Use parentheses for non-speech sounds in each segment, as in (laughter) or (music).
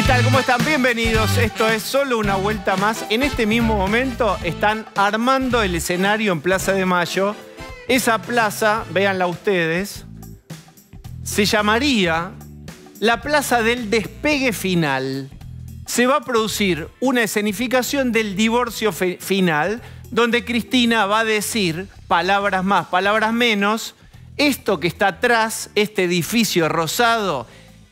¿Qué tal? ¿Cómo están? Bienvenidos. Esto es solo una vuelta más. En este mismo momento están armando el escenario en Plaza de Mayo. Esa plaza, véanla ustedes, se llamaría la Plaza del Despegue Final. Se va a producir una escenificación del divorcio final, donde Cristina va a decir palabras más, palabras menos. Esto que está atrás, este edificio rosado,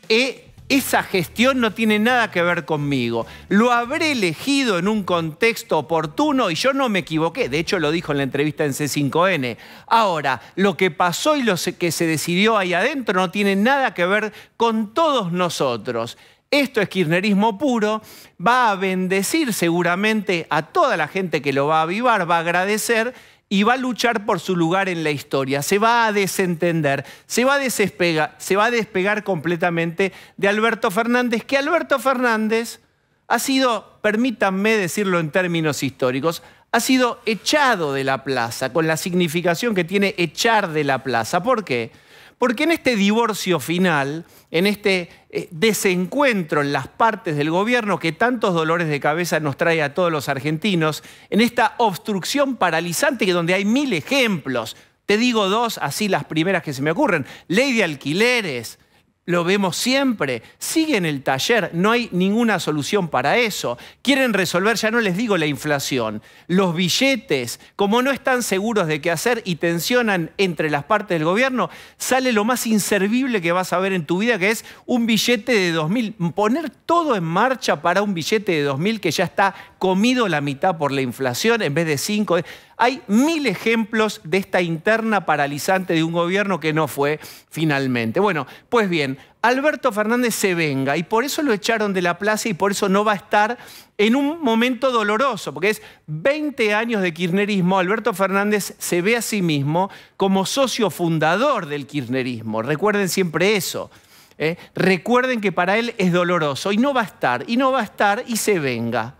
e esa gestión no tiene nada que ver conmigo. Lo habré elegido en un contexto oportuno y yo no me equivoqué. De hecho, lo dijo en la entrevista en C5N. Ahora, lo que pasó y lo que se decidió ahí adentro no tiene nada que ver con todos nosotros. Esto es kirchnerismo puro, va a bendecir seguramente a toda la gente que lo va a avivar, va a agradecer y va a luchar por su lugar en la historia, se va a desentender, se va a, se va a despegar completamente de Alberto Fernández, que Alberto Fernández ha sido, permítanme decirlo en términos históricos, ha sido echado de la plaza, con la significación que tiene echar de la plaza. ¿Por qué? Porque en este divorcio final, en este eh, desencuentro en las partes del gobierno que tantos dolores de cabeza nos trae a todos los argentinos, en esta obstrucción paralizante que donde hay mil ejemplos. Te digo dos, así las primeras que se me ocurren. Ley de alquileres, lo vemos siempre, siguen el taller, no hay ninguna solución para eso. Quieren resolver, ya no les digo la inflación, los billetes, como no están seguros de qué hacer y tensionan entre las partes del gobierno, sale lo más inservible que vas a ver en tu vida, que es un billete de 2.000. Poner todo en marcha para un billete de 2.000 que ya está comido la mitad por la inflación en vez de 5. Hay mil ejemplos de esta interna paralizante de un gobierno que no fue finalmente. Bueno, pues bien, Alberto Fernández se venga y por eso lo echaron de la plaza y por eso no va a estar en un momento doloroso, porque es 20 años de kirchnerismo. Alberto Fernández se ve a sí mismo como socio fundador del kirchnerismo. Recuerden siempre eso. ¿eh? Recuerden que para él es doloroso y no va a estar, y no va a estar y se venga.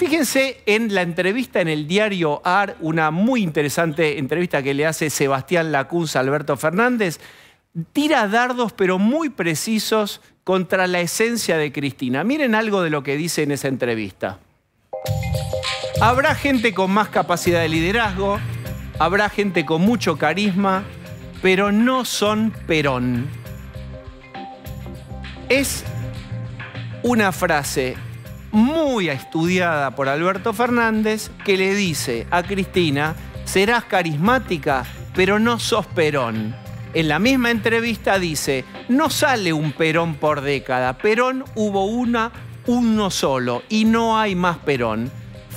Fíjense en la entrevista en el diario AR, una muy interesante entrevista que le hace Sebastián Lacunza a Alberto Fernández. Tira dardos, pero muy precisos, contra la esencia de Cristina. Miren algo de lo que dice en esa entrevista. Habrá gente con más capacidad de liderazgo, habrá gente con mucho carisma, pero no son Perón. Es una frase muy estudiada por Alberto Fernández, que le dice a Cristina, serás carismática, pero no sos Perón. En la misma entrevista dice, no sale un Perón por década, Perón hubo una, uno solo, y no hay más Perón.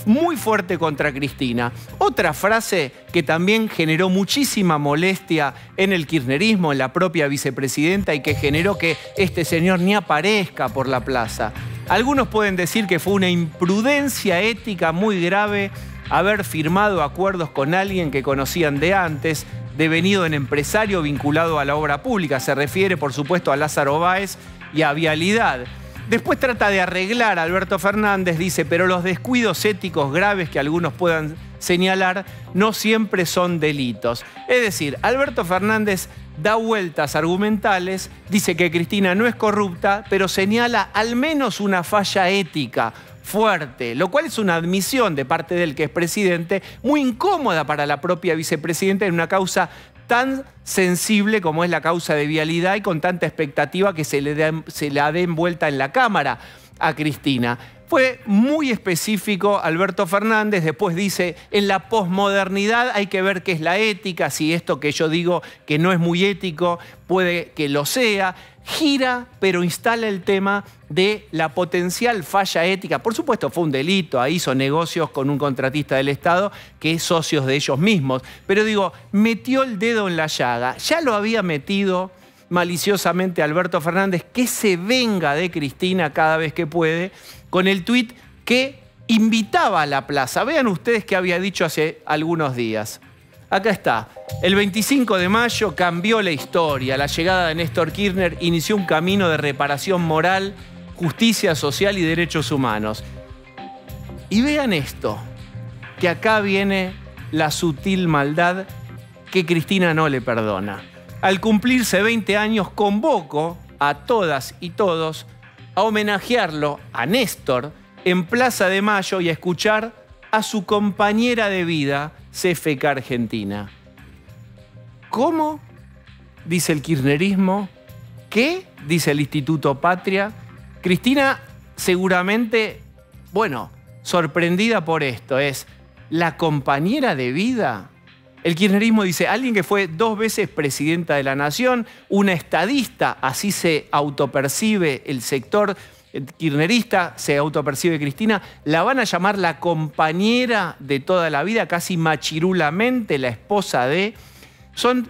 Muy fuerte contra Cristina. Otra frase que también generó muchísima molestia en el kirchnerismo, en la propia vicepresidenta, y que generó que este señor ni aparezca por la plaza. Algunos pueden decir que fue una imprudencia ética muy grave haber firmado acuerdos con alguien que conocían de antes, devenido en empresario vinculado a la obra pública. Se refiere, por supuesto, a Lázaro Báez y a Vialidad. Después trata de arreglar, Alberto Fernández dice, pero los descuidos éticos graves que algunos puedan señalar no siempre son delitos. Es decir, Alberto Fernández da vueltas argumentales, dice que Cristina no es corrupta, pero señala al menos una falla ética fuerte, lo cual es una admisión de parte del que es presidente muy incómoda para la propia vicepresidenta en una causa tan sensible como es la causa de vialidad y con tanta expectativa que se le, se la den vuelta en la Cámara a Cristina fue muy específico Alberto Fernández, después dice, en la posmodernidad hay que ver qué es la ética, si esto que yo digo que no es muy ético puede que lo sea, gira pero instala el tema de la potencial falla ética. Por supuesto fue un delito, ahí hizo negocios con un contratista del Estado que es socios de ellos mismos, pero digo, metió el dedo en la llaga, ya lo había metido maliciosamente Alberto Fernández, que se venga de Cristina cada vez que puede con el tuit que invitaba a la plaza. Vean ustedes qué había dicho hace algunos días. Acá está. El 25 de mayo cambió la historia. La llegada de Néstor Kirchner inició un camino de reparación moral, justicia social y derechos humanos. Y vean esto, que acá viene la sutil maldad que Cristina no le perdona. Al cumplirse 20 años, convoco a todas y todos a homenajearlo a Néstor en Plaza de Mayo y a escuchar a su compañera de vida, CFK Argentina. ¿Cómo? Dice el kirchnerismo. ¿Qué? Dice el Instituto Patria. Cristina seguramente, bueno, sorprendida por esto, es la compañera de vida el kirchnerismo dice, alguien que fue dos veces presidenta de la nación, una estadista, así se autopercibe el sector kirchnerista, se autopercibe Cristina, la van a llamar la compañera de toda la vida, casi machirulamente la esposa de... Son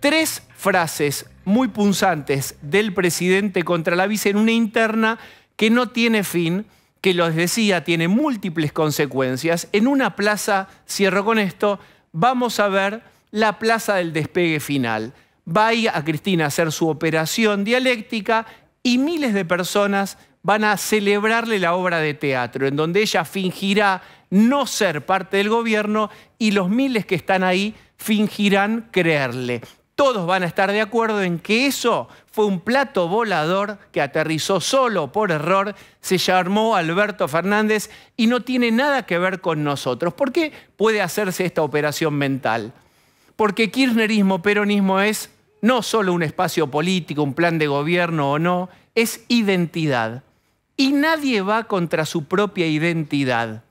tres frases muy punzantes del presidente contra la vice en una interna que no tiene fin, que los decía, tiene múltiples consecuencias. En una plaza, cierro con esto, vamos a ver la plaza del despegue final. Va a ir a Cristina a hacer su operación dialéctica y miles de personas van a celebrarle la obra de teatro, en donde ella fingirá no ser parte del gobierno y los miles que están ahí fingirán creerle todos van a estar de acuerdo en que eso fue un plato volador que aterrizó solo por error, se llamó Alberto Fernández y no tiene nada que ver con nosotros. ¿Por qué puede hacerse esta operación mental? Porque kirchnerismo, peronismo es no solo un espacio político, un plan de gobierno o no, es identidad. Y nadie va contra su propia identidad.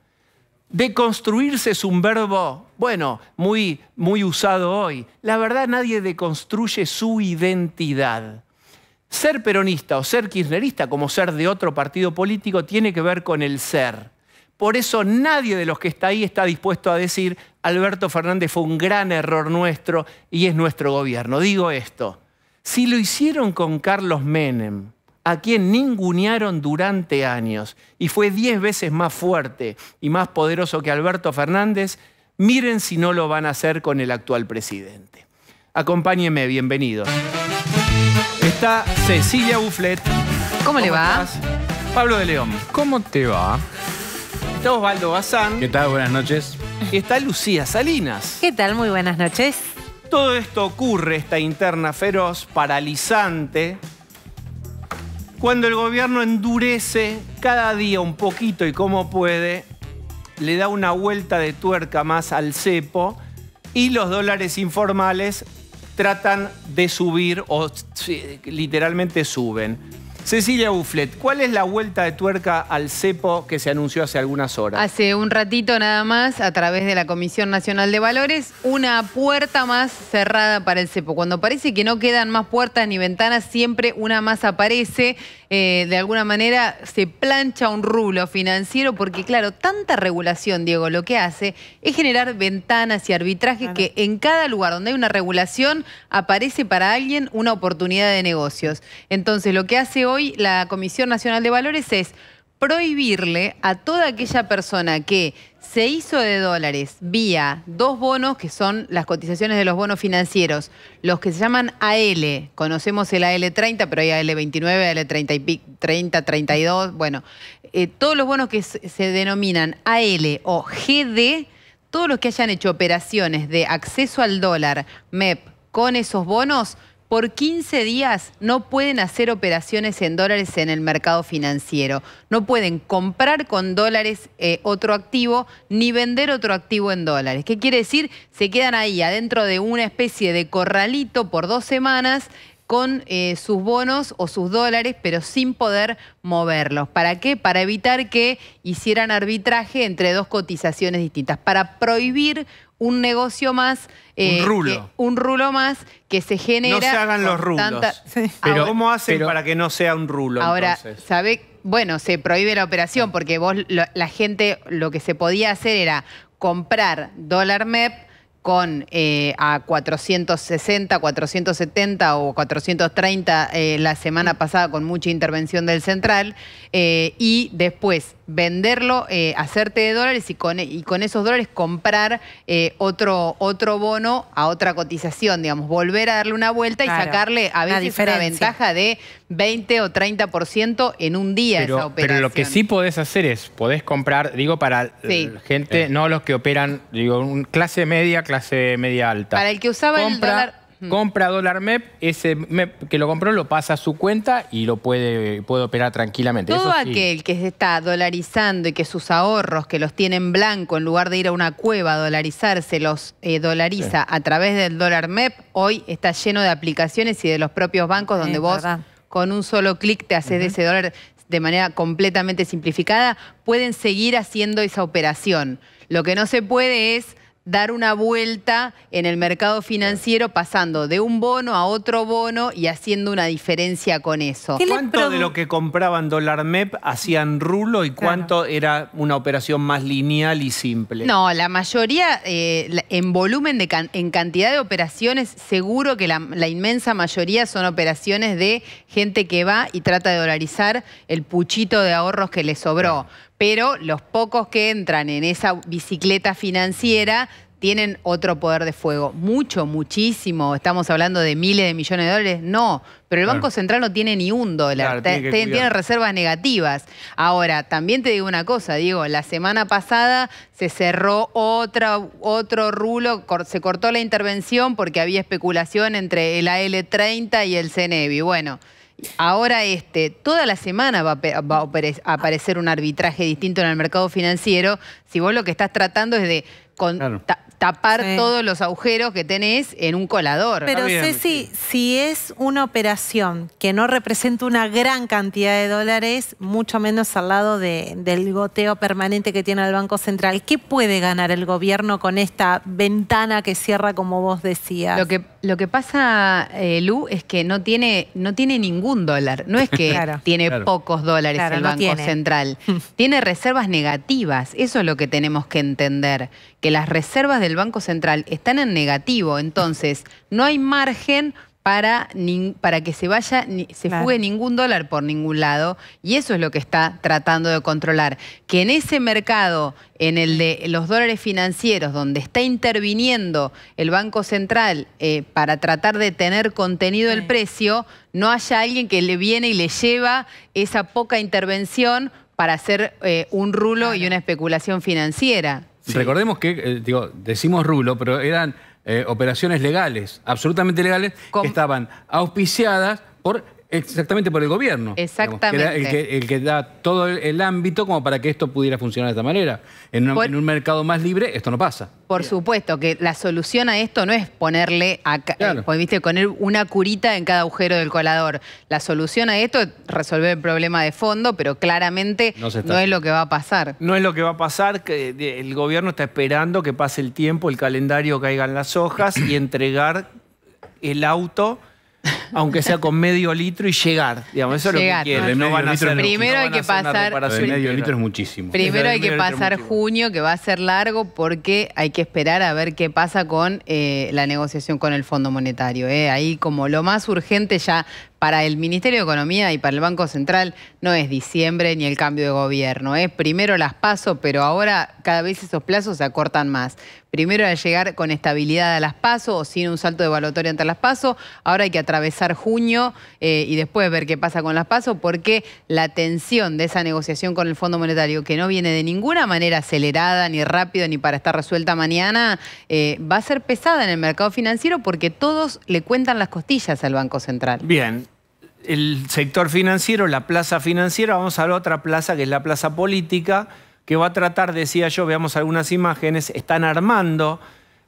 Deconstruirse es un verbo, bueno, muy, muy usado hoy. La verdad, nadie deconstruye su identidad. Ser peronista o ser kirchnerista, como ser de otro partido político, tiene que ver con el ser. Por eso nadie de los que está ahí está dispuesto a decir, Alberto Fernández fue un gran error nuestro y es nuestro gobierno. Digo esto, si lo hicieron con Carlos Menem, a quien ningunearon durante años y fue diez veces más fuerte y más poderoso que Alberto Fernández, miren si no lo van a hacer con el actual presidente. Acompáñenme, bienvenidos. Está Cecilia Bufflet. ¿Cómo, le va? Pablo de León. ¿Cómo te va? Está Osvaldo Bazán. ¿Qué tal? Buenas noches. Y está Lucía Salinas. ¿Qué tal? Muy buenas noches. Todo esto ocurre, esta interna feroz, paralizante, cuando el gobierno endurece cada día un poquito y como puede, le da una vuelta de tuerca más al cepo y los dólares informales tratan de subir o literalmente suben. Cecilia Bufflet, ¿cuál es la vuelta de tuerca al cepo que se anunció hace algunas horas? Hace un ratito nada más, a través de la Comisión Nacional de Valores, una puerta más cerrada para el cepo. Cuando parece que no quedan más puertas ni ventanas, siempre una más aparece. Eh, de alguna manera se plancha un rublo financiero porque, claro, tanta regulación, Diego, lo que hace es generar ventanas y arbitrajes que en cada lugar donde hay una regulación aparece para alguien una oportunidad de negocios. Entonces, lo que hace hoy la Comisión Nacional de Valores es prohibirle a toda aquella persona que se hizo de dólares vía dos bonos que son las cotizaciones de los bonos financieros, los que se llaman AL, conocemos el AL30, pero hay AL29, AL30, 30, 32, bueno, eh, todos los bonos que se denominan AL o GD, todos los que hayan hecho operaciones de acceso al dólar, MEP, con esos bonos, por 15 días no pueden hacer operaciones en dólares en el mercado financiero. No pueden comprar con dólares eh, otro activo ni vender otro activo en dólares. ¿Qué quiere decir? Se quedan ahí adentro de una especie de corralito por dos semanas con eh, sus bonos o sus dólares, pero sin poder moverlos. ¿Para qué? Para evitar que hicieran arbitraje entre dos cotizaciones distintas, para prohibir un negocio más. un eh, rulo. Eh, un rulo más que se genera. No se hagan los rulos. Pero ¿cómo hacen para que no sea un rulo? Ahora, ¿sabe? Bueno, se prohíbe la operación ah. porque vos, la gente, lo que se podía hacer era comprar dólar MEP con eh, a 460, 470 o 430 la semana mm. pasada con mucha intervención del central y después venderlo, eh, hacerte de dólares y con, y con esos dólares comprar eh, otro, otro bono a otra cotización, digamos, volver a darle una vuelta y sacarle a veces una ventaja de 20 o 30% en un día pero, esa operación. Pero lo que sí podés hacer es, podés comprar, digo, para eh, gente, no los que operan, digo, clase media, clase media alta. Para el que usaba el Compra dólar MEP, ese MEP que lo compró lo pasa a su cuenta y lo puede, puede operar tranquilamente. Todo aquel que se está dolarizando y que sus ahorros, que los tiene en blanco, en lugar de ir a una cueva a dolarizarse, los eh, dolariza a través del dólar MEP, hoy está lleno de aplicaciones y de los propios bancos donde vos con un solo clic te haces de ese dólar de manera completamente simplificada, pueden seguir haciendo esa operación. Lo que no se puede es dar una vuelta en el mercado financiero pasando de un bono a otro bono y haciendo una diferencia con eso. ¿Cuánto de lo que compraban dólar MEP hacían rulo y cuánto era una operación más lineal y simple? No, la mayoría eh, en volumen, de en cantidad de operaciones, seguro que la, inmensa mayoría son operaciones de gente que va y trata de dolarizar el puchito de ahorros que le sobró pero los pocos que entran en esa bicicleta financiera tienen otro poder de fuego. Mucho, muchísimo. Estamos hablando de miles de millones de dólares. No, pero el Banco Central no tiene ni un dólar. tiene, reservas negativas. Ahora, también te digo una cosa, Diego. La semana pasada se cerró otra, otro rulo, se cortó la intervención porque había especulación entre el AL30 y el CNEBI. Bueno, Ahora, este, toda la semana va a, aparecer un arbitraje distinto en el mercado financiero si vos lo que estás tratando es de con, tapar todos los agujeros que tenés en un colador. Pero Ceci, si es una operación que no representa una gran cantidad de dólares, mucho menos al lado del goteo permanente que tiene el Banco Central, ¿qué puede ganar el gobierno con esta ventana que cierra como vos decías? Lo que, lo que pasa, eh, Lu, es que no tiene, no tiene ningún dólar. No es que (laughs) tiene pocos dólares el Banco Central. (laughs) tiene reservas negativas. Eso es lo que tenemos que entender que las reservas del Banco Central están en negativo, entonces no hay margen para, para que se vaya, se fugue ningún dólar por ningún lado. Y eso es lo que está tratando de controlar. Que en ese mercado, en el de los dólares financieros, donde está interviniendo el Banco Central eh, para tratar de tener contenido el precio, no haya alguien que le viene y le lleva esa poca intervención para hacer eh, un rulo y una especulación financiera. Recordemos que, eh, digo, decimos rulo, pero eran eh, operaciones legales, absolutamente legales, que estaban auspiciadas por Exactamente, por el gobierno. Exactamente. el, que, da todo el ámbito como para que esto pudiera funcionar de esta manera. En, un mercado más libre esto no pasa. Por supuesto, que la solución a esto no es ponerle acá, eh, ¿viste? poner una curita en cada agujero del colador. La solución a esto es resolver el problema de fondo, pero claramente no, es lo que va a pasar. No es lo que va a pasar. Que el gobierno está esperando que pase el tiempo, el calendario caigan las hojas y entregar el auto aunque sea con medio litro, y llegar. Digamos, eso es lo que quiere No, a primero hay que pasar. Medio litro es muchísimo. Primero hay que pasar junio, que va a ser largo, porque hay que esperar a ver qué pasa con eh, la negociación con el Fondo Monetario. Eh. Ahí como lo más urgente ya para el Ministerio de Economía y para el Banco Central no es diciembre ni el cambio de gobierno. Es ¿eh? primero las paso, pero ahora cada vez esos plazos se acortan más. Primero era llegar con estabilidad a las paso o sin un salto de evaluatorio ante las paso. Ahora hay que atravesar junio eh, y después ver qué pasa con las paso porque la tensión de esa negociación con el Fondo Monetario, que no viene de ninguna manera acelerada, ni rápido, ni para estar resuelta mañana, eh, va a ser pesada en el mercado financiero porque todos le cuentan las costillas al Banco Central. Bien, el sector financiero, la plaza financiera, vamos a la otra plaza que es la plaza política, que va a tratar, decía yo, veamos algunas imágenes, están armando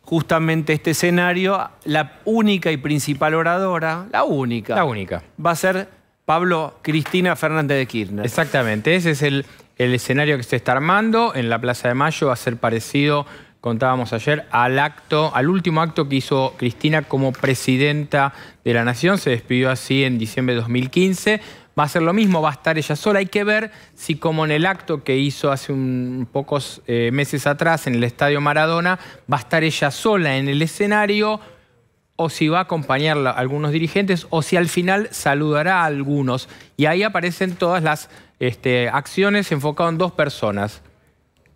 justamente este escenario, la única y principal oradora, la única. La única. Va a ser Pablo Cristina Fernández de Kirchner. Exactamente, ese es el, el escenario que se está armando. En la Plaza de Mayo va a ser parecido contábamos ayer, al acto, al último acto que hizo Cristina como presidenta de la Nación, se despidió así en diciembre de 2015. Va a ser lo mismo, va a estar ella sola. Hay que ver si como en el acto que hizo hace un, pocos eh, meses atrás en el Estadio Maradona, va a estar ella sola en el escenario o si va a acompañar a algunos dirigentes o si al final saludará a algunos. Y ahí aparecen todas las este, acciones enfocadas en dos personas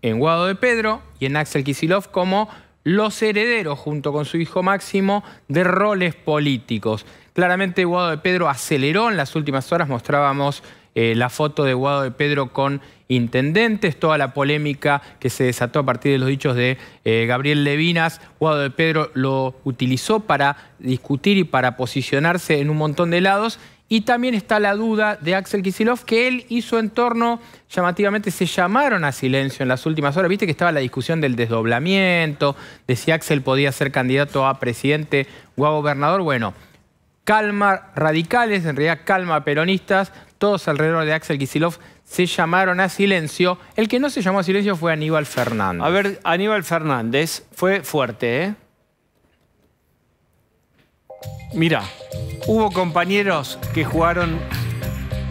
en Guado de Pedro y en Axel Kisilov como los herederos, junto con su hijo Máximo, de roles políticos. Claramente Guado de Pedro aceleró en las últimas horas, mostrábamos eh, la foto de Guado de Pedro con intendentes, toda la polémica que se desató a partir de los dichos de eh, Gabriel Levinas. Guado de Pedro lo utilizó para discutir y para posicionarse en un montón de lados y también está la duda de Axel Kisilov, que él y su entorno llamativamente se llamaron a silencio en las últimas horas. Viste que estaba la discusión del desdoblamiento, de si Axel podía ser candidato a presidente o a gobernador. Bueno, calma radicales, en realidad calma peronistas, todos alrededor de Axel Kisilov se llamaron a silencio. El que no se llamó a silencio fue Aníbal Fernández. A ver, Aníbal Fernández fue fuerte, ¿eh? Mira, hubo compañeros que jugaron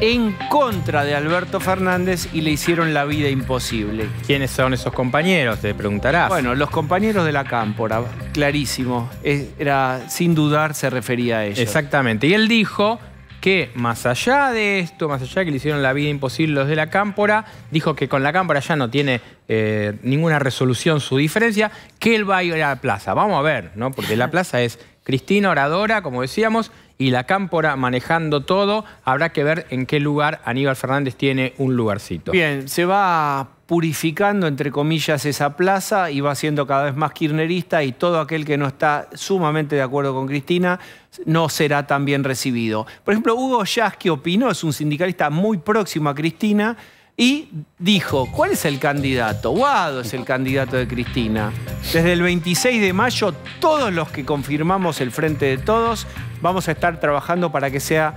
en contra de Alberto Fernández y le hicieron la vida imposible. ¿Quiénes son esos compañeros? Te preguntarás. Bueno, los compañeros de la Cámpora, clarísimo. Era, sin dudar se refería a ellos. Exactamente. Y él dijo que más allá de esto, más allá de que le hicieron la vida imposible los de la Cámpora, dijo que con la Cámpora ya no tiene eh, ninguna resolución su diferencia, que él va a ir a la plaza. Vamos a ver, ¿no? Porque la plaza es Cristina oradora, como decíamos, y la Cámpora manejando todo. Habrá que ver en qué lugar Aníbal Fernández tiene un lugarcito. Bien, se va purificando, entre comillas, esa plaza y va siendo cada vez más kirnerista y todo aquel que no está sumamente de acuerdo con Cristina no será tan bien recibido. Por ejemplo, Hugo Yasky opinó, es un sindicalista muy próximo a Cristina, y dijo, ¿cuál es el candidato? Guado es el candidato de Cristina. Desde el 26 de mayo, todos los que confirmamos el Frente de Todos, vamos a estar trabajando para que sea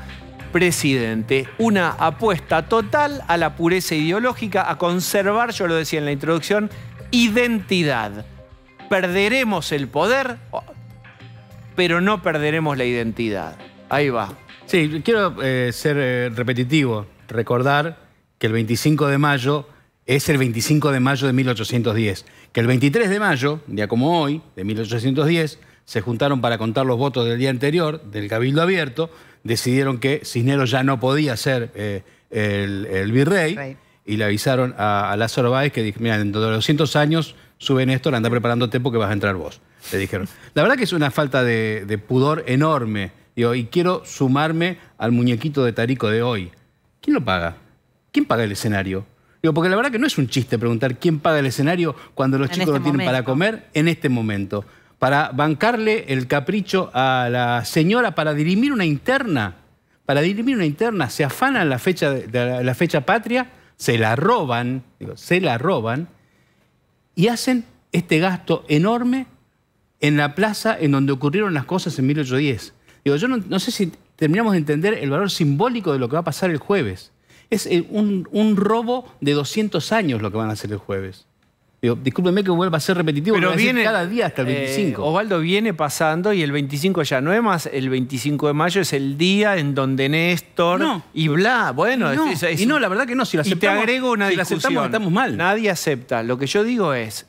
presidente. Una apuesta total a la pureza ideológica, a conservar, yo lo decía en la introducción, identidad. Perderemos el poder, pero no perderemos la identidad. Ahí va. Sí, quiero eh, ser eh, repetitivo, recordar que el 25 de mayo es el 25 de mayo de 1810, que el 23 de mayo, día como hoy, de 1810, se juntaron para contar los votos del día anterior, del Cabildo Abierto, decidieron que Cisneros ya no podía ser eh, el, virrey y le avisaron a, Lázaro Báez que dijo, mira, dentro de 200 años sube Néstor, anda preparándote porque vas a entrar vos, le dijeron. (laughs) La verdad que es una falta de, pudor enorme, Digo, y quiero sumarme al muñequito de Tarico de hoy. ¿Quién lo paga? ¿quién paga el escenario? Digo, porque la verdad que no es un chiste preguntar quién paga el escenario cuando los chicos no este tienen para comer en este momento. Para bancarle el capricho a la señora para dirimir una interna. Para dirimir una interna, se afanan la fecha, la fecha patria, se la roban, se la roban, y hacen este gasto enorme en la plaza en donde ocurrieron las cosas en 1810. Digo, yo no sé si terminamos de entender el valor simbólico de lo que va a pasar el jueves. Es eh, un, robo de 200 años lo que van a hacer el jueves. Digo, que vuelva a ser repetitivo, pero viene cada día hasta el 25. Eh, Osvaldo viene pasando y el 25 ya no es más. El 25 de mayo es el día en donde Néstor y bla. Bueno, y no, la verdad que no. Si lo aceptamos, te agrego una aceptamos, estamos mal. Nadie acepta. Lo que yo digo es: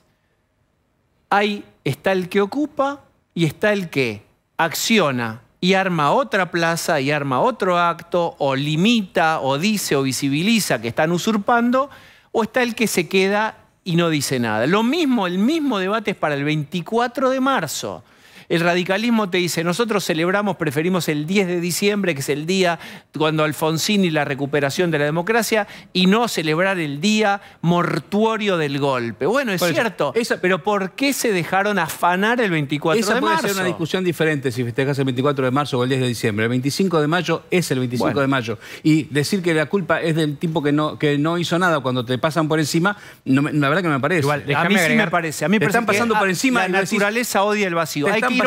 hay, está el que ocupa y está el que acciona y arma otra plaza y arma otro acto, o limita, o dice, o visibiliza que están usurpando, o está el que se queda y no dice nada. Lo mismo, el mismo debate es para el 24 de marzo. El radicalismo te dice, nosotros celebramos, preferimos el 10 de diciembre, que es el día cuando Alfonsín y la recuperación de la democracia, y no celebrar el día mortuorio del golpe. Bueno, es cierto, pero ¿por qué se dejaron afanar el 24 de marzo? Esa puede ser una discusión diferente si festejas el 24 de marzo o el 10 de diciembre. El 25 de mayo es el 25 de mayo. Y decir que la culpa es del tipo que no, que no hizo nada cuando te pasan por encima, la verdad que no me parece. Igual, a mí sí me parece. A mí me parece están pasando ah, por encima. La naturaleza odia el vacío. Hay que ir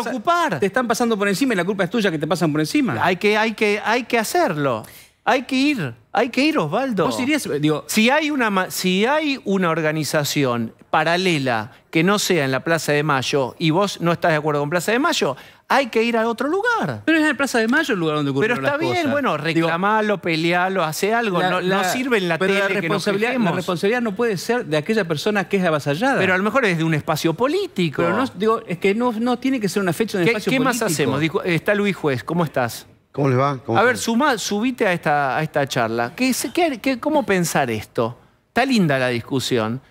te están pasando por encima y la culpa es tuya que te pasan por encima. Hay que, hay que, hay que hacerlo. Hay que ir, hay que ir, Osvaldo. ¿Vos irías? si, hay una, si hay una organización paralela que no sea en la Plaza de Mayo y vos no estás de acuerdo con Plaza de Mayo, hay que ir a otro lugar. Pero es en la Plaza de Mayo el lugar donde cosa. Pero está bien, bueno, reclamalo, pelealo, hace algo. no, sirve en la tele la responsabilidad, la responsabilidad no puede ser de aquella persona que es avasallada. Pero a lo mejor es de un espacio político. no, digo, es que no, no tiene que ser una fecha de un espacio político. ¿Qué más hacemos? está Luis Juez, ¿cómo estás? ¿Cómo les va? a ver, subite a esta, a esta charla. ¿Qué, cómo pensar esto? Está linda la discusión.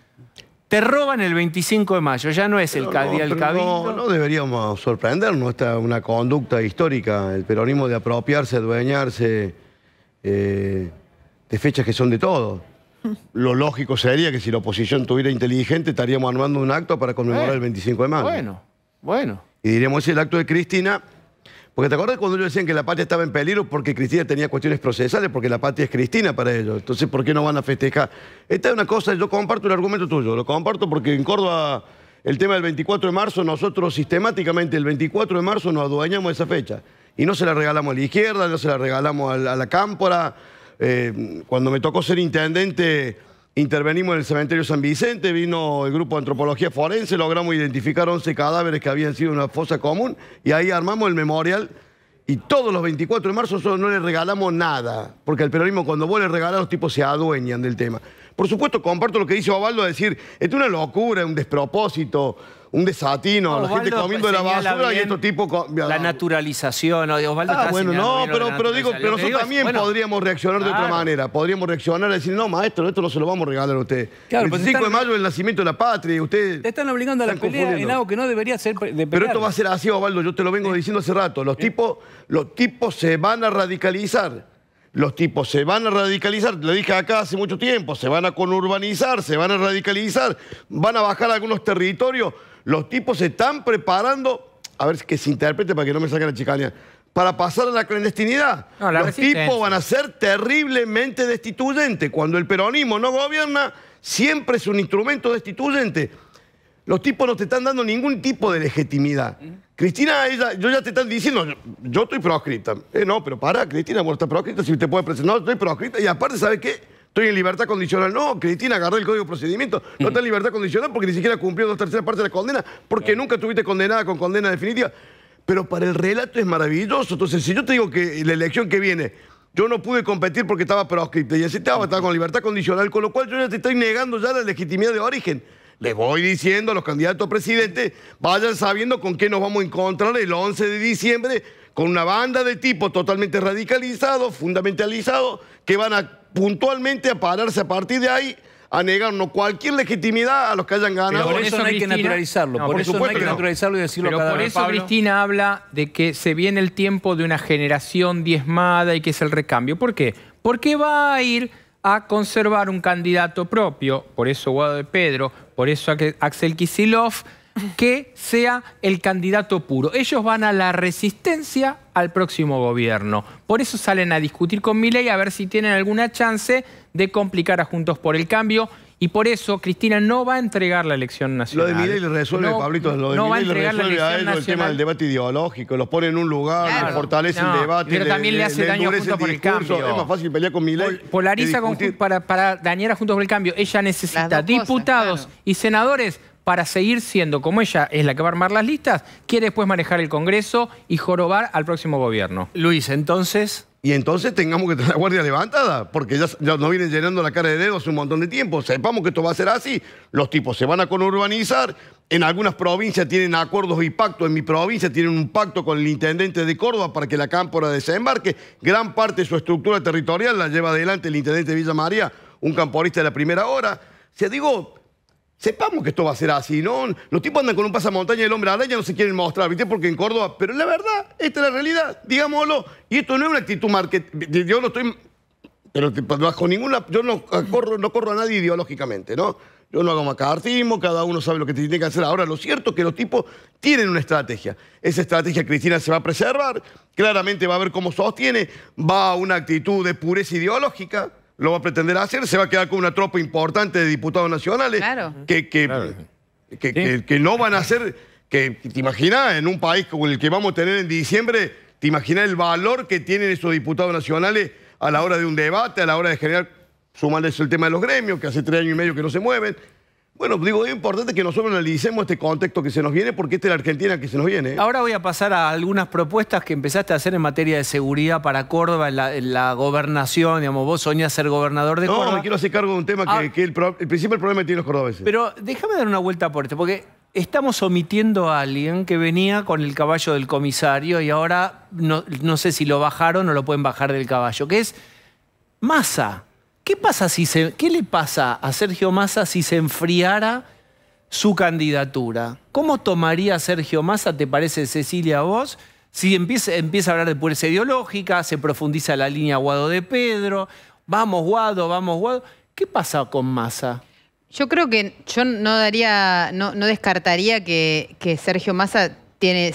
Te roban el 25 de mayo, ya no es el no, día del cabildo. No, no, deberíamos sorprendernos, esta una conducta histórica, el peronismo de apropiarse, adueñarse eh, de fechas que son de todo. (laughs) Lo lógico sería que si la oposición tuviera inteligente estaríamos armando un acto para conmemorar el 25 de mayo. Bueno, bueno. Y diríamos, es el acto de Cristina porque te acuerdas cuando ellos decían que la patria estaba en peligro porque Cristina tenía cuestiones procesales, porque la patria es Cristina para ellos. Entonces, ¿por qué no van a festejar? Esta es una cosa, yo comparto el argumento tuyo, lo comparto porque en Córdoba el tema del 24 de marzo, nosotros sistemáticamente el 24 de marzo nos adueñamos de esa fecha. Y no se la regalamos a la izquierda, no se la regalamos a la, cámpora. Eh, cuando me tocó ser intendente Intervenimos en el cementerio San Vicente, vino el grupo de antropología forense, logramos identificar 11 cadáveres que habían sido una fosa común y ahí armamos el memorial. Y todos los 24 de marzo solo no le regalamos nada, porque al peronismo cuando vos le regalás los tipos se adueñan del tema. Por supuesto, comparto lo que dice Ovaldo, a decir, es una locura, un despropósito, un desatino, la gente comiendo de la basura y estos tipos... La naturalización, Osvaldo ah, bueno, no, pero, pero, digo, pero nosotros también podríamos reaccionar de otra manera, podríamos reaccionar y decir, no, maestro, esto no se lo vamos a regalar a usted. el 5 pues de mayo el nacimiento de la patria, usted... Te están obligando a la pelea en algo que no debería ser de pelear. Pero esto va a ser así, Osvaldo, yo te lo vengo diciendo hace rato, los tipos, los tipos se van a radicalizar los tipos se van a radicalizar, lo dije acá hace mucho tiempo, se van a conurbanizar, se van a radicalizar, van a bajar algunos territorios los tipos se están preparando, a ver que se interprete para que no me saquen la chicanía, para pasar a la clandestinidad. los tipos van a ser terriblemente destituyentes. Cuando el peronismo no gobierna, siempre es un instrumento destituyente. Los tipos no te están dando ningún tipo de legitimidad. Cristina, ella, yo ya te están diciendo, yo, estoy proscrita. Eh, no, pero para, Cristina, vos estás proscrita, si te puede presentar, no, estoy proscrita. Y aparte, ¿sabes qué? estoy en libertad condicional. No, Cristina agarra el código de procedimiento. No está en libertad condicional porque ni siquiera cumplió dos terceras partes de la condena, porque nunca estuviste condenada con condena definitiva. Pero para el relato es maravilloso. Entonces, si yo te digo que la elección que viene yo no pude competir porque estaba proscripta y así estaba, estaba con libertad condicional, con lo cual yo ya te estoy negando ya la legitimidad de origen. Le voy diciendo a los candidatos a presidente, vayan sabiendo con qué nos vamos a encontrar el 11 de diciembre con una banda de tipos totalmente radicalizados, fundamentalizados, que van a puntualmente a pararse a partir de ahí a negarnos cualquier legitimidad a los que hayan ganado. por eso, no hay que naturalizarlo, por, eso no hay que naturalizarlo y decirlo Pero cada por eso Cristina habla de que se viene el tiempo de una generación diezmada y que es el recambio. ¿Por qué? Porque va a ir a conservar un candidato propio, por eso Guado de Pedro, por eso Axel Kisilov, que sea el candidato puro. Ellos van a la resistencia al próximo gobierno. Por eso salen a discutir con Milei a ver si tienen alguna chance de complicar a Juntos por el Cambio. Y por eso Cristina no va a entregar la elección nacional. Lo de Milei resuelve, Pablito, lo de resuelve a él, el tema del debate ideológico, los pone en un lugar, fortalece el debate. Pero también le, hace daño a Juntos por el Cambio. Es más fácil pelear con Polariza para, dañar a Juntos por el Cambio. Ella necesita diputados y senadores para seguir siendo, como ella es la que va a armar las listas, quiere después manejar el Congreso y jorobar al próximo gobierno. Luis, entonces... Y entonces tengamos que tener la guardia levantada, porque ya, nos vienen llenando la cara de dedos un montón de tiempo. Sepamos que esto va a ser así. Los tipos se van a conurbanizar, en algunas provincias tienen acuerdos y pactos. En mi provincia tienen un pacto con el intendente de Córdoba para que la cámpora desembarque. Gran parte de su estructura territorial la lleva adelante el intendente de Villa María, un camporista de la primera hora. se digo, Sepamos que esto va a ser así, ¿no? Los tipos andan con un pasamontaña y el hombre araña no se quieren mostrar, ¿viste? Porque en Córdoba. Pero la verdad, esta es la realidad, digámoslo. Y esto no es una actitud marketing. Yo no estoy. Pero bajo pues, ninguna. Yo no corro, no corro a nadie ideológicamente, ¿no? Yo no hago macartismo, cada uno sabe lo que tiene que hacer. Ahora, lo cierto es que los tipos tienen una estrategia. Esa estrategia Cristina se va a preservar, claramente va a ver cómo sostiene, va a una actitud de pureza ideológica, lo va a pretender hacer, se va a quedar con una tropa importante de diputados nacionales que, que, no van a hacer que, te imaginas, en un país como el que vamos a tener en diciembre, te imaginas el valor que tienen esos diputados nacionales a la hora de un debate, a la hora de generar, sumarles el tema de los gremios, que hace tres años y medio que no se mueven, bueno, digo, es importante que nosotros analicemos este contexto que se nos viene, porque esta es la Argentina que se nos viene. Ahora voy a pasar a algunas propuestas que empezaste a hacer en materia de seguridad para Córdoba, en la, gobernación, digamos, vos soñás ser gobernador de Córdoba. No, me quiero hacer cargo de un tema que, ah. el, principal problema que tienen los cordobeses. Pero déjame dar una vuelta por esto, porque estamos omitiendo a alguien que venía con el caballo del comisario y ahora no, sé si lo bajaron o lo pueden bajar del caballo, que es Masa. ¿Qué, pasa si ¿Qué le pasa a Sergio Massa si se enfriara su candidatura? ¿Cómo tomaría Sergio Massa, te parece, Cecilia, vos? Si empieza, empieza a hablar de pureza ideológica, se profundiza la línea Guado de Pedro, vamos Guado, vamos Guado. ¿Qué pasa con Massa? Yo creo que yo no daría, no, no descartaría que, que Sergio Massa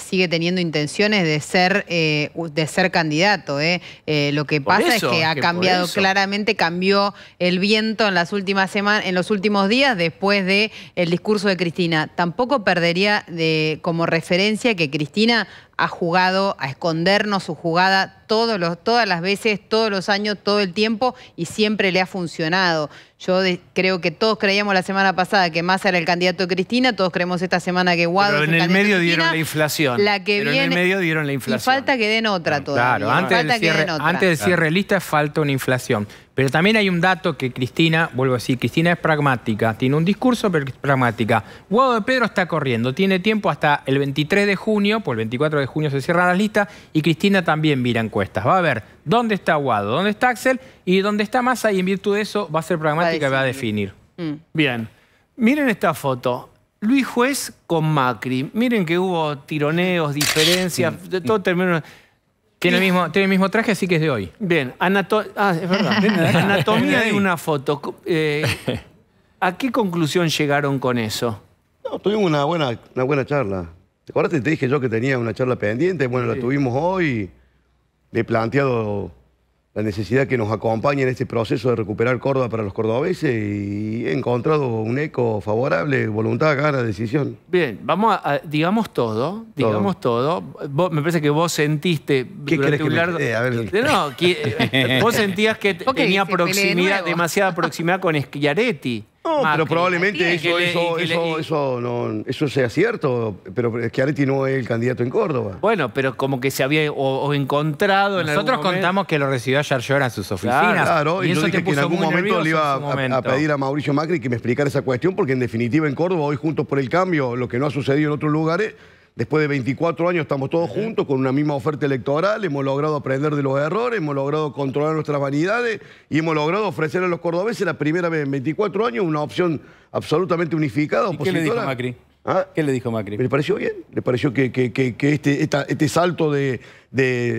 sigue teniendo intenciones de ser, eh, de ser candidato. Eh. Eh, lo que pasa es que ha cambiado claramente, cambió el viento en las últimas semanas, en los últimos días después de discurso de Cristina. Tampoco perdería de, como referencia que Cristina ha jugado a escondernos su jugada todos los, todas las veces, todos los años, todo el tiempo y siempre le ha funcionado. Yo creo que todos creíamos la semana pasada que Massa era el candidato de Cristina, todos creemos esta semana que Guado Pero en el, medio dieron la inflación. La que viene, en el medio dieron la inflación. falta que den otra todavía. Claro, antes, de del cierre, falta una inflación. Pero también hay un dato que Cristina, vuelvo a decir, Cristina es pragmática, tiene un discurso, pero es pragmática. Guado de Pedro está corriendo, tiene tiempo hasta el 23 de junio, por pues el 24 de junio se cierran las listas, y Cristina también mira encuestas. Va a ver dónde está Guado, dónde está Axel y dónde está Massa, y en virtud de eso va a ser pragmática y va a definir. Mm. Bien. Miren esta foto. Luis Juez con Macri. Miren que hubo tironeos, diferencias, mm. de todo terminó... Tiene el, mismo, tiene el mismo traje, así que es de hoy. Bien, ah, (laughs) anatomía de una foto. Eh, ¿A qué conclusión llegaron con eso? No, tuvimos una buena, una buena charla. ¿Te acuerdas? Te dije yo que tenía una charla pendiente. Bueno, la tuvimos hoy. Le he planteado la necesidad que nos acompañe en este proceso de recuperar Córdoba para los cordobeses y he encontrado un eco favorable, voluntad, gana, decisión. Bien, vamos a, digamos todo, digamos todo. me parece que vos sentiste que No, (laughs) vos sentías que tenía proximidad, demasiada proximidad con Schiaretti. No, pero probablemente eso, eso, eso, sea cierto, pero que Areti no es el candidato en Córdoba. Bueno, pero como que se había encontrado Nosotros en contamos que lo recibió ayer Llora en sus oficinas. Claro, y, eso yo que en algún momento le iba a, pedir a Mauricio Macri que me explicara esa cuestión, porque en definitiva en Córdoba, hoy Juntos por el Cambio, lo que no ha sucedido en otros lugares, Después de 24 años estamos todos juntos con una misma oferta electoral, hemos logrado aprender de los errores, hemos logrado controlar nuestras vanidades y hemos logrado ofrecer a los cordobeses la primera vez en 24 años una opción absolutamente unificada. ¿Ah? ¿Qué le dijo Macri? ¿Qué le dijo Macri? ¿Le pareció bien? ¿Le pareció que, este, este, salto de,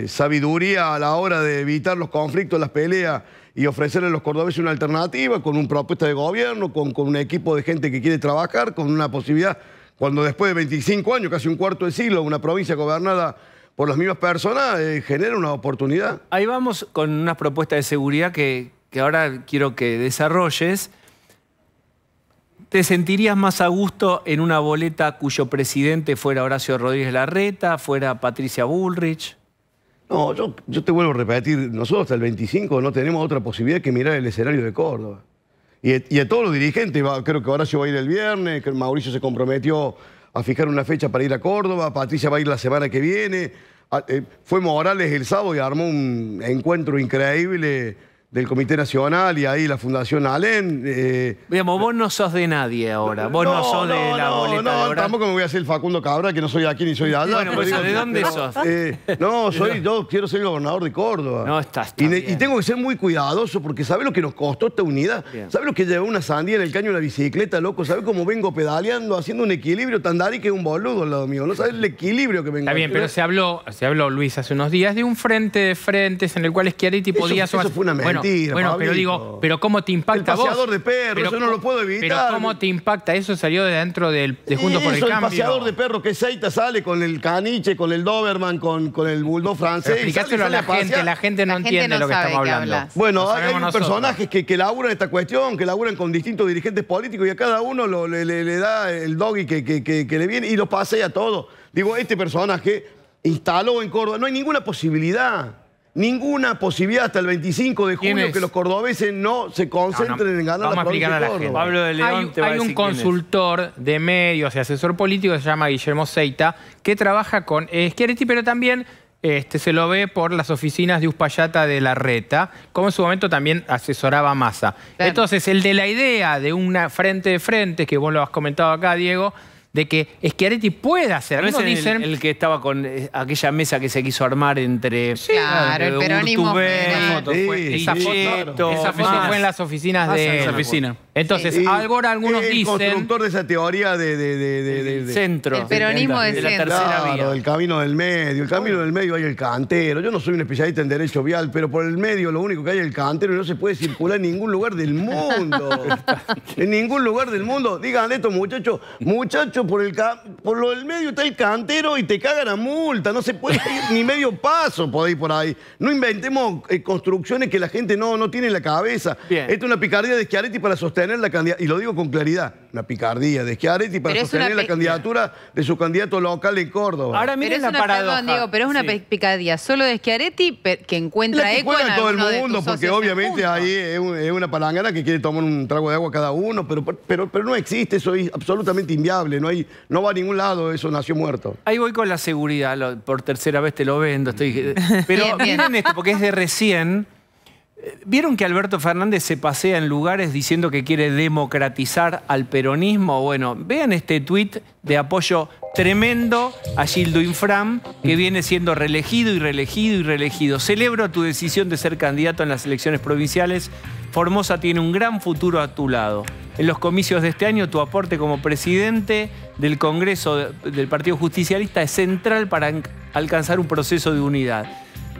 sabiduría a la hora de evitar los conflictos, las peleas y ofrecerle a los cordobeses una alternativa con una propuesta de gobierno, con un equipo de gente que quiere trabajar, con una posibilidad cuando después de 25 años, casi un cuarto de siglo, una provincia gobernada por las mismas personas eh, genera una oportunidad. Ahí vamos con unas propuestas de seguridad que, ahora quiero que desarrolles. ¿Te sentirías más a gusto en una boleta cuyo presidente fuera Horacio Rodríguez Larreta, fuera Patricia Bullrich? No, yo te vuelvo a repetir, nosotros hasta el 25 no tenemos otra posibilidad que mirar el escenario de Córdoba y, a todos los dirigentes. creo que Horacio va a ir el viernes, que Mauricio se comprometió a fijar una fecha para ir a Córdoba, Patricia va a ir la semana que viene. Ah, eh, fue Morales el sábado y armó un encuentro increíble del Comité Nacional y ahí la Fundación Allen eh, vos no sos de nadie ahora. Vos no, sos de la no, No, tampoco me voy a hacer el Facundo Cabra, que no soy de aquí ni soy de allá. ¿de dónde sos? Eh, no, (laughs) soy, yo quiero ser gobernador de Córdoba. No, estás. Y, y tengo que ser muy cuidadoso porque ¿sabes lo que nos costó esta unidad? ¿Sabes lo que llevó una sandía en el caño de la bicicleta, loco? ¿Sabes cómo vengo pedaleando, haciendo un equilibrio tan y que es un boludo al lado mío? ¿No sabes el equilibrio que vengo Está bien, pero se habló, se habló, Luis, hace unos días de un frente de frentes en el cual Schiaretti podía... Eso, bueno, pero digo, pero cómo te impacta el paseador de perros, yo no lo puedo evitar. Pero cómo te impacta, eso salió de dentro del, de Juntos por el, cambio. Es el paseador de perros que Seita sale con el caniche, con el Doberman, con, el bulldog francés. Explica a la gente, la gente no entiende lo que estamos hablando. bueno, hay, unos personajes que, laburan esta cuestión, que laburan con distintos dirigentes políticos y a cada uno le, da el doggy que, que le viene y lo pasea todo. Digo, este personaje instaló en Córdoba, no hay ninguna posibilidad ninguna posibilidad hasta el 25 de junio que los cordobeses no se concentren en ganar la provincia a de hay, un consultor de medios y asesor político que se llama Guillermo Seita que trabaja con eh, Schiaretti, pero también este, se lo ve por las oficinas de Uspallata de la Reta, como en su momento también asesoraba a Massa. Entonces, el de la idea de una frente de frente, que vos lo has comentado acá, Diego, de que Schiaretti pueda hacer. No dicen... El, que estaba con eh, aquella mesa que se quiso armar entre... claro, eh, el peronismo. esa foto, esa foto fue en las oficinas de... Entonces, sí. algunos dicen... El constructor de esa teoría de... centro. peronismo de, el camino del medio. El camino del medio hay el cantero. Yo no soy un especialista en derecho vial, pero por el medio lo único que hay es el cantero y no se puede circular en ningún lugar del mundo. (laughs) en ningún lugar del mundo. Díganle esto, muchachos. Muchachos, por el por lo del medio está el cantero y te cagan a multa. No se puede ir ni medio paso por ahí por ahí. No inventemos eh, construcciones que la gente no, no tiene en la cabeza. esta es una picardía de Schiaretti para sostener la candidatura. Y lo digo con claridad, una picardía de Schiaretti para sostener la candidatura de su candidato local en Córdoba. Ahora miren es la una paradoja. pero es una picardía solo de Schiaretti que encuentra eco en todo el mundo, porque obviamente ahí es, una palangana que quiere tomar un trago de agua cada uno, pero, pero, pero no existe, eso es absolutamente inviable. No va a ningún lado, eso nació muerto. Ahí voy con la seguridad, por tercera vez te lo vendo. Estoy, (laughs) pero miren esto, porque es de recién. ¿Vieron que Alberto Fernández se pasea en lugares diciendo que quiere democratizar al peronismo? Bueno, vean este tuit de apoyo tremendo a Gildo Infram, que viene siendo reelegido y reelegido y reelegido. Celebro tu decisión de ser candidato en las elecciones provinciales. Formosa tiene un gran futuro a tu lado. En los comicios de este año, tu aporte como presidente del Congreso del Partido Justicialista es central para alcanzar un proceso de unidad.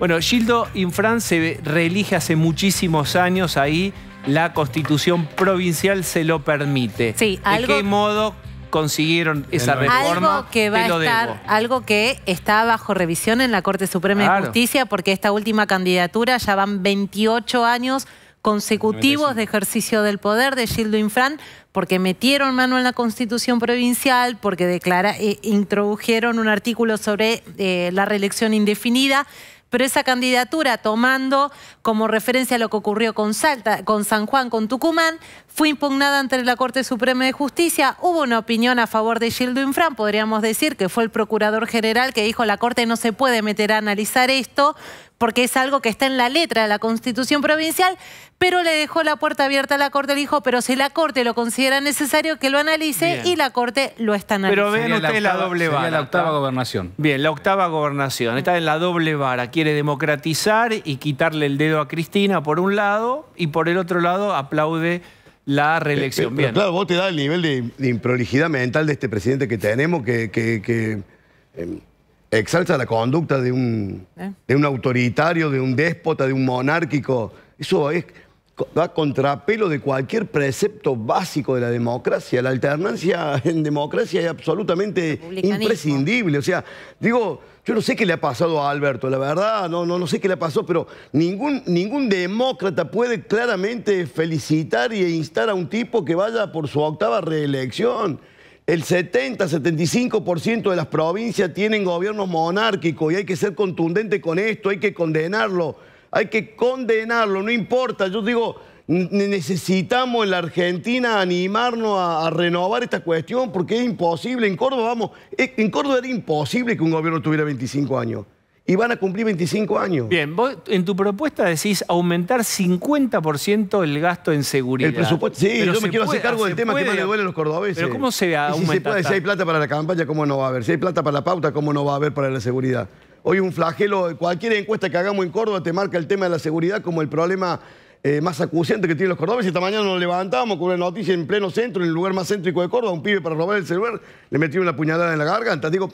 Bueno, Gildo Infran se reelige hace muchísimos años ahí. La constitución provincial se lo permite. Sí, ¿De qué modo consiguieron esa reforma. Algo que va a estar, algo que está bajo revisión en la Corte Suprema de Justicia, porque esta última candidatura ya van 28 años consecutivos de ejercicio del poder de Gildo Infran, porque metieron mano en la Constitución Provincial, porque declara, eh, introdujeron un artículo sobre eh, la reelección indefinida pero esa candidatura, tomando como referencia lo que ocurrió con Salta, con San Juan, con Tucumán, fue impugnada ante la Corte Suprema de Justicia. Hubo una opinión a favor de Gildo Infran, podríamos decir, que fue el procurador general que dijo la Corte no se puede meter a analizar esto porque es algo que está en la letra de la Constitución Provincial, pero le dejó la puerta abierta a la Corte, le dijo, pero si la Corte lo considera necesario, que lo analice y la Corte lo está analizando. Pero vean ustedes la, doble vara. la octava gobernación. Bien, la octava gobernación. Está en la doble vara. Quiere democratizar y quitarle el dedo a Cristina por un lado y por el otro lado aplaude la eh, eh, reelección. claro, vos te da el nivel de, de, mental de este presidente que tenemos que... que, em, Exalta la conducta de un, eh. un autoritario, de un déspota, de un monárquico. Eso va va contrapelo de cualquier precepto básico de la democracia. La alternancia (laughs) en democracia es absolutamente imprescindible. O sea, digo, yo no sé qué le ha pasado a Alberto, la verdad, no, no, no sé qué le pasó, pero ningún, ningún demócrata puede claramente felicitar e instar a un tipo que vaya por su octava reelección. El 70-75% de las provincias tienen gobiernos monárquicos y hay que ser contundente con esto, hay que condenarlo, hay que condenarlo, no importa. Yo digo, necesitamos en la Argentina animarnos a, a, renovar esta cuestión porque es imposible. En Córdoba, vamos, e, en Córdoba era imposible que un gobierno tuviera 25 años y van a cumplir 25 años. Bien, vos en tu propuesta decís aumentar 50% el gasto en seguridad. El presupuesto, sí, yo me quiero hacer cargo del tema que más le duele a los cordobeses. Pero ¿cómo se aumenta? si, se si hay plata para la campaña, ¿cómo no va a haber? Si hay plata para la pauta, ¿cómo no va a haber para la seguridad? Hoy un flagelo, cualquier encuesta que hagamos en Córdoba te marca el tema de la seguridad como el problema eh, más acuciante que tienen los cordobeses. Esta mañana nos levantamos con una noticia en pleno centro, en el lugar más céntrico de Córdoba, un pibe para robar el celular, le metió una puñalada en la garganta. Digo,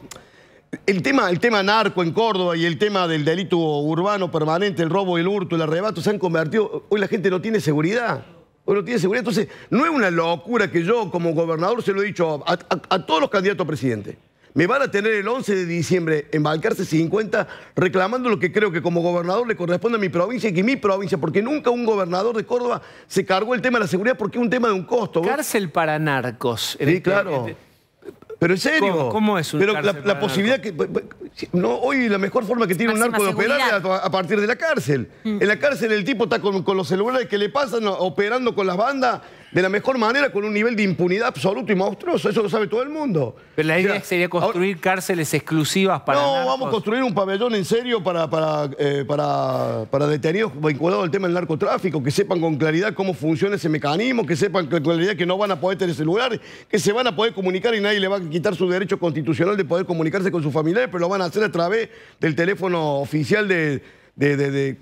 el tema, el tema narco en Córdoba y el tema del delito urbano permanente, el robo, el hurto, el arrebato, se han convertido... Hoy la gente no tiene seguridad. Hoy no tiene seguridad. Entonces, no es una locura que yo como gobernador se lo he dicho a, todos los candidatos a presidente. Me van a tener el 11 de diciembre en Valcarce 50 reclamando lo que creo que como gobernador le corresponde a mi provincia y que mi provincia, porque nunca un gobernador de Córdoba se cargó el tema de la seguridad porque es un tema de un costo. Cárcel para narcos. Este- claro. Pero en serio. ¿Cómo, es Pero la, posibilidad que. No, hoy la mejor forma que tiene un narco de operar es a, partir de la cárcel. Mm. En la cárcel el tipo está con los celulares que le pasan operando con las bandas de la mejor manera con un nivel de impunidad absoluto y monstruoso. Eso lo sabe todo el mundo. Pero la idea sería construir cárceles exclusivas para. No, vamos a construir un pabellón en serio para, eh, para, para, detenidos vinculados al tema del narcotráfico, que sepan con claridad cómo funciona ese mecanismo, que sepan con claridad que no van a poder tener celular, que se van a poder comunicar y nadie le va a quitar su derecho constitucional de poder comunicarse con sus familiares, pero lo van a hacer a través del teléfono oficial de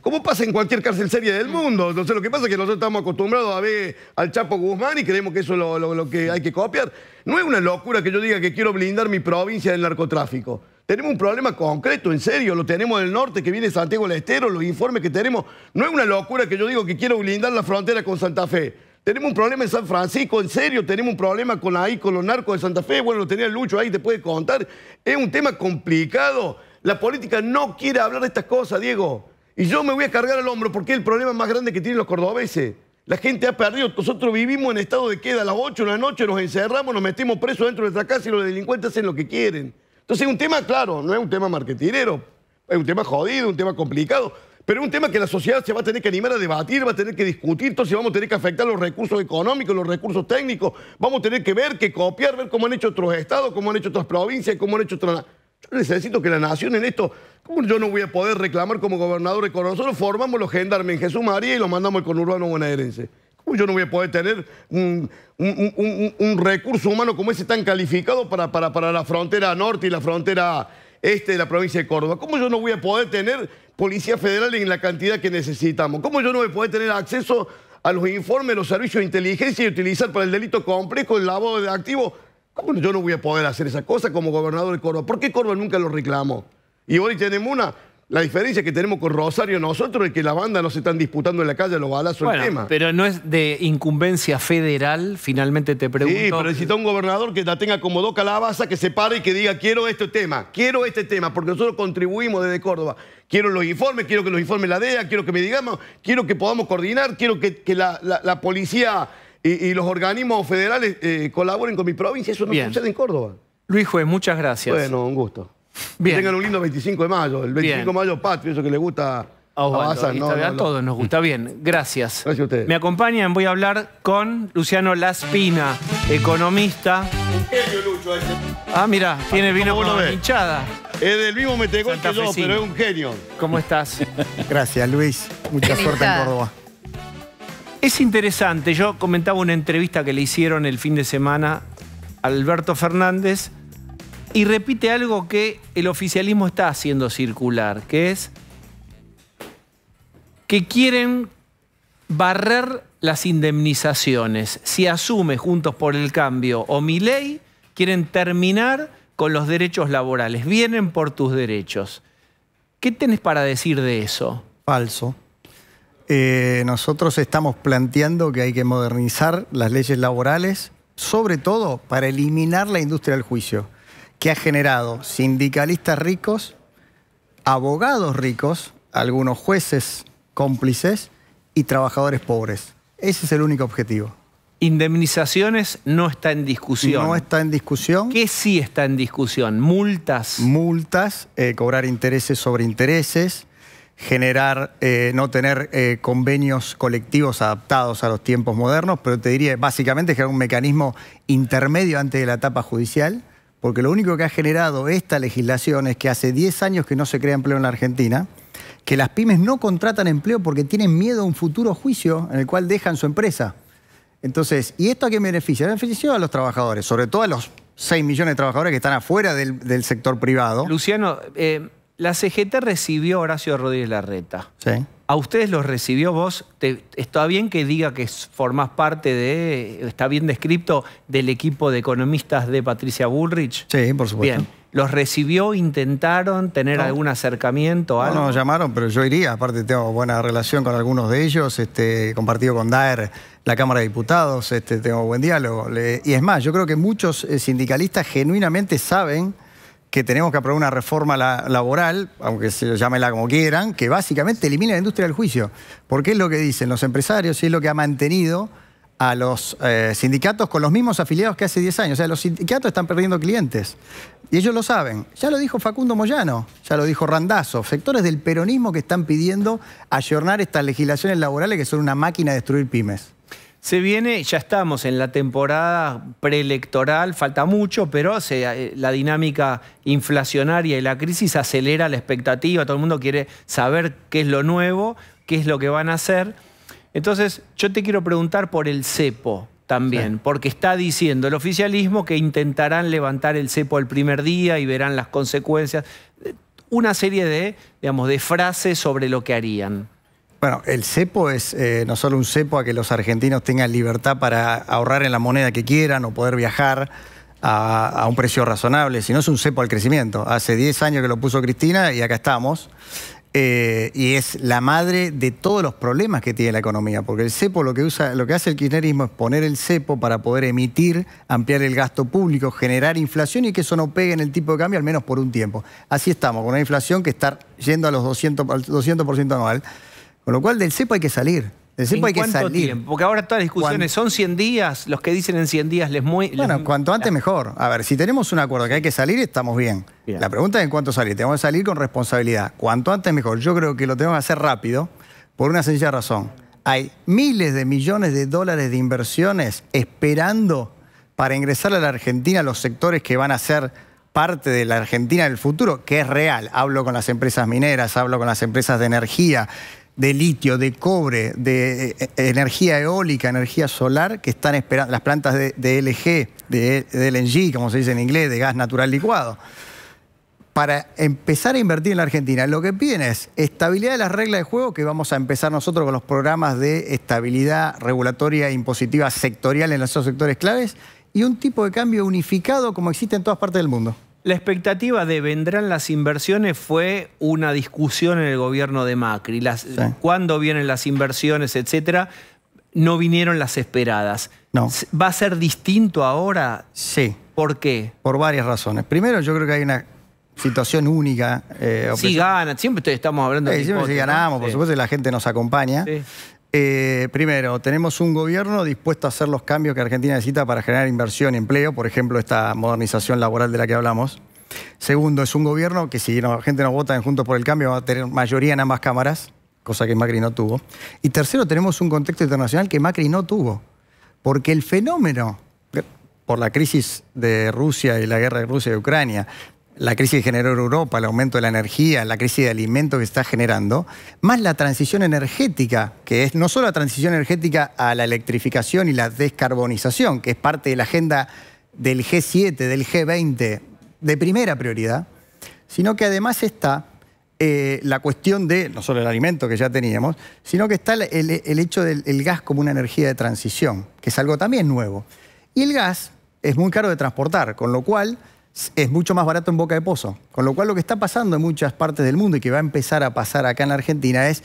¿Cómo pasa en cualquier cárcel seria del mm. mundo? Entonces lo que pasa es que nosotros estamos acostumbrados a ver al Chapo Guzmán y creemos que eso es lo, que hay que copiar. No es una locura que yo diga que quiero blindar mi provincia del narcotráfico. Tenemos un problema concreto, en serio, lo tenemos del norte, que viene Santiago del Estero, los informes que tenemos. No es una locura que yo digo que quiero blindar la frontera con Santa Fe. Tenemos un problema en San Francisco, en serio, tenemos un problema con ahí, con los narcos de Santa Fe. Bueno, lo tenía Lucho ahí, te puede contar. Es un tema complicado la política no quiere hablar de estas cosas, Diego. Y yo me voy a cargar al hombro porque es el problema más grande que tienen los cordobeses. La gente ha perdido. Nosotros vivimos en estado de queda a las 8 de la noche, nos encerramos, nos metemos presos dentro de nuestra casa y los delincuentes hacen lo que quieren. Entonces es un tema, claro, no es un tema marketinero, es un tema jodido, un tema complicado, pero es un tema que la sociedad se va a tener que animar a debatir, va a tener que discutir, entonces vamos a tener que afectar los recursos económicos, los recursos técnicos, vamos a tener que ver, que copiar, ver cómo han hecho otros estados, cómo han hecho otras provincias, cómo han hecho otras... Yo necesito que la nación en esto, ¿cómo yo no voy a poder reclamar como gobernador de Córdoba? Nosotros formamos los gendarmes en Jesús María y los mandamos al conurbano bonaerense. ¿Cómo yo no voy a poder tener un, recurso humano como ese tan calificado para, para, la frontera norte y la frontera este de la provincia de Córdoba? ¿Cómo yo no voy a poder tener policía federal en la cantidad que necesitamos? ¿Cómo yo no voy a poder tener acceso a los informes, los servicios de inteligencia y utilizar para el delito complejo el lavado de activos yo no voy a poder hacer esa cosa como gobernador de Córdoba? ¿Por qué Córdoba nunca lo reclamó? Y hoy tenemos una. La diferencia que tenemos con Rosario nosotros es que la banda no se están disputando en la calle los balazos el tema. Pero no es de incumbencia federal, finalmente te pregunto. Sí, pero necesita un gobernador que la tenga como dos calabazas, que se pare y que diga quiero este tema, quiero este tema, porque nosotros contribuimos desde Córdoba. Quiero los informes, quiero que los informe la DEA, quiero que me digamos, quiero que podamos coordinar, quiero que, la policía y, los organismos federales eh, colaboren con mi provincia. Eso no sucede en Córdoba. Luis Juez, muchas gracias. Bueno, un gusto. Bien. Que tengan un lindo 25 de mayo. El 25 de mayo Pat, eso que le gusta... a, no, a todos nos gusta. Bien, gracias. Gracias a ustedes. Me acompañan, voy a hablar con Luciano Laspina, economista. Un genio, Lucho ese. Ah, mira, tiene vino con hinchada. Es del mismo metegol que yo, pero es un genio. ¿Cómo estás? gracias, Luis. Mucha suerte en Córdoba. Es interesante, yo comentaba una entrevista que le hicieron el fin de semana a Alberto Fernández y repite algo que el oficialismo está haciendo circular, que es que quieren barrer las indemnizaciones. Si asume Juntos por el Cambio o mi ley, quieren terminar con los derechos laborales. Vienen por tus derechos. ¿Qué tenés para decir de eso? Falso. Eh, nosotros estamos planteando que hay que modernizar las leyes laborales, sobre todo para eliminar la industria del juicio, que ha generado sindicalistas ricos, abogados ricos, algunos jueces cómplices y trabajadores pobres. Ese es el único objetivo. Indemnizaciones no está en discusión. No está en discusión. ¿Qué sí está en discusión? Multas. Multas, eh, cobrar intereses sobre intereses, generar, eh, no tener eh, convenios colectivos adaptados a los tiempos modernos, pero te diría básicamente generar un mecanismo intermedio antes de la etapa judicial, porque lo único que ha generado esta legislación es que hace 10 años que no se crea empleo en la Argentina, que las pymes no contratan empleo porque tienen miedo a un futuro juicio en el cual dejan su empresa. Entonces, ¿y esto a qué beneficia? Beneficia a los trabajadores, sobre todo a los 6 millones de trabajadores que están afuera del, sector privado. Luciano, eh, la CGT recibió a Horacio Rodríguez Larreta. Sí. ¿A ustedes los recibió vos? ¿Está bien que diga que formás parte de, está bien descrito, del equipo de economistas de Patricia Bullrich? Sí, por supuesto. Bien. ¿Los recibió? ¿Intentaron tener algún acercamiento? No, no, llamaron, pero yo iría. Aparte tengo buena relación con algunos de ellos. Este, compartido con Daer la Cámara de Diputados. Este, tengo buen diálogo. y es más, yo creo que muchos eh, sindicalistas genuinamente saben que tenemos que aprobar una reforma laboral, aunque se llámela como quieran, que básicamente elimina la industria del juicio. Porque es lo que dicen los empresarios y es lo que ha mantenido a los eh, sindicatos con los mismos afiliados que hace 10 años. O sea, los sindicatos están perdiendo clientes. Y ellos lo saben. Ya lo dijo Facundo Moyano, ya lo dijo Randazo, sectores del peronismo que están pidiendo ayornar estas legislaciones laborales que son una máquina de destruir pymes. Se viene, ya estamos en la temporada preelectoral, falta mucho, pero eh, la dinámica inflacionaria y la crisis acelera la expectativa, todo el mundo quiere saber qué es lo nuevo, qué es lo que van a hacer. Entonces, yo te quiero preguntar por el cepo también, porque está diciendo el oficialismo que intentarán levantar el cepo el primer día y verán las consecuencias. Eh, una serie de, digamos, de frases sobre lo que harían. Bueno, el cepo es eh, no solo un cepo a que los argentinos tengan libertad para ahorrar en la moneda que quieran o poder viajar a, un precio razonable, sino es un cepo al crecimiento. Hace 10 años que lo puso Cristina y acá estamos. Eh, y es la madre de todos los problemas que tiene la economía, porque el cepo lo que usa, lo que hace el kirchnerismo es poner el cepo para poder emitir, ampliar el gasto público, generar inflación y que eso no pegue en el tipo de cambio, al menos por un tiempo. Así estamos, con una inflación que está yendo a los 200%, 200 anual. Con lo cual del cepo hay que salir. Tiempo? Porque ahora todas las discusiones son 100 días, los que dicen en 100 días les muy Bueno, cuanto antes mejor. A ver, si tenemos un acuerdo que hay que salir, estamos bien. bien. La pregunta es en cuánto salir. Tenemos que salir con responsabilidad. Cuanto antes mejor. Yo creo que lo tenemos que hacer rápido por una sencilla razón. Hay miles de millones de dólares de inversiones esperando para ingresar a la Argentina los sectores que van a ser parte de la Argentina del futuro, que es real. Hablo con las empresas mineras, hablo con las empresas de energía de litio, de cobre, de eh, eh, energía eólica, energía solar, que están esperando, las plantas de, LG, de, LNG, como se dice en inglés, de gas natural licuado. Para empezar a invertir en la Argentina, lo que piden es estabilidad de las reglas de juego, que vamos a empezar nosotros con los programas de estabilidad regulatoria e impositiva sectorial en los sectores claves, y un tipo de cambio unificado como existe en todas partes del mundo. La expectativa de vendrán las inversiones fue una discusión en el gobierno de Macri. Las, ¿Cuándo vienen las inversiones, etcétera? No vinieron las esperadas. ¿Va a ser distinto ahora? Sí. ¿Por qué? Por varias razones. Primero, yo creo que hay una situación única. Si eh, sí, ganan, siempre estamos hablando de... Sí, ganamos, por supuesto, la gente nos acompaña. Eh, primero, tenemos un gobierno dispuesto a hacer los cambios que Argentina necesita para generar inversión y empleo, por ejemplo, esta modernización laboral de la que hablamos. Segundo, es un gobierno que si la gente no vota en Juntos por el Cambio va a tener mayoría en ambas cámaras, cosa que Macri no tuvo. Y tercero, tenemos un contexto internacional que Macri no tuvo, porque el fenómeno por la crisis de Rusia y la guerra de Rusia y Ucrania, la crisis que generó Europa, el aumento de la energía, la crisis de alimentos que está generando, más la transición energética, que es no solo la transición energética a la electrificación y la descarbonización, que es parte de la agenda del G7, del G20, de primera prioridad, sino que además está eh, la cuestión de, no solo el alimento que ya teníamos, sino que está el, hecho del gas como una energía de transición, que es algo también nuevo. Y el gas es muy caro de transportar, con lo cual es mucho más barato en boca de pozo. Con lo cual lo que está pasando en muchas partes del mundo y que va a empezar a pasar acá en Argentina es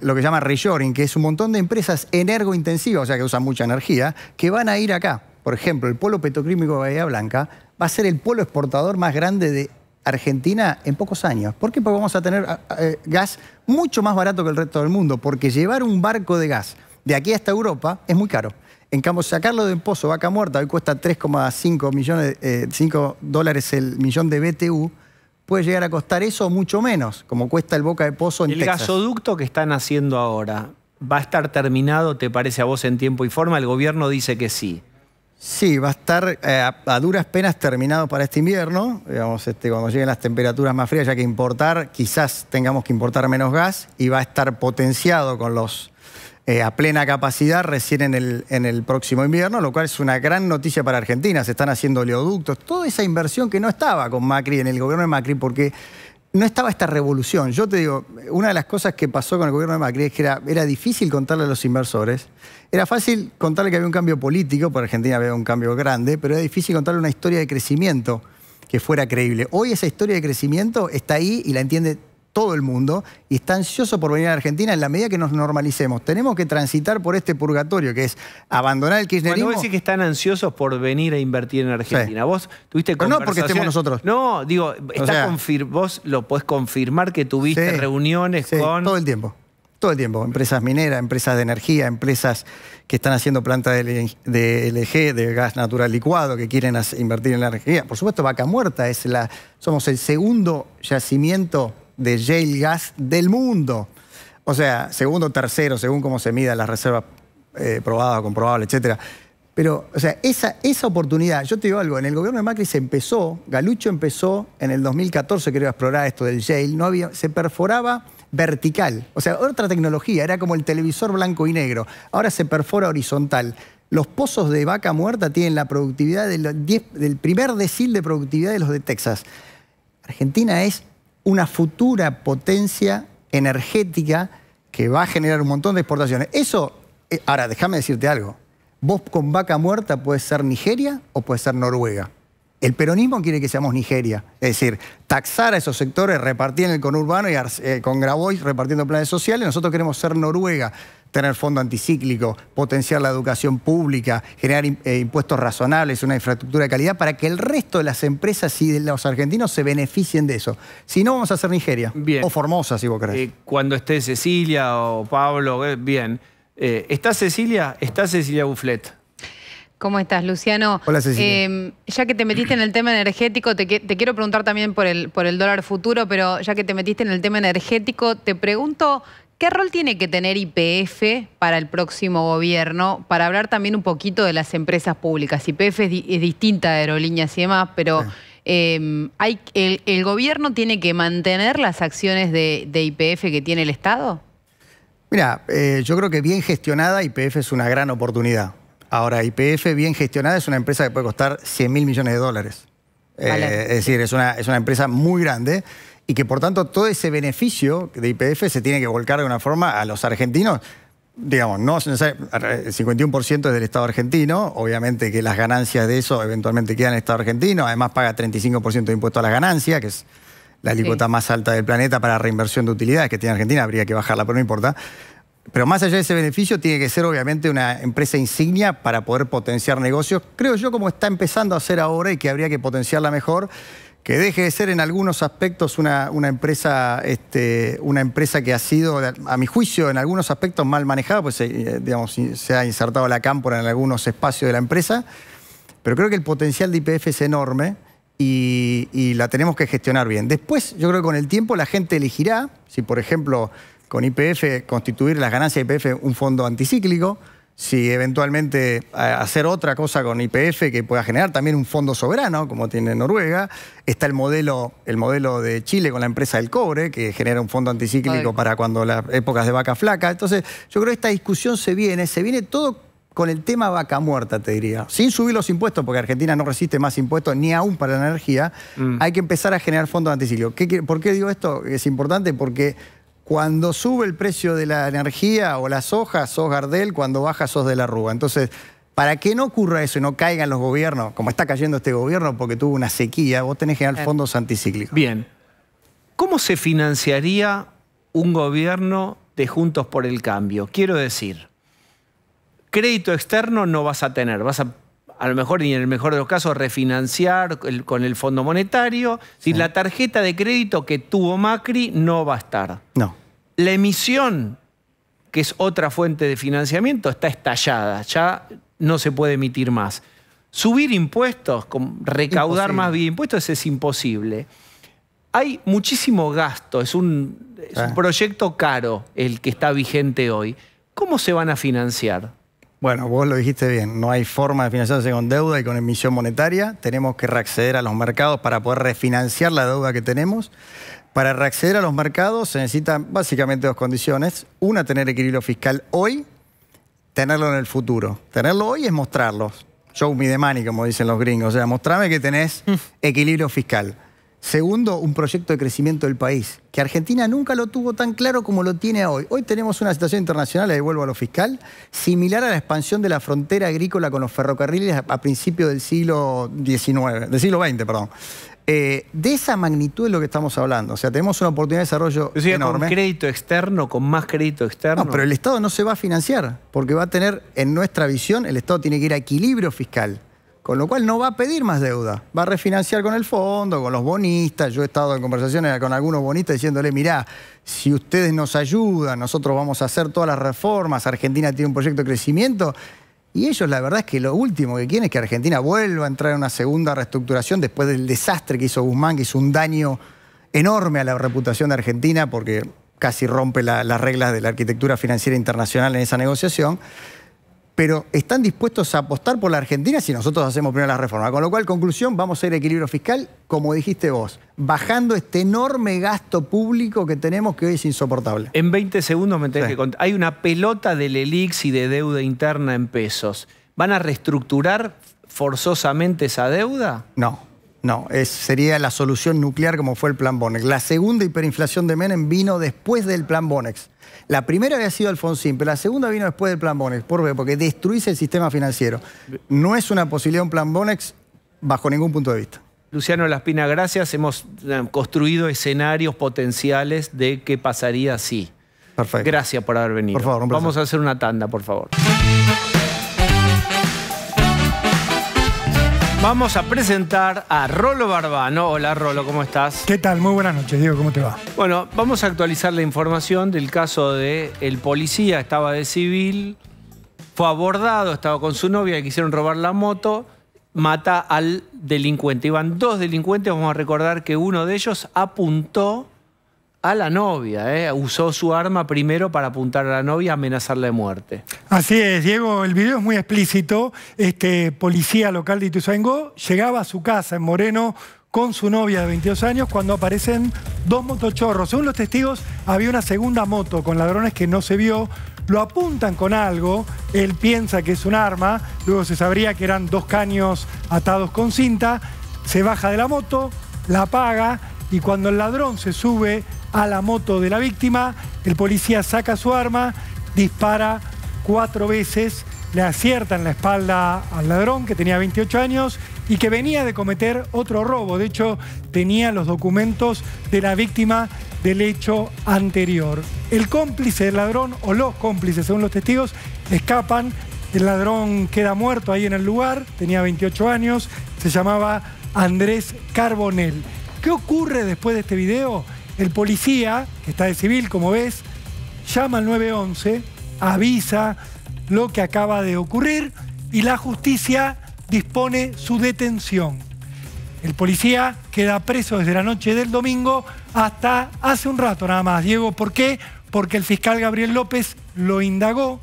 lo que se llama reshoring, que es un montón de empresas energointensivas, o sea que usan mucha energía, que van a ir acá. Por ejemplo, el polo petroquímico de Bahía Blanca va a ser el polo exportador más grande de Argentina en pocos años. ¿Por qué? Porque vamos a tener eh, gas mucho más barato que el resto del mundo, porque llevar un barco de gas de aquí hasta Europa es muy caro. En cambio, sacarlo de pozo vaca muerta, hoy cuesta 3,5 millones, eh, dólares el millón de BTU, puede llegar a costar eso mucho menos, como cuesta el boca de pozo en el Texas. El gasoducto que están haciendo ahora, ¿va a estar terminado, te parece a vos, en tiempo y forma? El gobierno dice que sí. Sí, va a estar eh, a, duras penas terminado para este invierno, digamos, este, cuando lleguen las temperaturas más frías, ya que importar, quizás tengamos que importar menos gas y va a estar potenciado con los eh, a plena capacidad recién en el, en el próximo invierno, lo cual es una gran noticia para Argentina. Se están haciendo oleoductos, toda esa inversión que no estaba con Macri, en el gobierno de Macri, porque no estaba esta revolución. Yo te digo, una de las cosas que pasó con el gobierno de Macri es que era, era difícil contarle a los inversores. Era fácil contarle que había un cambio político, para Argentina había un cambio grande, pero era difícil contarle una historia de crecimiento que fuera creíble. Hoy esa historia de crecimiento está ahí y la entiende todo el mundo y está ansioso por venir a Argentina en la medida que nos normalicemos. Tenemos que transitar por este purgatorio que es abandonar el kirchnerismo. Cuando vos decís que están ansiosos por venir a invertir en Argentina, vos tuviste conversaciones no porque estemos nosotros. No, digo, vos lo puedes confirmar que tuviste reuniones con... todo el tiempo. Todo el tiempo, empresas mineras, empresas de energía, empresas que están haciendo planta de LG, de gas natural licuado, que quieren invertir en la energía. Por supuesto, Vaca Muerta es la, somos el segundo yacimiento de shale gas del mundo. O sea, segundo, o tercero, según cómo se mida las reservas eh, probada probadas o comprobables, etc. Pero, o sea, esa, esa oportunidad, yo te digo algo, en el gobierno de Macri se empezó, Galucho empezó en el 2014, creo, a explorar esto del shale, no se perforaba vertical, o sea, otra tecnología, era como el televisor blanco y negro, ahora se perfora horizontal. Los pozos de vaca muerta tienen la productividad del, del primer decil de productividad de los de Texas. Argentina es una futura potencia energética que va a generar un montón de exportaciones. Eso, eh, ahora déjame decirte algo, vos con vaca muerta puede ser Nigeria o puede ser Noruega. El peronismo quiere que seamos Nigeria, es decir, taxar a esos sectores, repartir en el conurbano y eh, con Grabois repartiendo planes sociales, nosotros queremos ser Noruega tener fondo anticíclico, potenciar la educación pública, generar eh, impuestos razonables, una infraestructura de calidad, para que el resto de las empresas y de los argentinos se beneficien de eso. Si no, vamos a hacer Nigeria. Bien. O Formosa, si vos querés. Eh, cuando esté Cecilia o Pablo, eh, bien. ¿Está Cecilia? ¿Está Cecilia Bufflet? ¿Cómo estás, Luciano? Hola, Cecilia. Em, ya que te metiste en el tema energético, te, te, quiero preguntar también por el, por el dólar futuro, pero ya que te metiste en el tema energético, te pregunto ¿Qué rol tiene que tener IPF para el próximo gobierno? Para hablar también un poquito de las empresas públicas. IPF es, distinta de aerolíneas y demás, pero em, el, gobierno tiene que mantener las acciones de IPF que tiene el Estado? Mira, eh, yo creo que bien gestionada IPF es una gran oportunidad. Ahora, IPF bien gestionada es una empresa que puede costar 100 mil millones de dólares. Eh, es decir, es una, es una empresa muy grande y que por tanto todo ese beneficio de IPF se tiene que volcar de una forma a los argentinos. Digamos, no el 51% es del Estado argentino, obviamente que las ganancias de eso eventualmente quedan en el Estado argentino, además paga 35% de impuesto a las ganancias, que es la alícuota más alta del planeta para reinversión de utilidades que tiene Argentina, habría que bajarla, pero no importa. Pero más allá de ese beneficio, tiene que ser obviamente una empresa insignia para poder potenciar negocios, creo yo, como está empezando a hacer ahora y que habría que potenciarla mejor que deje de ser en algunos aspectos una, empresa, este, una empresa que ha sido, a mi juicio, en algunos aspectos mal manejada, pues eh, digamos, se ha insertado la cámpora en algunos espacios de la empresa, pero creo que el potencial de IPF es enorme y, la tenemos que gestionar bien. Después, yo creo que con el tiempo la gente elegirá, si por ejemplo con IPF constituir las ganancias de IPF un fondo anticíclico, si eventualmente eh, hacer otra cosa con IPF que pueda generar también un fondo soberano, como tiene Noruega. Está el modelo, el modelo de Chile con la empresa del cobre, que genera un fondo anticíclico para cuando las épocas de vaca flaca. Entonces, yo creo que esta discusión se viene, se viene todo con el tema vaca muerta, te diría. Sin subir los impuestos, porque Argentina no resiste más impuestos, ni aún para la energía, mm. hay que empezar a generar fondos anticíclicos. ¿Por qué digo esto? Es importante porque cuando sube el precio de la energía o las hojas, sos Gardel, cuando baja, sos de la Rúa. Entonces, para que no ocurra eso y no caigan los gobiernos, como está cayendo este gobierno porque tuvo una sequía, vos tenés que al fondos anticíclicos. Bien. ¿Cómo se financiaría un gobierno de Juntos por el Cambio? Quiero decir, crédito externo no vas a tener, vas a a lo mejor, y en el mejor de los casos, refinanciar con el Fondo Monetario. Si la tarjeta de crédito que tuvo Macri no va a estar. No. La emisión, que es otra fuente de financiamiento, está estallada, ya no se puede emitir más. Subir impuestos, recaudar más impuestos es imposible. Hay muchísimo gasto, es un, ah. proyecto caro el que está vigente hoy. ¿Cómo se van a financiar? Bueno, vos lo dijiste bien, no hay forma de financiarse con deuda y con emisión monetaria, tenemos que reacceder a los mercados para poder refinanciar la deuda que tenemos. Para reacceder a los mercados se necesitan básicamente dos condiciones. Una, tener equilibrio fiscal hoy, tenerlo en el futuro. Tenerlo hoy es mostrarlo. Show me the money, como dicen los gringos. O sea, mostrame que tenés mm. equilibrio fiscal. Segundo, un proyecto de crecimiento del país, que Argentina nunca lo tuvo tan claro como lo tiene hoy. Hoy tenemos una situación internacional, le vuelvo a lo fiscal, similar a la expansión de la frontera agrícola con los ferrocarriles a, principios del siglo XIX, del siglo XX, perdón. Eh, de esa magnitud es lo que estamos hablando. O sea, tenemos una oportunidad de desarrollo enorme. Con crédito externo, con más crédito externo. No, pero el Estado no se va a financiar, porque va a tener, en nuestra visión, el Estado tiene que ir a equilibrio fiscal. Con lo cual no va a pedir más deuda, va a refinanciar con el fondo, con los bonistas. Yo he estado en conversaciones con algunos bonistas diciéndole, mirá, si ustedes nos ayudan, nosotros vamos a hacer todas las reformas, Argentina tiene un proyecto de crecimiento, y ellos la verdad es que lo último que quieren es que Argentina vuelva a entrar en una segunda reestructuración después del desastre que hizo Guzmán, que hizo un daño enorme a la reputación de Argentina porque casi rompe las reglas de la arquitectura financiera internacional en esa negociación pero están dispuestos a apostar por la Argentina si nosotros hacemos primero la reforma. Con lo cual, conclusión, vamos a ir a equilibrio fiscal, como dijiste vos, bajando este enorme gasto público que tenemos que hoy es insoportable. En 20 segundos me tenés que contar. Hay una pelota del elixir y de deuda interna en pesos. ¿Van a reestructurar forzosamente esa deuda? No. No, sería la solución nuclear como fue el plan Bonex. La segunda hiperinflación de Menem vino después del plan Bonex. La primera había sido Alfonsín, pero la segunda vino después del Plan Bonex, por porque destruís el sistema financiero. No es una posibilidad un Plan Bonex bajo ningún punto de vista. Luciano Laspina, gracias. Hemos eh, construido escenarios potenciales de qué pasaría así. Perfecto. Gracias por haber venido. Por favor, Vamos a hacer una tanda, por favor. Vamos a presentar a Rolo Barbano. Hola Rolo, ¿cómo estás? ¿Qué tal? Muy buenas noches, Diego, ¿cómo te va? Bueno, vamos a actualizar la información del caso de el policía, estaba de civil, fue abordado, estaba con su novia, le quisieron robar la moto, mata al delincuente. Iban dos delincuentes, vamos a recordar que uno de ellos apuntó a la novia, ¿eh? usó su arma primero para apuntar a la novia, amenazarla de muerte. Así es, Diego, el video es muy explícito. Este policía local de Ituzaingó llegaba a su casa en Moreno con su novia de 22 años cuando aparecen dos motochorros. Según los testigos, había una segunda moto con ladrones que no se vio. Lo apuntan con algo, él piensa que es un arma, luego se sabría que eran dos caños atados con cinta, se baja de la moto, la apaga y cuando el ladrón se sube a la moto de la víctima, el policía saca su arma, dispara cuatro veces, le acierta en la espalda al ladrón que tenía 28 años y que venía de cometer otro robo. De hecho, tenía los documentos de la víctima del hecho anterior. El cómplice del ladrón, o los cómplices, según los testigos, escapan. El ladrón queda muerto ahí en el lugar, tenía 28 años, se llamaba Andrés Carbonel. ¿Qué ocurre después de este video? El policía, que está de civil, como ves, llama al 911, avisa lo que acaba de ocurrir y la justicia dispone su detención. El policía queda preso desde la noche del domingo hasta hace un rato nada más. Diego, ¿por qué? Porque el fiscal Gabriel López lo indagó.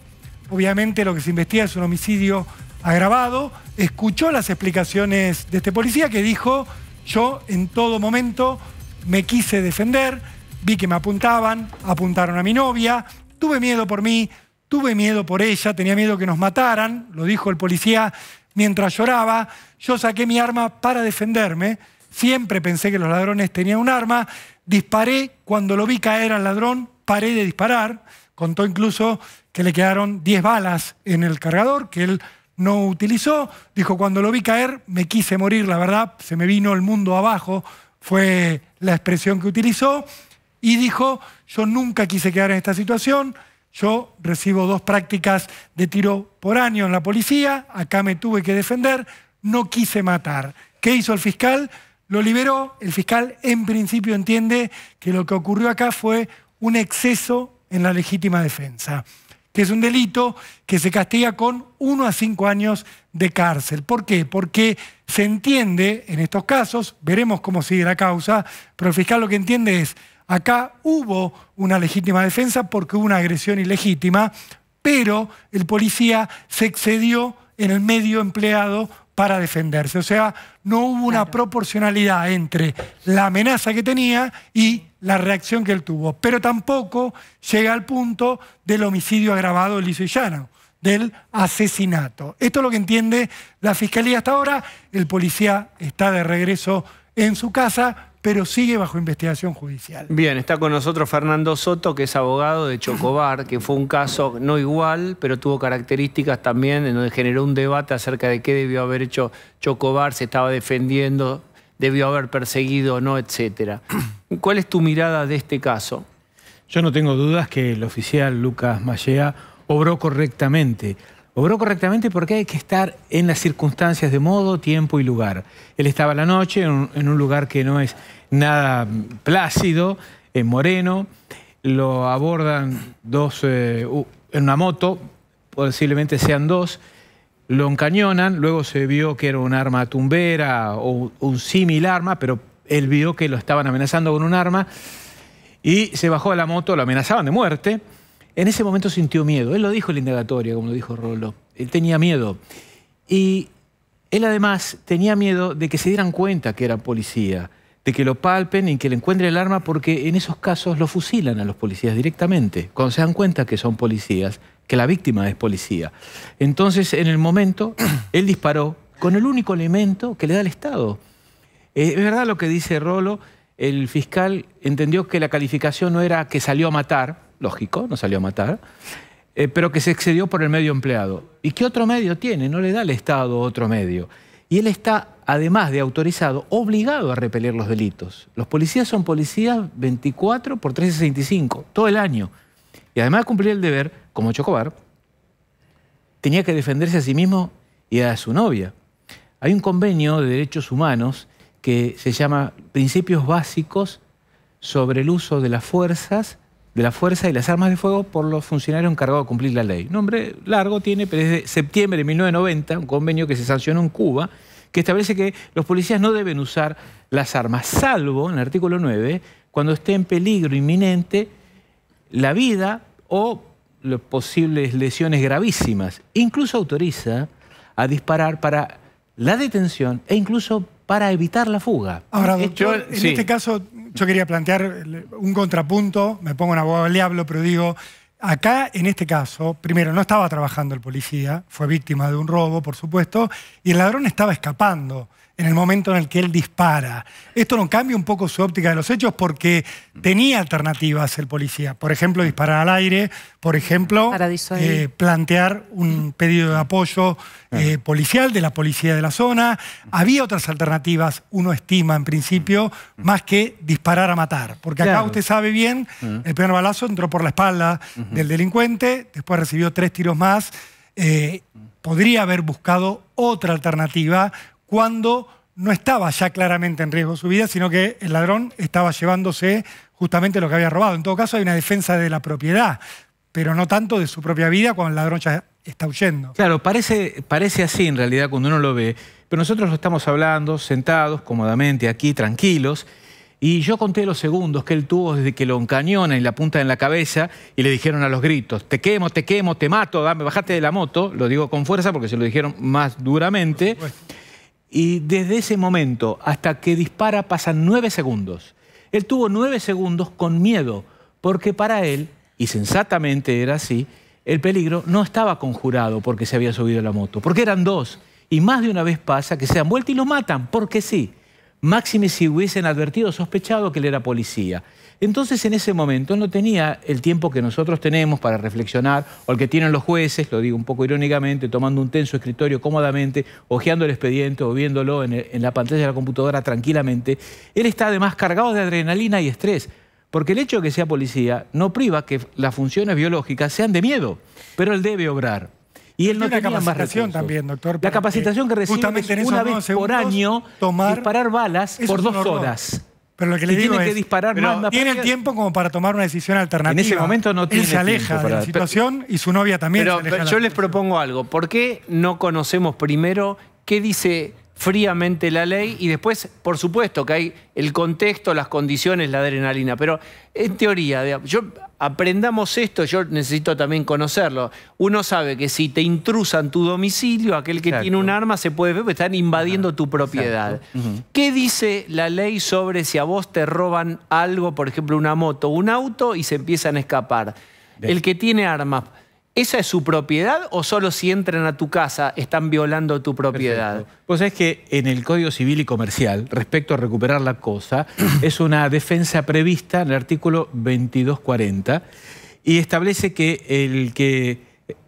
Obviamente lo que se investiga es un homicidio agravado. Escuchó las explicaciones de este policía que dijo, yo en todo momento me quise defender, vi que me apuntaban, apuntaron a mi novia, tuve miedo por mí, tuve miedo por ella, tenía miedo que nos mataran, lo dijo el policía mientras lloraba, yo saqué mi arma para defenderme, siempre pensé que los ladrones tenían un arma, disparé cuando lo vi caer al ladrón, paré de disparar, contó incluso que le quedaron 10 balas en el cargador, que él no utilizó, dijo cuando lo vi caer me quise morir, la verdad, se me vino el mundo abajo fue la expresión que utilizó, y dijo, yo nunca quise quedar en esta situación, yo recibo dos prácticas de tiro por año en la policía, acá me tuve que defender, no quise matar. ¿Qué hizo el fiscal? Lo liberó, el fiscal en principio entiende que lo que ocurrió acá fue un exceso en la legítima defensa, que es un delito que se castiga con uno a cinco años de cárcel. ¿Por qué? Porque se entiende, en estos casos, veremos cómo sigue la causa, pero el fiscal lo que entiende es, acá hubo una legítima defensa porque hubo una agresión ilegítima, pero el policía se excedió en el medio empleado para defenderse. O sea, no hubo una proporcionalidad entre la amenaza que tenía y la reacción que él tuvo. Pero tampoco llega al punto del homicidio agravado liso y llano del asesinato. Esto es lo que entiende la fiscalía hasta ahora. El policía está de regreso en su casa, pero sigue bajo investigación judicial. Bien, está con nosotros Fernando Soto, que es abogado de Chocobar, que fue un caso no igual, pero tuvo características también en donde generó un debate acerca de qué debió haber hecho Chocobar, se estaba defendiendo, debió haber perseguido o no, etc. (clears throat) ¿Cuál es tu mirada de este caso? Yo no tengo dudas que el oficial Lucas Mallea obró correctamente. Obró correctamente porque hay que estar en las circunstancias de modo, tiempo y lugar. Él estaba la noche en, un lugar que no es nada plácido, en Moreno. Lo abordan dos eh, en una moto, posiblemente sean dos. Lo encañonan, luego se vio que era un arma tumbera o un similar arma, pero él vio que lo estaban amenazando con un arma y se bajó de la moto, lo amenazaban de muerte en ese momento sintió miedo. Él lo dijo en la indagatoria, como lo dijo Rolo. Él tenía miedo. Y él además tenía miedo de que se dieran cuenta que era policía, de que lo palpen y que le encuentren el arma, porque en esos casos lo fusilan a los policías directamente, cuando se dan cuenta que son policías, que la víctima es policía. Entonces, en el momento, (clears throat) él disparó con el único elemento que le da el Estado. Eh, es verdad lo que dice Rolo, el fiscal entendió que la calificación no era que salió a matar, lógico, no salió a matar, eh, pero que se excedió por el medio empleado. ¿Y qué otro medio tiene? No le da al Estado otro medio. Y él está, además de autorizado, obligado a repeler los delitos. Los policías son policías 24 por 365, todo el año. Y además de cumplir el deber, como Chocobar, tenía que defenderse a sí mismo y a su novia. Hay un convenio de derechos humanos que se llama Principios Básicos sobre el uso de las fuerzas de la Fuerza y las Armas de Fuego por los funcionarios encargados de cumplir la ley. Nombre largo tiene, pero es de septiembre de 1990, un convenio que se sancionó en Cuba, que establece que los policías no deben usar las armas, salvo, en el artículo 9, cuando esté en peligro inminente la vida o posibles lesiones gravísimas. Incluso autoriza a disparar para la detención e incluso para evitar la fuga. Ahora, doctor, en este caso, yo quería plantear eh, un contrapunto, me pongo en abogado del diablo, pero digo, acá en este caso, primero, no estaba trabajando el policía, fue víctima de un robo, por supuesto, y el ladrón estaba escapando en el momento en el que él dispara. Esto no cambia un poco su óptica de los hechos porque tenía alternativas el policía. Por ejemplo, disparar al aire, por ejemplo, eh, plantear un pedido de apoyo eh, policial de la policía de la zona. Había otras alternativas, uno estima en principio, más que disparar a matar. Porque acá usted sabe bien, mm. el primer balazo entró por la espalda del delincuente, después recibió tres tiros más. Eh, podría haber buscado otra alternativa cuando no estaba ya claramente en riesgo su vida, sino que el ladrón estaba llevándose justamente lo que había robado. En todo caso, hay una defensa de la propiedad, pero no tanto de su propia vida cuando el ladrón ya está huyendo. Claro, parece, parece así en realidad cuando uno lo ve, pero nosotros lo estamos hablando sentados cómodamente aquí, tranquilos, y yo conté los segundos que él tuvo desde que lo encañonan y la punta en la cabeza y le dijeron a los gritos, te quemo, te quemo, te mato, dame, bajate de la moto, lo digo con fuerza porque se lo dijeron más duramente. Y desde ese momento hasta que dispara pasan nueve segundos. Él tuvo nueve segundos con miedo, porque para él, y sensatamente era así, el peligro no estaba conjurado porque se había subido la moto, porque eran dos. Y más de una vez pasa que se han vuelto y lo matan, porque sí. Máxime si hubiesen advertido, sospechado que él era policía. Entonces, en ese momento, no tenía el tiempo que nosotros tenemos para reflexionar, o el que tienen los jueces, lo digo un poco irónicamente, tomando un tenso escritorio cómodamente, hojeando el expediente o viéndolo en, la pantalla de la computadora tranquilamente. Él está además cargado de adrenalina y estrés. Porque el hecho de que sea policía no priva que las funciones biológicas sean de miedo, pero él debe obrar. Y él no tiene tenía más también, doctor. La capacitación que recibe una vez por año tomar... disparar balas por dos horas. Pero lo que le digo es, que disparar no tiene el tiempo como para tomar una decisión alternativa. En ese momento no tiene se aleja de la situación y su novia también pero, pero yo les propongo algo. ¿Por qué no conocemos primero qué dice fríamente la ley y después, por supuesto, que hay el contexto, las condiciones, la adrenalina, pero en teoría, yo aprendamos esto, yo necesito también conocerlo. Uno sabe que si te intrusan tu domicilio, aquel que tiene un arma se puede ver, porque están invadiendo tu propiedad. ¿Qué dice la ley sobre si a vos te roban algo, por ejemplo una moto, un auto, y se empiezan a escapar? El que tiene armas ¿Esa es su propiedad o solo si entran a tu casa están violando tu propiedad? Pues es que en el Código Civil y Comercial, respecto a recuperar la cosa, (clears throat) es una defensa prevista en el artículo 2240 y establece que el que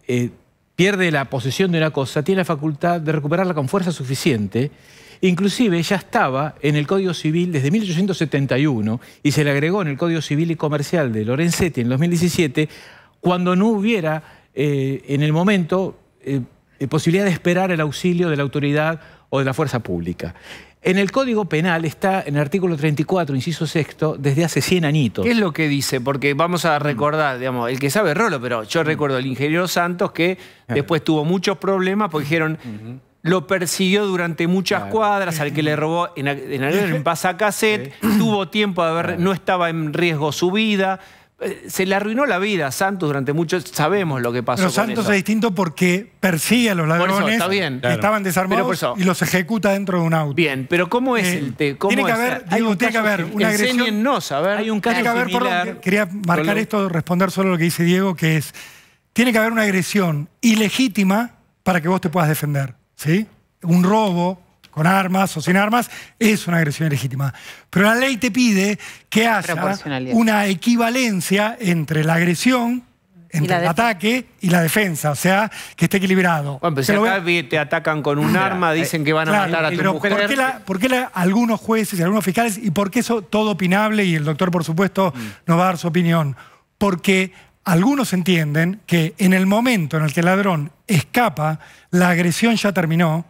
eh, pierde la posesión de una cosa tiene la facultad de recuperarla con fuerza suficiente. Inclusive ya estaba en el Código Civil desde 1871 y se le agregó en el Código Civil y Comercial de Lorenzetti en 2017 cuando no hubiera eh, en el momento eh, eh, posibilidad de esperar el auxilio de la autoridad o de la fuerza pública. En el Código Penal está en el artículo 34, inciso sexto, desde hace 100 añitos. ¿Qué es lo que dice? Porque vamos a recordar, digamos, el que sabe Rolo, pero yo recuerdo al ingeniero Santos que ah. después tuvo muchos problemas porque dijeron... lo persiguió durante muchas cuadras, al que le robó en, en, (laughs) tuvo tiempo de haber, no estaba en riesgo su vida, eh, se le arruinó la vida a Santos durante mucho Sabemos lo que pasó. Pero Santos es distinto porque persigue a los ladrones. Estaban desarmados y los ejecuta dentro de un auto. Bien, pero ¿cómo es eh, el te, Tiene que haber, tiene que haber una agresión. Hay un caso quería marcar esto, responder solo lo que dice Diego, que es. Tiene que haber una agresión ilegítima para que vos te puedas defender. ¿Sí? Un robo, con armas o sin armas, es una agresión legítima. Pero la ley te pide que haya una equivalencia entre la agresión, entre el ataque y la defensa, o sea, que esté equilibrado. Bueno, pero si acá te atacan con un arma, eh, dicen que van a matar a tu mujer. ¿Por qué, algunos jueces y algunos fiscales, y por qué eso todo opinable, y el doctor, por supuesto, mm. no va a dar su opinión? Porque algunos entienden que en el momento en el que el ladrón escapa, la agresión ya terminó,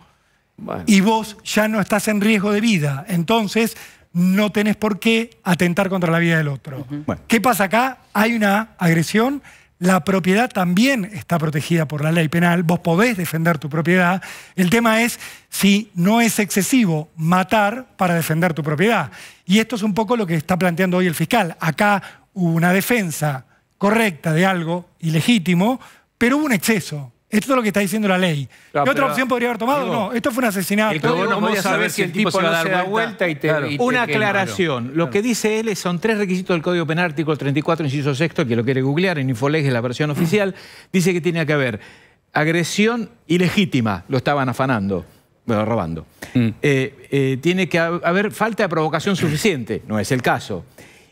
y vos ya no estás en riesgo de vida. Entonces, no tenés por qué atentar contra la vida del otro. ¿Qué pasa acá? Hay una agresión. La propiedad también está protegida por la ley penal. Vos podés defender tu propiedad. El tema es si no es excesivo matar para defender tu propiedad. Y esto es un poco lo que está planteando hoy el fiscal. Acá hubo una defensa correcta de algo ilegítimo, pero hubo un exceso. Esto es lo que está diciendo la ley. ¿Qué otra opción podría haber tomado? no, esto fue un asesinato. El vos no saber si el tipo, se va a dar vuelta, y te, Una aclaración. Lo que dice él son tres requisitos del Código Penal, artículo 34, inciso sexto, que lo quiere googlear en Infoleg, es la versión oficial, dice que tiene que haber agresión ilegítima, lo estaban afanando. Bueno, robando. Mm. Eh, eh, tiene que haber falta de provocación suficiente, no es el caso.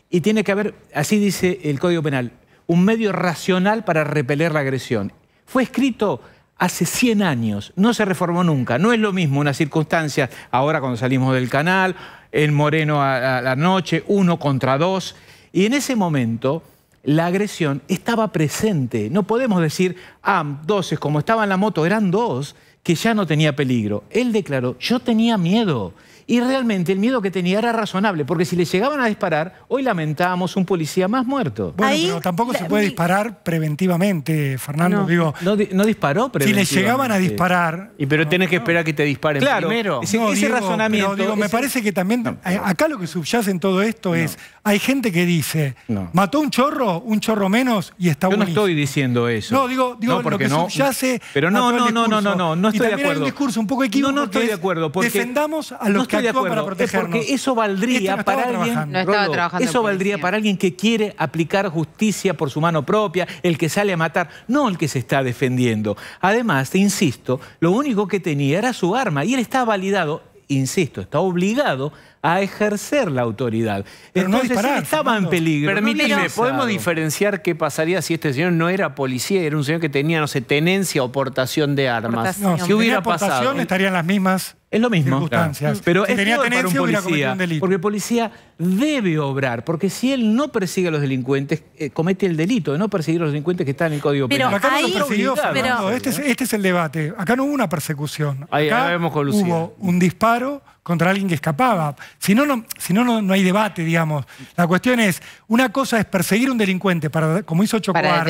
Y tiene que haber, así dice el Código Penal, un medio racional para repeler la agresión fue escrito hace 100 años, no se reformó nunca. No es lo mismo una circunstancia ahora cuando salimos del canal, en Moreno a, la noche, uno contra dos. Y en ese momento la agresión estaba presente. No podemos decir, ah, es como estaba en la moto eran dos, que ya no tenía peligro. Él declaró, yo tenía miedo. Y realmente el miedo que tenía era razonable, porque si le llegaban a disparar, hoy lamentábamos un policía más muerto. Bueno, pero tampoco se puede disparar preventivamente, Fernando. No, digo, no, disparó preventivamente. Si le llegaban a disparar... Y pero tienes que esperar que te disparen claro, primero. Ese, razonamiento... me parece que también... Eh, acá lo que subyace en todo esto es hay gente que dice, mató un chorro, un chorro menos y está Yo no estoy diciendo eso. No, digo, digo no, lo que subyace Pero no, no, no, no, no, no, no estoy de acuerdo. un discurso un poco No, no estoy de acuerdo. defendamos a los que actúan para protegernos. Porque eso valdría para alguien. eso valdría para alguien que quiere aplicar justicia por su mano propia, el que sale a matar, no el que se está defendiendo. Además, te insisto, lo único que tenía era su arma y él está validado, insisto, está obligado a ejercer la autoridad. Entonces no estaba en peligro. Permíteme, ¿podemos diferenciar qué pasaría si este señor no era policía, era un señor que tenía, no sé, tenencia o portación de armas? si, hubiera portación, pasado? estarían las mismas es lo mismo. Circunstancias. Pero es tenía un policía. porque el policía debe obrar. Porque si él no persigue a los delincuentes, eh, comete el delito de no perseguir a los delincuentes que están en el Código Penal. Pero acá no persiguió, pero... este, es, este, es, el debate. Acá no hubo una persecución. Acá hubo un disparo contra alguien que escapaba. Si no, no, si no, no, hay debate, digamos. La cuestión es, una cosa es perseguir un delincuente, para, como hizo ocho para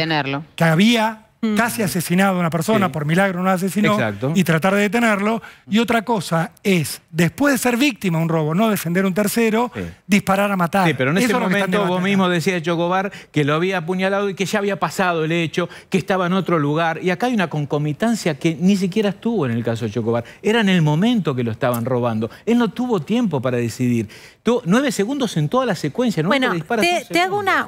que había Mm. casi asesinado a una persona, por milagro no asesinó, y tratar de detenerlo. Y otra cosa es, después de ser víctima de un robo, no defender a un tercero, disparar a matar. pero en ese momento vos mismo decías, Chocobar, que lo había apuñalado y que ya había pasado el hecho, que estaba en otro lugar. Y acá hay una concomitancia que ni siquiera estuvo en el caso de Chocobar. Era en el momento que lo estaban robando. Él no tuvo tiempo para decidir. nueve segundos en toda la secuencia. No bueno, te, hago una,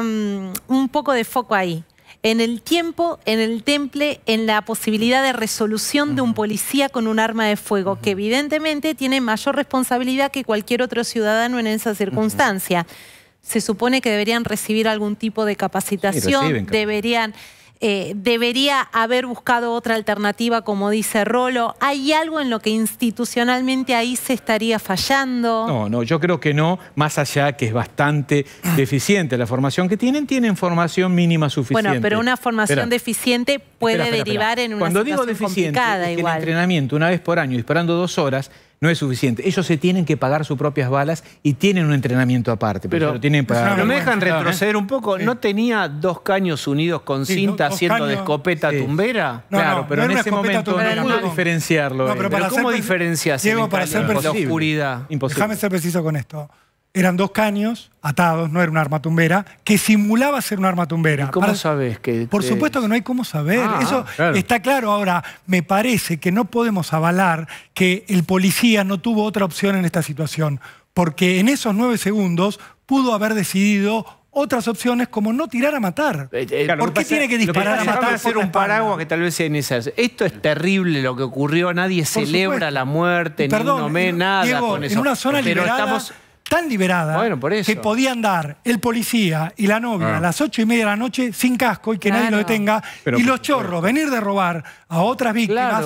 mm, un poco de foco ahí en el tiempo, en el temple, en la posibilidad de resolución de un policía con un arma de fuego, que evidentemente tiene mayor responsabilidad que cualquier otro ciudadano en esa circunstancia. Se supone que deberían recibir algún tipo de capacitación, deberían... Eh, debería haber buscado otra alternativa, como dice Rolo. ¿Hay algo en lo que institucionalmente ahí se estaría fallando? No, no, yo creo que no, más allá que es bastante ah. deficiente la formación que tienen, tienen formación mínima suficiente. Bueno, pero una formación deficiente puede derivar en una Cuando digo deficiente, el entrenamiento una vez por año, disparando dos horas, no es suficiente. Ellos se tienen que pagar sus propias balas y tienen un entrenamiento aparte. Pero, no, me dejan retroceder un poco. ¿No tenía dos caños unidos con cinta haciendo de escopeta tumbera? claro, pero en ese momento no pudo diferenciarlo. pero, ¿cómo diferencias la oscuridad? Imposible. Déjame ser preciso con esto eran dos caños atados, no era un arma tumbera, que simulaba ser un arma tumbera. ¿Y ¿Cómo sabes que.? Por supuesto que no hay cómo saber. Ah, Eso está claro. Ahora, me parece que no podemos avalar que el policía no tuvo otra opción en esta situación, porque en esos nueve segundos pudo haber decidido otras opciones como no tirar a matar. Eh, eh, ¿Por qué tiene que disparar a matar? Hacer un paraguas que tal vez en esas. Esto es terrible lo que ocurrió, nadie celebra la muerte, Perdón, ni nada En una zona Pero liberada, tan liberada que podían dar el policía y la novia ah. a las ocho y media de la noche sin casco y que nadie lo detenga. y los chorros venir de robar a otras víctimas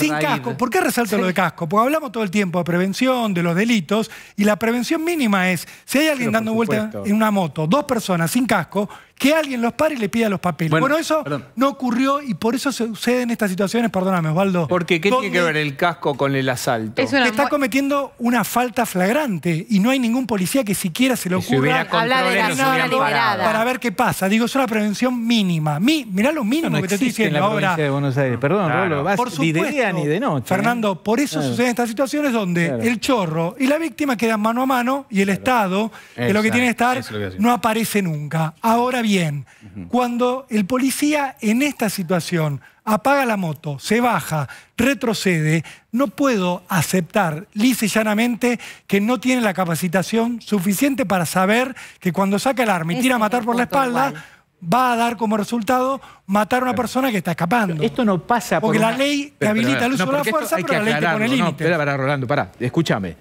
sin casco. ¿Por qué resalto lo de casco? Porque hablamos todo el tiempo de prevención, de los delitos, y la prevención mínima es, si hay alguien dando vuelta en una moto, dos personas sin casco, que alguien los pare y le pida los papeles. Bueno, eso no ocurrió y por eso suceden estas situaciones, perdóname Osvaldo. Porque ¿qué tiene que ver el casco con el asalto? Está cometiendo una falta flagrante y no hay ningún policía que siquiera se lo ocurra Para ver qué pasa. Digo, es una prevención mínima. mirá lo mínimo que te estoy diciendo ahora. de Buenos Perdón, ni de día ni de noche. ¿eh? Fernando, por eso suceden estas situaciones donde el chorro y la víctima quedan mano a mano y el Estado, que lo que tiene que estar, no aparece nunca. Ahora bien, cuando el policía en esta situación apaga la moto, se baja, retrocede, no puedo aceptar lisa y llanamente que no tiene la capacitación suficiente para saber que cuando saca el arma y tira a matar por la espalda, va a dar como resultado matar a una eh, persona que está escapando. esto no pasa porque la ley te habilita el uso de la fuerza, pero la ley te pone límite No, espera, Rolando, pará, escúchame.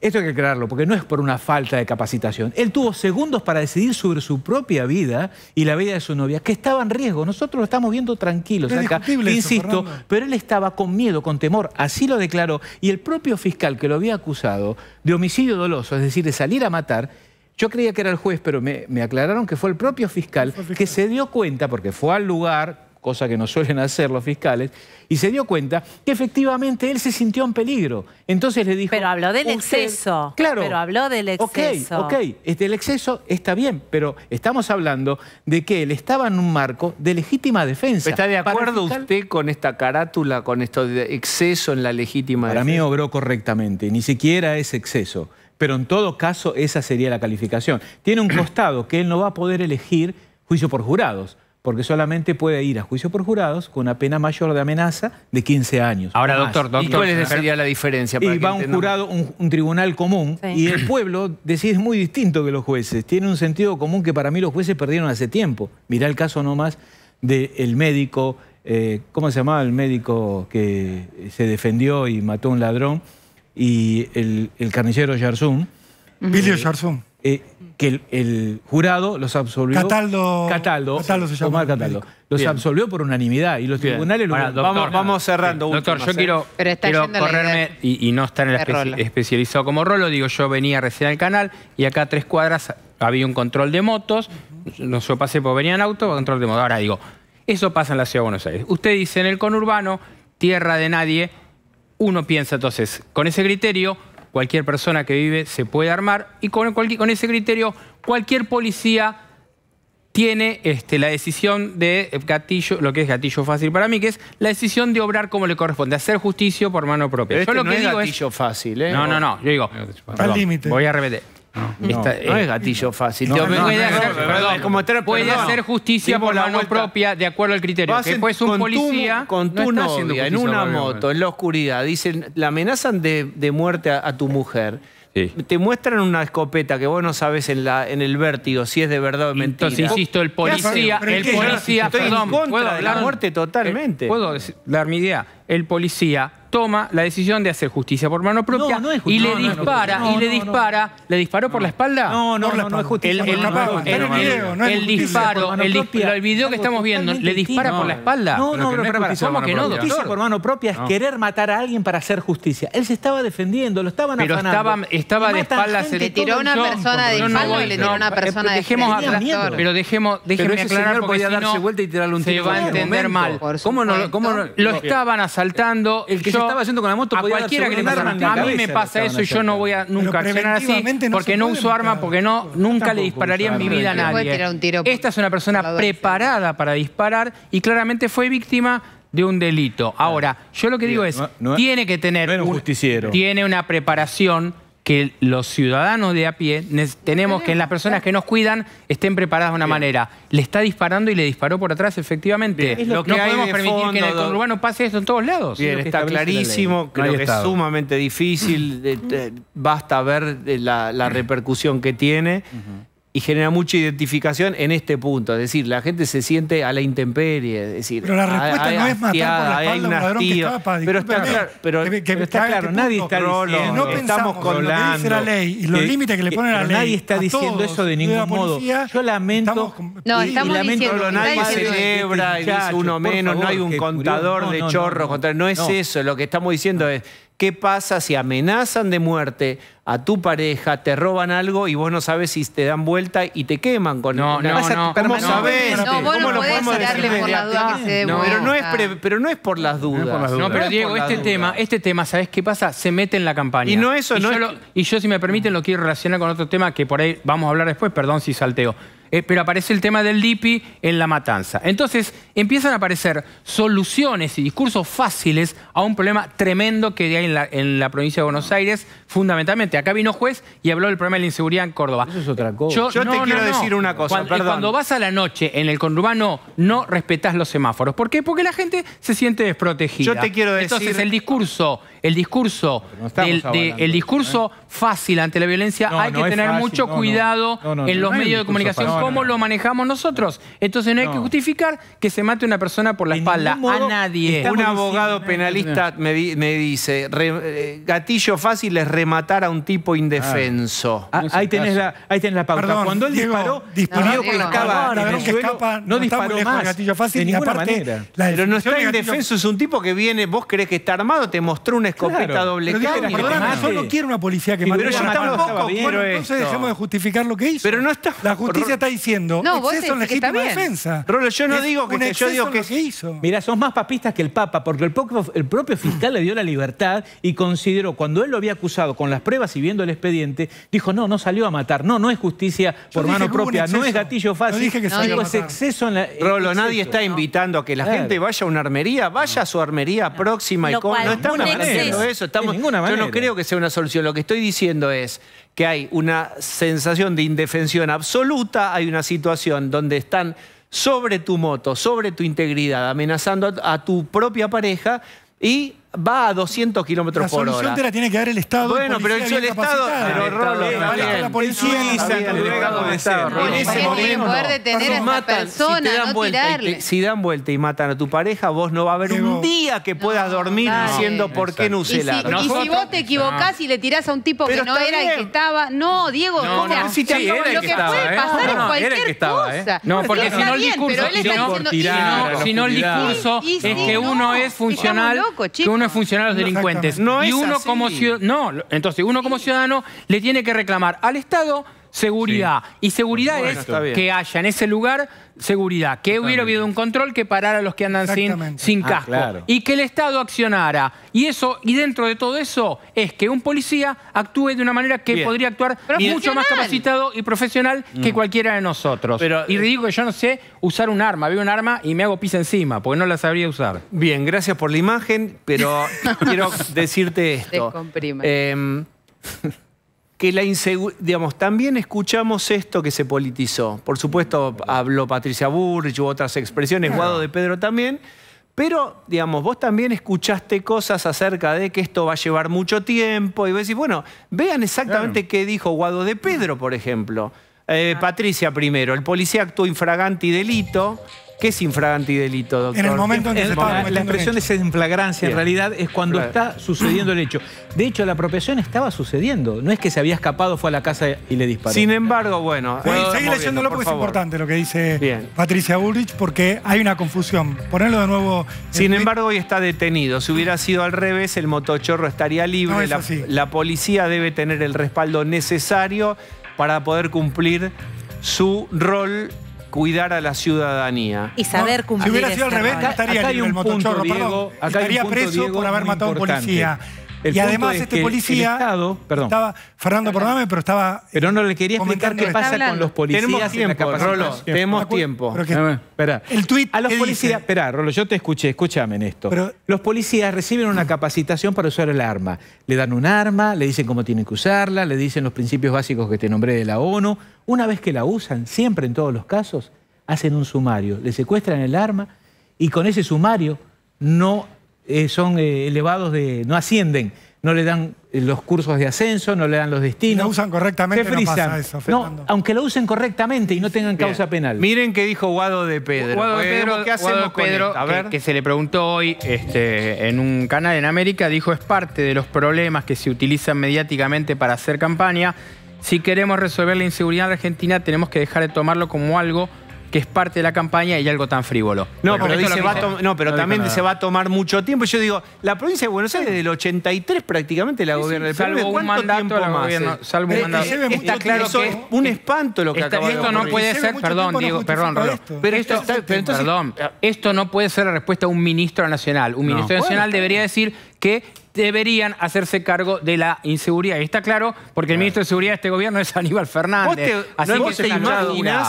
Esto hay que aclararlo, porque no es por una falta de capacitación. Él tuvo segundos para decidir sobre su propia vida y la vida de su novia, que estaba en riesgo. Nosotros lo estamos viendo tranquilos acá, insisto, pero él estaba con miedo, con temor, así lo declaró. Y el propio fiscal que lo había acusado de homicidio doloso, es decir, de salir a matar, yo creía que era el juez, pero me, aclararon que fue el propio fiscal que se dio cuenta, porque fue al lugar, cosa que no suelen hacer los fiscales, y se dio cuenta que efectivamente él se sintió en peligro. Entonces le dijo... Pero habló del exceso. Claro. Pero habló del exceso. Ok, ok, este, el exceso está bien, pero estamos hablando de que él estaba en un marco de legítima defensa. ¿Está de acuerdo usted con esta carátula, con esto de exceso en la legítima defensa? Para mí obró correctamente, ni siquiera es exceso pero en todo caso esa sería la calificación. Tiene un costado que él no va a poder elegir juicio por jurados porque solamente puede ir a juicio por jurados con una pena mayor de amenaza de 15 años. Ahora, doctor, doctor, cuál sería la diferencia? y va un jurado, un, tribunal común, y el pueblo decide muy distinto que los jueces. Tiene un sentido común que para mí los jueces perdieron hace tiempo. Mirá el caso nomás del de médico, eh, ¿cómo se llamaba el médico que se defendió y mató a un ladrón? Y el, carnicero Yarzún. Vilio que el, jurado los absolvió. Cataldo. Cataldo. Cataldo se Cataldo. Los absolvió por unanimidad y los tribunales lo vamos, cerrando. Doctor, yo ¿eh? quiero, correrme y, no estar en el especializado como Rolo. Digo, yo venía recién al canal y acá a tres cuadras había un control de motos. No yo pasé por venía en auto, control de motos. Ahora digo, eso pasa en la Ciudad de Buenos Aires. Usted dice en el conurbano, tierra de nadie. Uno piensa entonces, con ese criterio cualquier persona que vive se puede armar y con, ese criterio cualquier policía tiene este, la decisión de eh, gatillo, lo que es gatillo fácil para mí, que es la decisión de obrar como le corresponde, hacer justicia por mano propia. yo este lo no que es gatillo fácil, ¿eh? No, no, no. Yo digo, al límite. Voy a repetir. (laughs) no es gatillo fácil. puede hacer justicia por la mano propia de acuerdo al criterio. después un policía con tu novia, en una moto, en la oscuridad, dicen, la amenazan de, muerte a, tu mujer. Te muestran una escopeta que vos no sabes en, el vértigo si es de verdad o mentira. Entonces, insisto, el policía, el policía, estoy perdón, en de la muerte eh, totalmente. puedo dar mi idea. El policía toma la decisión de hacer justicia por mano propia y le dispara, y le dispara, ¿le disparó por la espalda? No, no, no, no es justicia. El disparo, el video que estamos viendo, ¿le dispara por la espalda? No, no, no, que no, Justicia por mano propia es querer matar a alguien para hacer justicia. Él se estaba defendiendo, lo estaban afanando. Pero estaba de espaldas... Le tiró una persona de espalda y le tiró una persona de espalda. Pero dejemos, déjeme aclarar porque un no se va a entender mal. ¿Cómo no? Lo estaban asaltando... El que estaba haciendo con la moto, a cualquiera que le pasa, a mí me pasa eso y yo no voy a nunca accionar así porque no, uso arma, porque no nunca le dispararía en mi vida a nadie. Esta es una persona preparada para disparar y claramente fue víctima de un delito. Ahora, ah. yo lo que digo es, tiene que tener... un justiciero. Tiene una preparación que los ciudadanos de a pie tenemos que las personas que nos cuidan estén preparadas de una manera. Le está disparando y le disparó por atrás, efectivamente. lo que no podemos permitir que en el conurbano pase esto en todos lados. Bien, está clarísimo, creo que es sumamente difícil. basta ver la, repercusión que tiene y genera mucha identificación en este punto. Es decir, la gente se siente a la intemperie. Es decir, pero la respuesta no es matar por la espalda a un ladrón que Pero está claro, pero, está claro este nadie está diciendo, eh, no estamos con lo que dice la ley y los límites que le pone la ley. Nadie está diciendo eso de ningún modo. Yo lamento, no, y, lamento diciendo, nadie celebra y dice uno menos, no hay un contador de chorros. no es eso, lo que estamos diciendo es, ¿qué pasa si amenazan de muerte a tu pareja, te roban algo y vos no sabes si te dan vuelta y te queman con No, no, no. ¿Cómo no, sabés? No, ¿Cómo no lo podés darle por la duda que se no, pero, no es pero no es por las dudas. No, por las dudas. no pero Diego, este tema, este tema, ¿sabés qué pasa? Se mete en la campaña. Y no eso, y no. Yo es... y yo, si me permiten, lo quiero relacionar con otro tema que por ahí vamos a hablar después, perdón si salteo. Eh, pero aparece el tema del DIPI en la matanza. Entonces empiezan a aparecer soluciones y discursos fáciles a un problema tremendo que hay en la, provincia de Buenos Aires, fundamentalmente. Acá vino juez y habló del problema de la inseguridad en Córdoba. Eso es otra cosa. Yo, te quiero decir una cosa, eh, cuando, vas a la noche en el conurbano, no respetás los semáforos. ¿Por qué? Porque la gente se siente desprotegida. Yo te quiero decir... Entonces el discurso, el discurso, el discurso ¿eh? fácil ante la violencia, hay que tener mucho cuidado en los medios de comunicación cómo lo manejamos nosotros. Entonces no hay que justificar que se mate una persona por la espalda a nadie. Un abogado penalista me, dice, eh, gatillo fácil es rematar a un tipo indefenso. Ah, ahí, tenés la, ahí, tenés la, pauta. Perdón, Cuando él disparó, disparó con la no, no, disparó más. Gatillo fácil, de ninguna manera. Pero no está indefenso, es un tipo que viene, vos crees que está armado, te mostró una escopeta doble cara. Perdóname, yo no quiero una policía que mate. Pero yo tampoco. Bueno, entonces dejemos de justificar lo que hizo. Pero no está... La justicia está diciendo no, exceso en legítima defensa. Rolo, yo no digo que, no yo digo que, hizo. Mira, son más papistas que el Papa, porque el, propio, el propio fiscal le dio la libertad y consideró, cuando él lo había acusado con las pruebas y viendo el expediente, dijo, no, no salió a matar. No, no es justicia por mano propia, no es gatillo fácil. No dije que es exceso en la... Rolo, nadie está invitando a que la gente vaya a una armería, vaya a su armería próxima y con... No estamos haciendo eso, estamos... ninguna manera. Yo no creo que sea una solución, lo que estoy diciendo es que hay una sensación de indefensión absoluta, hay una situación donde están sobre tu moto, sobre tu integridad, amenazando a tu propia pareja y va a 200 kilómetros por hora. La solución te la tiene que dar el Estado. Bueno, pero el, el Estado... Pero Rolo, la policía En ese momento... poder detener a esa persona, Si dan vuelta y matan a tu pareja, vos no va a haber un día que puedas dormir diciendo por qué no usé la Y si vos te equivocás y le tirás a un tipo que no era el que estaba... No, Diego, lo que puede pasar es cualquier cosa. No, porque si no el discurso... Si no el discurso es que uno es funcional no es funcionar de los delincuentes. No y uno como ciudadano, no, entonces uno como ciudadano le tiene que reclamar al Estado seguridad. Y seguridad es que haya en ese lugar seguridad. Que hubiera habido un control que parara a los que andan sin, sin ah, casco. Y que el Estado accionara. Y eso y dentro de todo eso es que un policía actúe de una manera que podría actuar mucho más capacitado y profesional que mm. cualquiera de nosotros. Pero, y eh, digo que yo no sé usar un arma. Veo un arma y me hago pis encima, porque no la sabría usar. Bien, gracias por la imagen, pero (laughs) quiero decirte esto. (laughs) que la digamos, también escuchamos esto que se politizó. Por supuesto, habló Patricia Burrich, hubo otras expresiones, Guado de Pedro también, pero, digamos, vos también escuchaste cosas acerca de que esto va a llevar mucho tiempo y vos decís, bueno, vean exactamente qué dijo Guado de Pedro, por ejemplo. Eh, Patricia primero, el policía actuó infragante y delito, ¿Qué es infragante delito, doctor? En el momento en que se La expresión es en flagrancia, en realidad, es cuando está sucediendo el hecho. De hecho, la apropiación estaba sucediendo. No es que se había escapado, fue a la casa y le disparó. Sin embargo, bueno... seguí eh, leyéndolo porque es importante lo que dice Patricia Bullrich, porque hay una confusión. Ponerlo de nuevo... Sin embargo, hoy está detenido. Si hubiera sido al revés, el motochorro estaría libre. la policía debe tener el respaldo necesario para poder cumplir su rol cuidar a la ciudadanía. Y saber cumplir. Si hubiera sido al este revés, estaría acá, hay un el punto, motochorro, Diego, estaría preso por haber matado a un policía y además este policía estaba, Fernando, perdóname, pero estaba... Pero no le quería explicar qué pasa con los policías tenemos tiempo, en tenemos tiempo. espera. El tuit A los policías, espera, Rolo, yo te escuché, escúchame en esto. los policías reciben una capacitación para usar el arma. Le dan un arma, le dicen cómo tienen que usarla, le dicen los principios básicos que te nombré de la ONU. Una vez que la usan, siempre en todos los casos, hacen un sumario. Le secuestran el arma y con ese sumario no eh, son eh, elevados de. no ascienden, no le dan eh, los cursos de ascenso, no le dan los destinos. usan correctamente, no pasa eso, aunque lo usen correctamente y no tengan causa penal. Miren qué dijo Guado de Pedro. Guado de Pedro, a ver. Que, se le preguntó hoy este, en un canal en América, dijo es parte de los problemas que se utilizan mediáticamente para hacer campaña. Si queremos resolver la inseguridad en Argentina, tenemos que dejar de tomarlo como algo que es parte de la campaña y algo tan frívolo. No, pero, también se va a tomar mucho tiempo. Yo digo, la provincia de Buenos Aires desde el 83 prácticamente la gobierna salvo, un eh, mandato la gobierno, salvo un mandato Salvo Está claro que es un espanto lo que ha acaba Esto no puede ser, perdón, Diego, perdón, Pero esto, perdón, esto no puede ser la respuesta de un ministro nacional. Un ministro nacional debería decir que deberían hacerse cargo de la inseguridad. Y está claro, porque el ministro de Seguridad de este gobierno es Aníbal Fernández. que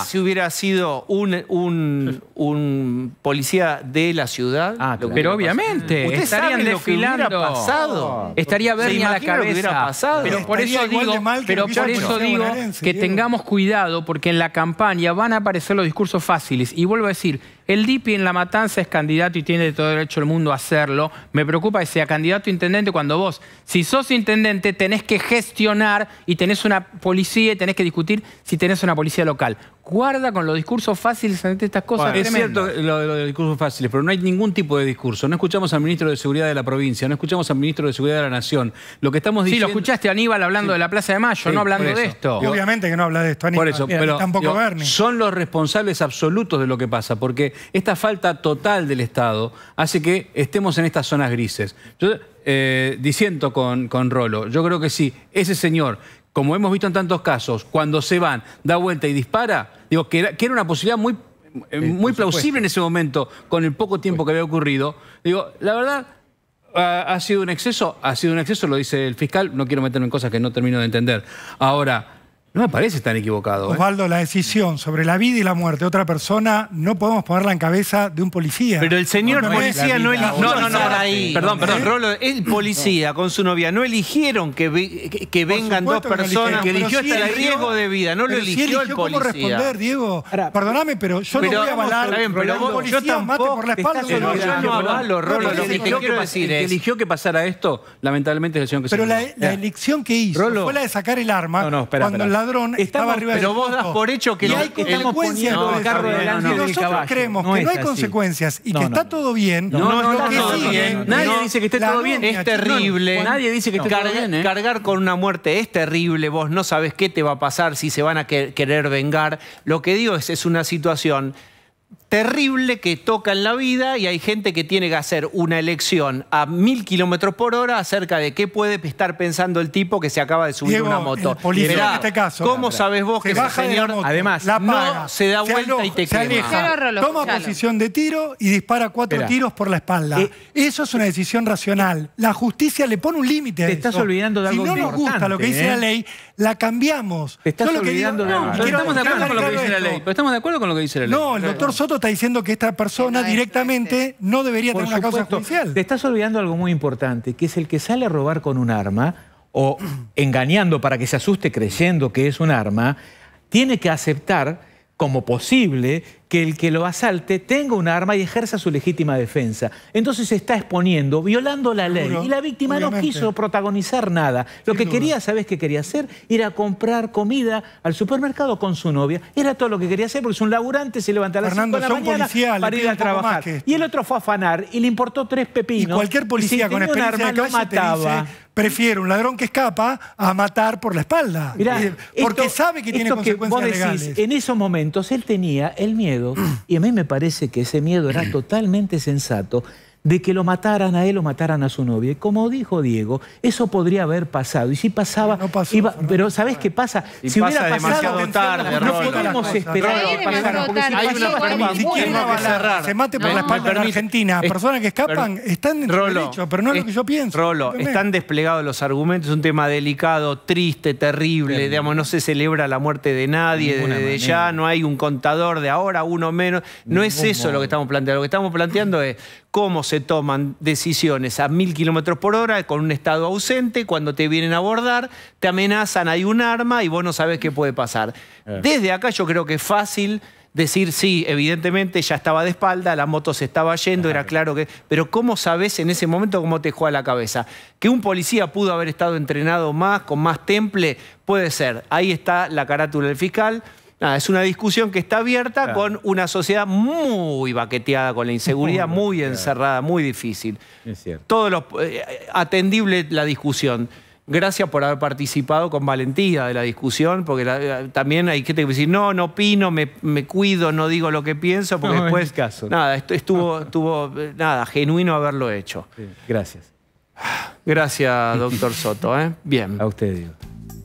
si hubiera sido un, policía de la ciudad? Ah, pero obviamente. estarían desfilando. Estaría a la cabeza. Pero por eso digo, pero por eso digo que tengamos cuidado, porque en la campaña van a aparecer los discursos fáciles. Y vuelvo a decir, el DIPI en La Matanza es candidato y tiene todo derecho el mundo a hacerlo. Me preocupa que sea candidato intendente cuando vos, si sos intendente, tenés que gestionar y tenés una policía y tenés que discutir si tenés una policía local. Guarda con los discursos fáciles ante estas cosas. Bueno, es cierto lo, de los discursos fáciles, pero no hay ningún tipo de discurso. No escuchamos al ministro de Seguridad de la provincia, no escuchamos al ministro de Seguridad de la Nación. Lo que estamos diciendo. Sí, lo escuchaste Aníbal hablando de la Plaza de Mayo, no hablando de esto. Obviamente que no habla de esto, Aníbal. Por eso, pero, tampoco Son los responsables absolutos de lo que pasa, porque esta falta total del Estado hace que estemos en estas zonas grises. Yo eh, con, con Rolo. Yo creo que sí, ese señor como hemos visto en tantos casos, cuando se van, da vuelta y dispara, digo, que era, una posibilidad muy, eh, muy plausible en ese momento, con el poco tiempo que había ocurrido. Digo, la verdad, ha sido un exceso, ha sido un exceso, lo dice el fiscal, no quiero meterme en cosas que no termino de entender. Ahora, no me parece tan equivocado. ¿eh? Osvaldo, la decisión sobre la vida y la muerte de otra persona no podemos ponerla en cabeza de un policía. Pero el señor no, policía no eligió. No, no, no. Ahí. Perdón, perdón, El policía con su novia no eligieron que, que, vengan dos personas. Que eligió, hasta el riesgo de vida, no lo eligió, el policía. ¿Cómo responder, Diego? Perdóname, pero yo no voy a avalar. pero policía yo tampoco, mate por la espalda. Pero yo no avalo, Rolo. Lo que te quiero decir es. eligió que pasara esto, lamentablemente, es el señor que se Pero la elección que hizo fue la de sacar el arma. No, no, espera, estaba arriba Pero vos das por hecho que y hay consecuencias. nosotros creemos que no hay consecuencias y que está todo bien, no, no, Nadie dice que esté todo bien. Es terrible. Nadie dice que esté todo bien. ¿eh? Cargar con una muerte es terrible. Vos no sabes qué te va a pasar, si se van a querer vengar. Lo que digo es, es una situación terrible que toca en la vida y hay gente que tiene que hacer una elección a mil kilómetros por hora acerca de qué puede estar pensando el tipo que se acaba de subir una moto. Mirá, en este caso, ¿Cómo sabes vos que baja además, la se da vuelta y te quema. toma posición de tiro y dispara cuatro tiros por la espalda. Eh, eso es una decisión racional. La justicia le pone un límite a estás olvidando de algo Si no nos gusta lo que dice la ley, ¿eh? la cambiamos. de No, estamos de acuerdo con lo que dice la ley. No, el doctor Soto está diciendo que esta persona directamente no, debería tener una causa judicial. Te estás olvidando algo muy importante, que es el que sale a robar con un arma o (clears throat) engañando para que se asuste creyendo que es un arma, tiene que aceptar como posible que el que lo asalte tenga un arma y ejerza su legítima defensa. Entonces se está exponiendo, violando la ley. y la víctima no quiso protagonizar nada. Lo que quería, ¿sabes qué quería hacer? Ir a comprar comida al supermercado con su novia. Era todo lo que quería hacer porque es un laburante, se levanta a las de la mañana para ir a trabajar. Y el otro fue a afanar y le importó tres pepinos. Y cualquier policía con experiencia arma, de mataba. prefiere prefiero un ladrón que escapa a matar por la espalda. Eh, porque sabe que tiene consecuencias que vos decís, En esos momentos él tenía el miedo y a mí me parece que ese miedo era (clears throat) totalmente sensato, de que lo mataran a él o mataran a su novia. como dijo Diego, eso podría haber pasado. Y si pasaba, no pasó, pero sabes qué pasa? si hubiera pasado, tarde, no podemos esperar. Se mate por la espalda en Argentina. Personas que escapan están en Rolo, pero no es lo que yo pienso. Rolo, están desplegados los argumentos, es un tema delicado, triste, terrible, digamos, no se celebra la muerte de nadie, de, ya no hay un contador de ahora, uno menos. No es eso lo que estamos planteando, lo que estamos planteando es cómo se toman decisiones a mil kilómetros por hora con un estado ausente, cuando te vienen a abordar, te amenazan, hay un arma y vos no sabés qué puede pasar. Eh. Desde acá yo creo que es fácil decir, sí, evidentemente ya estaba de espalda, la moto se estaba yendo, era claro que... Pero ¿cómo sabes en ese momento cómo te juega la cabeza? Que un policía pudo haber estado entrenado más, con más temple, puede ser. Ahí está la carátula del fiscal es una discusión que está abierta con una sociedad muy baqueteada con la inseguridad, muy, encerrada, muy difícil. Es cierto. Eh, atendible la discusión. Gracias por haber participado con valentía de la discusión, porque eh, también hay gente que decir, no, no opino, me, cuido, no digo lo que pienso, porque después, caso. nada, estuvo, estuvo, (laughs) eh, nada, genuino haberlo hecho. Gracias. Gracias, doctor Soto. Bien. A usted, digo.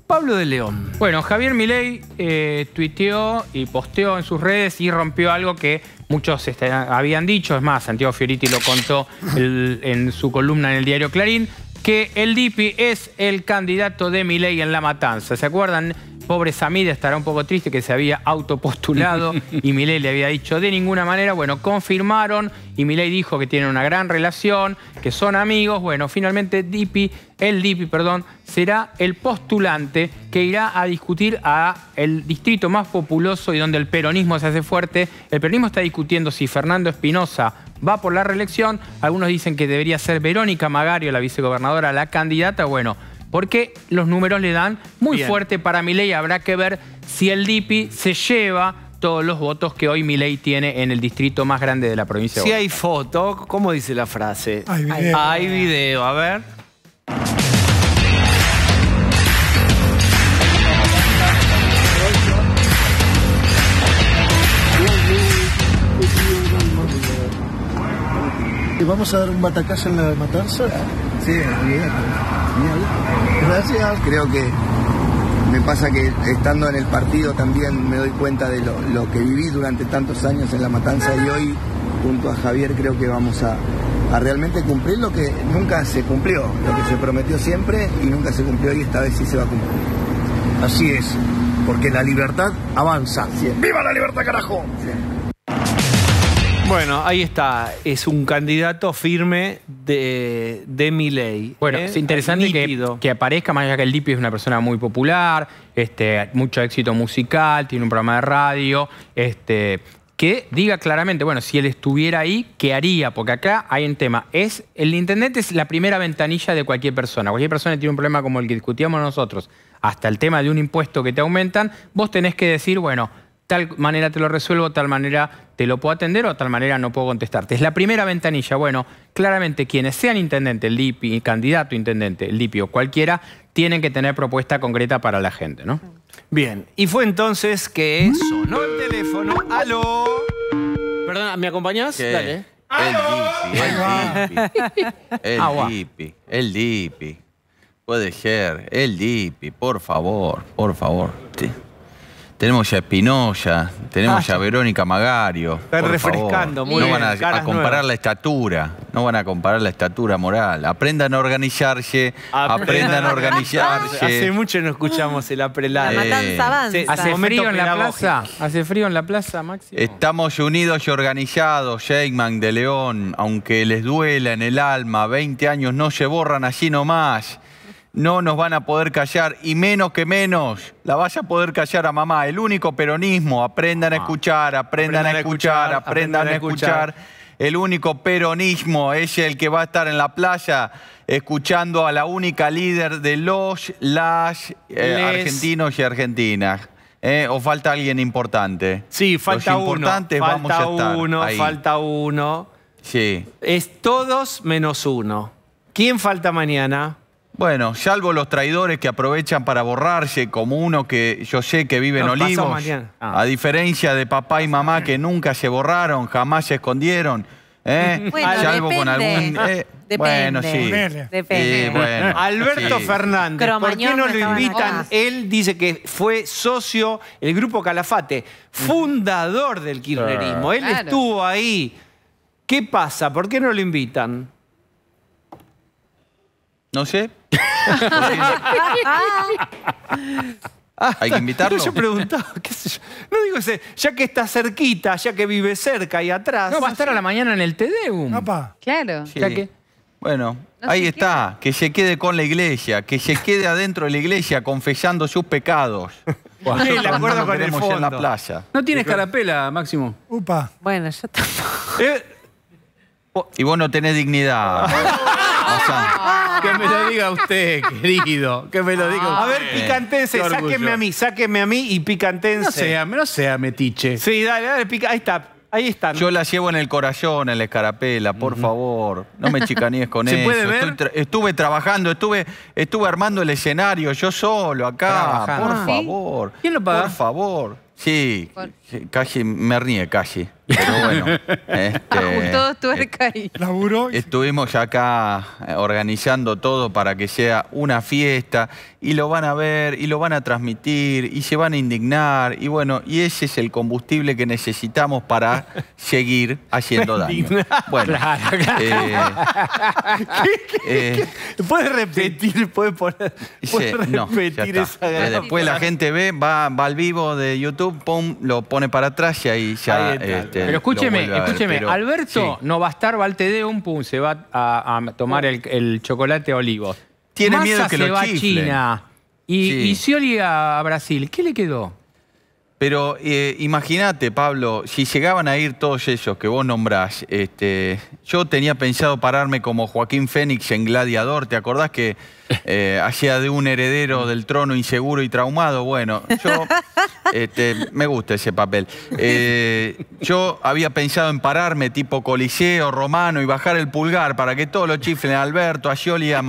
Pablo de León. Bueno, Javier Milei eh, tuiteó y posteó en sus redes y rompió algo que muchos este, habían dicho, es más, Santiago Fioriti lo contó en su columna en el diario Clarín, que el DIPI es el candidato de Milei en la matanza. ¿Se acuerdan? Pobre Samida, estará un poco triste que se había autopostulado (laughs) y Milei le había dicho de ninguna manera. Bueno, confirmaron y Milei dijo que tienen una gran relación, que son amigos. Bueno, finalmente DIPI el DIPI, perdón, será el postulante que irá a discutir a el distrito más populoso y donde el peronismo se hace fuerte. El peronismo está discutiendo si Fernando Espinosa va por la reelección. Algunos dicen que debería ser Verónica Magario, la vicegobernadora, la candidata. Bueno, porque los números le dan muy fuerte para Milei. Habrá que ver si el DIPI se lleva todos los votos que hoy Milei tiene en el distrito más grande de la provincia. Si hay foto, ¿cómo dice la frase? Hay video. Hay video, a ver. ¿Y vamos a dar un batacazo en la matanza? Sí, Gracias. Creo que me pasa que estando en el partido también me doy cuenta de lo que viví durante tantos años en la matanza y hoy junto a Javier creo que vamos a, realmente cumplir lo que nunca se cumplió, lo que se prometió siempre y nunca se cumplió y esta vez sí se va a cumplir. Así es, porque la libertad avanza. ¡Viva la libertad, carajo! Bueno, ahí está. Es un candidato firme de, de mi ley. Bueno, ¿eh? es interesante que, que, aparezca, más allá que el lipio es una persona muy popular, este, mucho éxito musical, tiene un programa de radio, este, que diga claramente, bueno, si él estuviera ahí, ¿qué haría? Porque acá hay un tema. Es, el intendente es la primera ventanilla de cualquier persona. Cualquier persona tiene un problema como el que discutíamos nosotros, hasta el tema de un impuesto que te aumentan, vos tenés que decir, bueno, tal manera te lo resuelvo, tal manera te lo puedo atender o tal manera no puedo contestarte. Es la primera ventanilla. Bueno, claramente quienes sean intendente, el DIPI, candidato intendente, el DIPI o cualquiera, tienen que tener propuesta concreta para la gente, ¿no? Bien, y fue entonces que sonó el teléfono. ¡Aló! Perdón, ¿me acompañas? ¿Qué? Dale. El Dipi, el El Dipi, el Dipi. Puede ser, el Dipi, por favor, por favor. Sí. Tenemos ya Espinoya, tenemos ah, a ya Verónica Magario. Están refrescando, muy bien. No van a, comparar la estatura, no van a comparar la estatura moral. Aprendan a organizarse, aprendan, a organizarse. Hace mucho no escuchamos el aprelado. La eh, ¿Hace frío en la plaza? ¿Hace frío en la plaza, Máximo? Estamos unidos y organizados, Sheikman de León. Aunque les duela en el alma, 20 años no se borran allí nomás no nos van a poder callar y menos que menos la vaya a poder callar a mamá. El único peronismo, aprendan a ah. escuchar, aprendan, a escuchar, aprendan, a escuchar. El único peronismo es el que va a estar en la playa escuchando a la única líder de los, las eh, argentinos y argentinas. Eh, ¿O falta alguien importante? Sí, falta uno. falta uno, falta uno. Sí. Es todos menos uno. ¿Quién falta mañana? Bueno, salvo los traidores que aprovechan para borrarse, como uno que yo sé que vive en Olivos, ah. a diferencia de papá y mamá que nunca se borraron, jamás se escondieron, ¿eh? (laughs) salvo con algún... Eh, bueno, sí. Depende. Alberto Fernández, ¿por qué no lo invitan? Él dice que fue socio del Grupo Calafate, fundador del kirchnerismo. Él estuvo ahí. ¿Qué pasa? ¿Por qué no lo invitan? No sé. Hay que invitarlo. Yo preguntaba, qué sé yo. No digo ese, ya que está cerquita, ya que vive cerca y atrás. No, va a estar a la mañana en el Tedeum. Papá. Claro. que, bueno, ahí está, que se quede con la iglesia, que se quede adentro de la iglesia confesando sus pecados. acuerdo no con el fondo. en la playa. No tiene escarapela, Máximo. Upa. Bueno, ya tampoco. Eh, y vos no tenés dignidad. (laughs) (laughs) Que me lo diga usted, querido. Que me lo diga A ver, picantense, sáquenme a mí, sáquenme a mí y picantense. No sea, no sea metiche. Sí, dale, dale, pica. Ahí está. Ahí Yo la llevo en el corazón, en la escarapela, por favor. No me chicaníes con (laughs) ¿Se eso. Puede ver? estuve trabajando, estuve, estuve armando el escenario, yo solo, acá. Trabajando. Por ah, favor. ¿Quién lo paga? Por favor. Sí, Calle, me ríe casi. Pero bueno, (laughs) este, ah, tuerca eh, y... Estuvimos acá eh, organizando todo para que sea una fiesta y lo van a ver y lo van a transmitir y se van a indignar y bueno, y ese es el combustible que necesitamos para (laughs) seguir haciendo daño. Bueno, claro, eh, (laughs) ¿Puedes repetir? ¿Puedes, poner, puedes repetir esa Después la gente ve, va, al vivo de YouTube, pum, lo pone para atrás y ahí ya... Ahí este, pero escúcheme, escúcheme, Alberto no va a estar, va al un pum, se va a, tomar el, chocolate a olivos. Tiene miedo que se va a China y, si y a Brasil. ¿Qué le quedó? Pero eh, imagínate, Pablo, si llegaban a ir todos esos que vos nombrás, este, yo tenía pensado pararme como Joaquín Fénix en Gladiador, ¿te acordás que eh, hacía de un heredero del trono inseguro y traumado? Bueno, yo (laughs) este, me gusta ese papel. Eh, yo había pensado en pararme tipo Coliseo, Romano y bajar el pulgar para que todos lo chiflen Alberto, a y a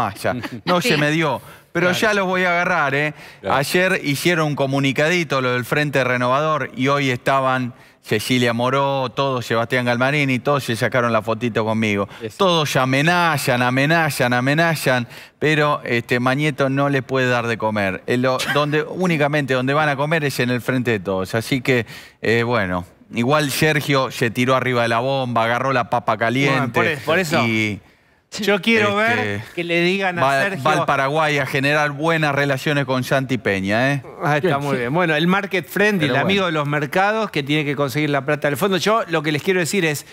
No se me dio. Pero ya los voy a agarrar, ¿eh? Ayer hicieron un comunicadito lo del Frente Renovador y hoy estaban Cecilia Moró, todos Sebastián y todos se sacaron la fotito conmigo. Todos amenazan, amenazan, amenazan, pero este Mañeto no le puede dar de comer. Eh, (laughs) donde, únicamente donde van a comer es en el frente de todos. Así que, eh, bueno, igual Sergio se tiró arriba de la bomba, agarró la papa caliente. E, por, eso. Y, yo quiero ver este, que le digan a Sergio... al Paraguay a generar buenas relaciones con Santi Peña, ¿eh? Ah, está muy bien. Bueno, el market friend el amigo de los mercados que tiene que conseguir la plata del fondo. Yo lo que les quiero decir es,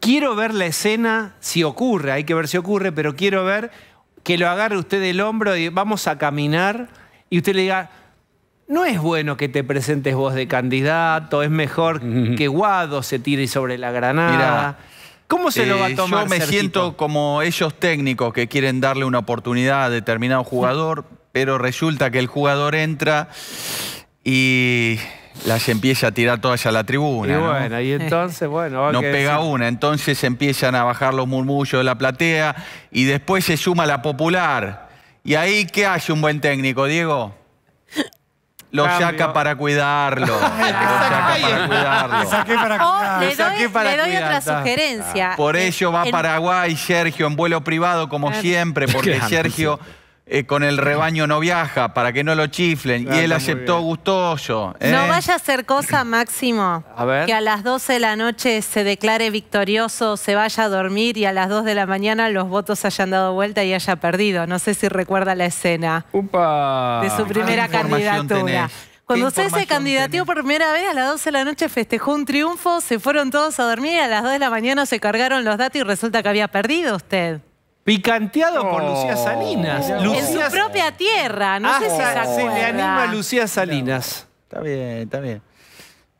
quiero ver la escena si ocurre, hay que ver si ocurre, pero quiero ver que lo agarre usted del hombro y vamos a caminar y usted le diga, no es bueno que te presentes vos de candidato, es mejor (laughs) que Guado se tire sobre la granada. ¿Cómo se lo va a eh, tomar? Yo me siento como ellos técnicos que quieren darle una oportunidad a determinado jugador, (laughs) pero resulta que el jugador entra y las empieza a tirar todas a la tribuna. Y bueno, y entonces, (laughs) bueno. No pega una, entonces empiezan a bajar los murmullos de la platea y después se suma la popular. ¿Y ahí qué hace un buen técnico, Diego? Lo saca para cuidarlo. (laughs) lo saca para cuidarlo. Lo saqué para cuidarlo. Le doy, otra sugerencia. Por ello va a Paraguay, Sergio, en vuelo privado, como em. siempre, porque Sergio eh, con el rebaño no viaja, para que no lo chiflen. Ah, y él aceptó gustoso. ¿eh? No vaya a ser cosa, Máximo, que a las 12 de la noche se declare victorioso, se vaya a dormir y a las 2 de la mañana los votos hayan dado vuelta y haya perdido. No sé si recuerda la escena de su primera candidatura. Cuando usted se candidateó por primera vez a las 12 de la noche, festejó un triunfo, se fueron todos a dormir y a las 2 de la mañana se cargaron los datos y resulta que había perdido usted. Picanteado por Lucía Salinas. En su propia tierra, no sé si ah, se acuerda. Se le anima a Lucía Salinas. Está bien, está bien.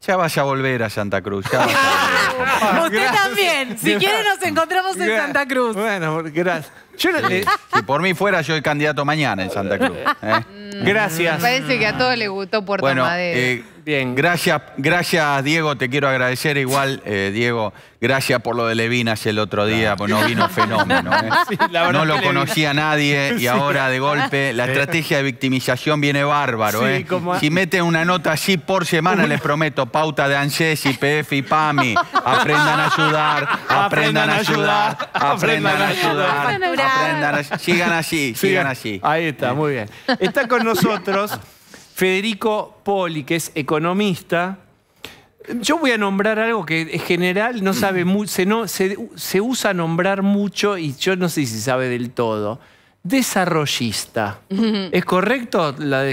Ya vaya a volver a Santa Cruz. (laughs) Usted también. Si quiere nos encontramos en Santa Cruz. Bueno, gracias. Yo Si por mí fuera yo el candidato mañana en Santa Cruz. ¿eh? Gracias. Me parece que a todos les gustó Puerto bueno, Madero. Eh, Bien, gracias, gracias Diego, te quiero agradecer igual, (laughs) eh, Diego, gracias por lo de Levinas el otro día, porque no vino fenómeno. ¿eh? (laughs) no lo conocía nadie (laughs) y ahora de golpe la eh. estrategia de victimización viene bárbaro. ¿eh? Si meten una nota así por semana, les prometo, pauta de ANSES, PF y PAMI, aprendan a ayudar, aprendan a ayudar, aprendan a ayudar, aprendan a ayudar, sigan así, sigan así. Ahí está, muy bien. Está con nosotros... Federico Poli, que es economista. Yo voy a nombrar algo que en general no sabe mucho, se, no, se, usa nombrar mucho y yo no sé si sabe del todo desarrollista. (laughs) ¿Es correcto la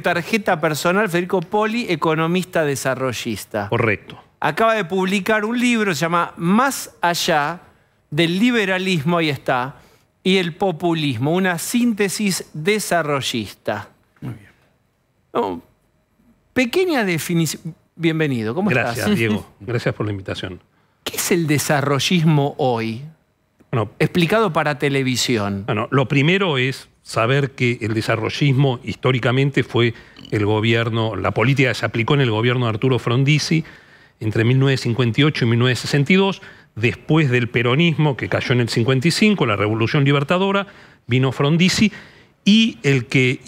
tarjeta personal, Federico Poli, economista desarrollista? Correcto. Acaba de publicar un libro, se llama Más allá del liberalismo, ahí está, y el populismo, una síntesis desarrollista pequeña definición. Bienvenido, ¿cómo Gracias, estás? Gracias, Diego. Gracias por la invitación. ¿Qué es el desarrollismo hoy? explicado para televisión. Bueno, lo primero es saber que el desarrollismo históricamente fue el gobierno, la política se aplicó en el gobierno de Arturo Frondizi entre 1958 y 1962, después del peronismo que cayó en el 55, la Revolución Libertadora, vino Frondizi y el que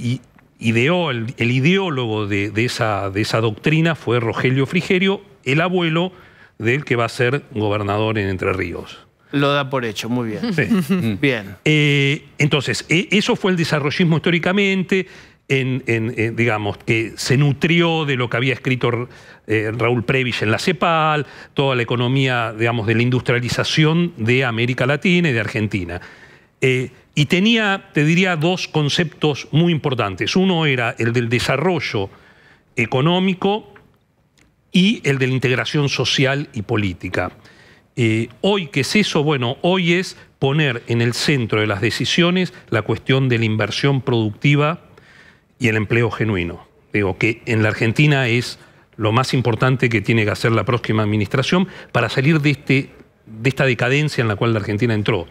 ideó, el, ideólogo de, esa, doctrina fue Rogelio Frigerio, el abuelo del que va a ser gobernador en Entre Ríos. Lo da por hecho, muy bien. bien. Eh, entonces, e, eso fue el desarrollismo históricamente, en, eh, digamos, que se nutrió de lo que había escrito eh, Raúl Previs en la CEPAL, toda la economía, digamos, de la industrialización de América Latina y de Argentina. Y tenía, te diría, dos conceptos muy importantes. Uno era el del desarrollo económico y el de la integración social y política. Eh, hoy, ¿qué es eso? Bueno, hoy es poner en el centro de las decisiones la cuestión de la inversión productiva y el empleo genuino. Digo, que en la Argentina es lo más importante que tiene que hacer la próxima administración para salir de, este, de esta decadencia en la cual la Argentina entró.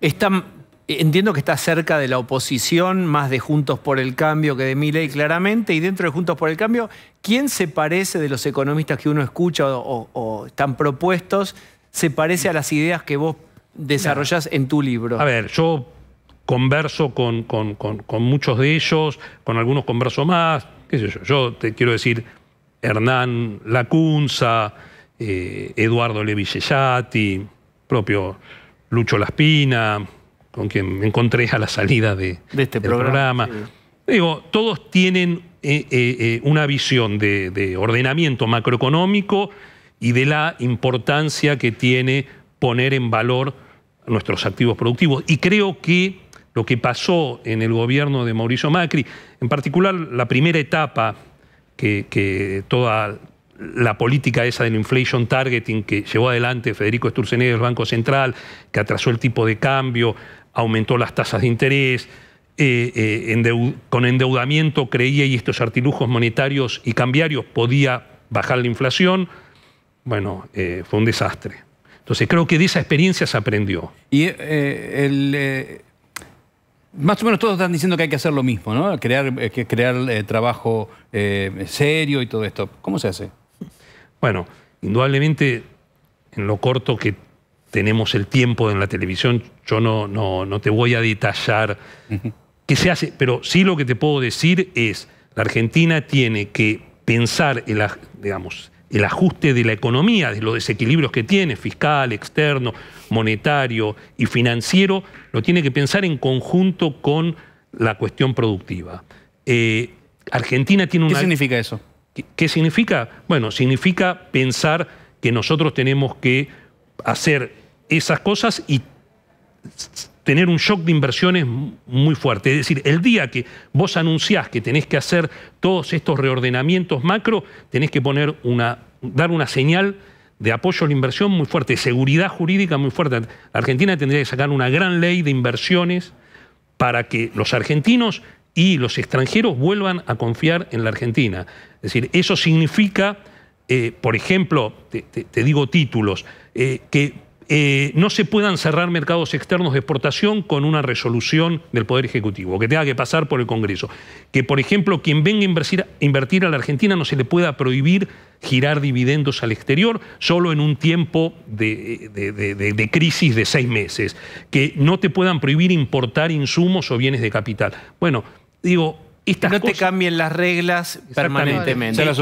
Está Entiendo que está cerca de la oposición, más de Juntos por el Cambio que de Miley, claramente. Y dentro de Juntos por el Cambio, ¿quién se parece de los economistas que uno escucha o, están propuestos, se parece a las ideas que vos desarrollás en tu libro? A ver, yo converso con, muchos de ellos, con algunos converso más. ¿Qué sé yo? Yo te quiero decir, Hernán Lacunza, eh, Eduardo Levi propio Lucho Laspina con quien me encontré a la salida de, este programa. Digo, todos tienen eh, eh, eh, una visión de, ordenamiento macroeconómico y de la importancia que tiene poner en valor nuestros activos productivos. Y creo que lo que pasó en el gobierno de Mauricio Macri, en particular la primera etapa que, toda la política esa del inflation targeting que llevó adelante Federico Sturzenegger del Banco Central, que atrasó el tipo de cambio, aumentó las tasas de interés, eh, eh, con endeudamiento creía y estos artilujos monetarios y cambiarios podía bajar la inflación. Bueno, eh, fue un desastre. Entonces creo que de esa experiencia se aprendió. Y más o menos todos están diciendo que hay que hacer lo mismo, ¿no? Crear, que crear trabajo serio y todo esto. ¿Cómo se hace? Bueno, indudablemente en lo corto que tenemos el tiempo en la televisión, yo no, no, te voy a detallar qué se hace, pero sí lo que te puedo decir es, la Argentina tiene que pensar el, digamos, el ajuste de la economía, de los desequilibrios que tiene, fiscal, externo, monetario y financiero, lo tiene que pensar en conjunto con la cuestión productiva. Eh, Argentina tiene una... ¿Qué significa eso? ¿Qué significa? Bueno, significa pensar que nosotros tenemos que hacer esas cosas y tener un shock de inversiones muy fuerte. Es decir, el día que vos anunciás que tenés que hacer todos estos reordenamientos macro, tenés que poner una, dar una señal de apoyo a la inversión muy fuerte, seguridad jurídica muy fuerte. La Argentina tendría que sacar una gran ley de inversiones para que los argentinos y los extranjeros vuelvan a confiar en la Argentina. Es decir, eso significa, eh, por ejemplo, te, digo títulos, eh, que eh, no se puedan cerrar mercados externos de exportación con una resolución del Poder Ejecutivo, que tenga que pasar por el Congreso. Que, por ejemplo, quien venga a invertir, a la Argentina no se le pueda prohibir girar dividendos al exterior solo en un tiempo de, crisis de seis meses, que no te puedan prohibir importar insumos o bienes de capital. Bueno, digo... Estas no te cambien las reglas permanentemente. de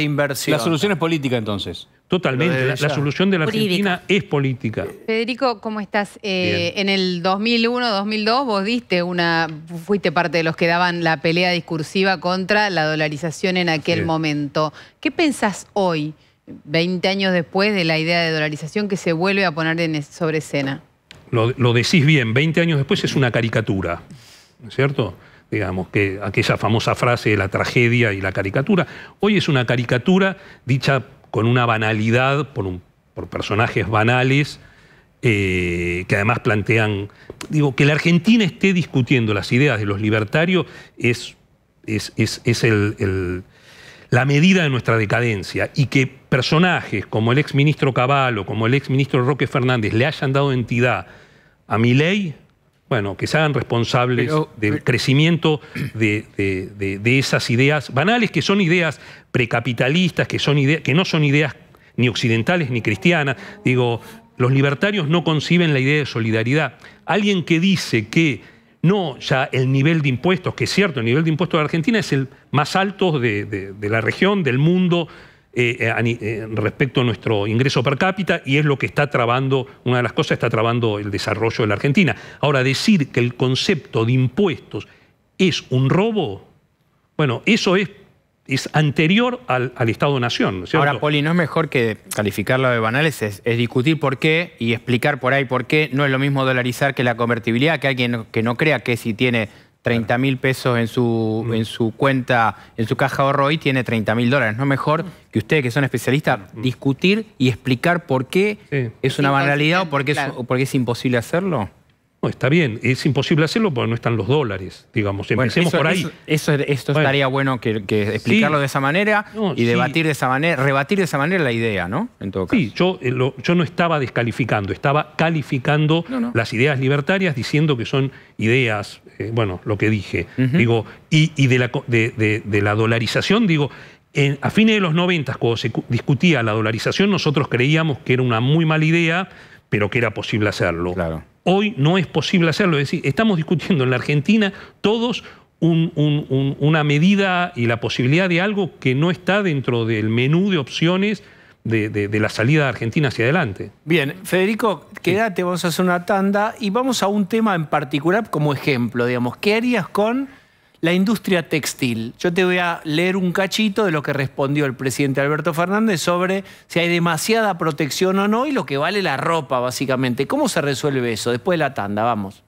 inversión. La solución es política entonces. Totalmente, la, solución de la Argentina es política. Federico, ¿cómo estás? Eh, en el 2001-2002 vos diste una, fuiste parte de los que daban la pelea discursiva contra la dolarización en aquel momento. ¿Qué pensás hoy, 20 años después de la idea de dolarización que se vuelve a poner sobre escena? Lo, decís bien, 20 años después es una caricatura, ¿no es ¿cierto? Digamos, que aquella famosa frase de la tragedia y la caricatura. Hoy es una caricatura dicha con una banalidad, por, personajes banales, eh, que además plantean, digo, que la Argentina esté discutiendo las ideas de los libertarios es, es, la medida de nuestra decadencia y que personajes como el exministro Caballo, como el exministro Roque Fernández le hayan dado entidad a mi ley, bueno, que se hagan responsables del crecimiento de, esas ideas banales, que son ideas precapitalistas, que, son ideas, que no son ideas ni occidentales ni cristianas. Digo, los libertarios no conciben la idea de solidaridad. Alguien que dice que no ya el nivel de impuestos, que es cierto, el nivel de impuestos de Argentina es el más alto de la región, del mundo, eh, eh, eh, respecto a nuestro ingreso per cápita y es lo que está trabando, una de las cosas está trabando el desarrollo de la Argentina. Ahora, decir que el concepto de impuestos es un robo, bueno, eso es es anterior al, al Estado-Nación. Ahora, Poli, no es mejor que calificarlo de banales, es, es, discutir por qué y explicar por ahí por qué no es lo mismo dolarizar que la convertibilidad, que alguien que no crea que si tiene 30 mil pesos en su, mm. en su cuenta, en su caja de ahorro hoy, tiene 30 mil dólares. ¿No mejor mm. que ustedes que son especialistas mm. discutir y explicar por qué es una banalidad o por qué es imposible hacerlo? No, está bien, es imposible hacerlo porque no están los dólares, digamos, empecemos por ahí. Eso, esto estaría bueno que, explicarlo de esa manera y debatir de esa manera, rebatir de esa manera la idea, ¿no? En Sí, yo, eh, yo no estaba descalificando, estaba calificando las ideas libertarias diciendo que son ideas, eh, bueno, lo que dije, digo, y, de, la, de, la dolarización, digo, a fines de los noventas cuando se discutía la dolarización, nosotros creíamos que era una muy mala idea, pero que era posible hacerlo. Claro. Hoy no es posible hacerlo. Es decir, estamos discutiendo en la Argentina todos una medida y la posibilidad de algo que no está dentro del menú de opciones de, la salida de Argentina hacia adelante. Bien, Federico, quédate, vamos a hacer una tanda y vamos a un tema en particular como ejemplo, digamos. ¿Qué harías con la industria textil. Yo te voy a leer un cachito de lo que respondió el presidente Alberto Fernández sobre si hay demasiada protección o no y lo que vale la ropa, básicamente. ¿Cómo se resuelve eso? Después de la tanda, vamos.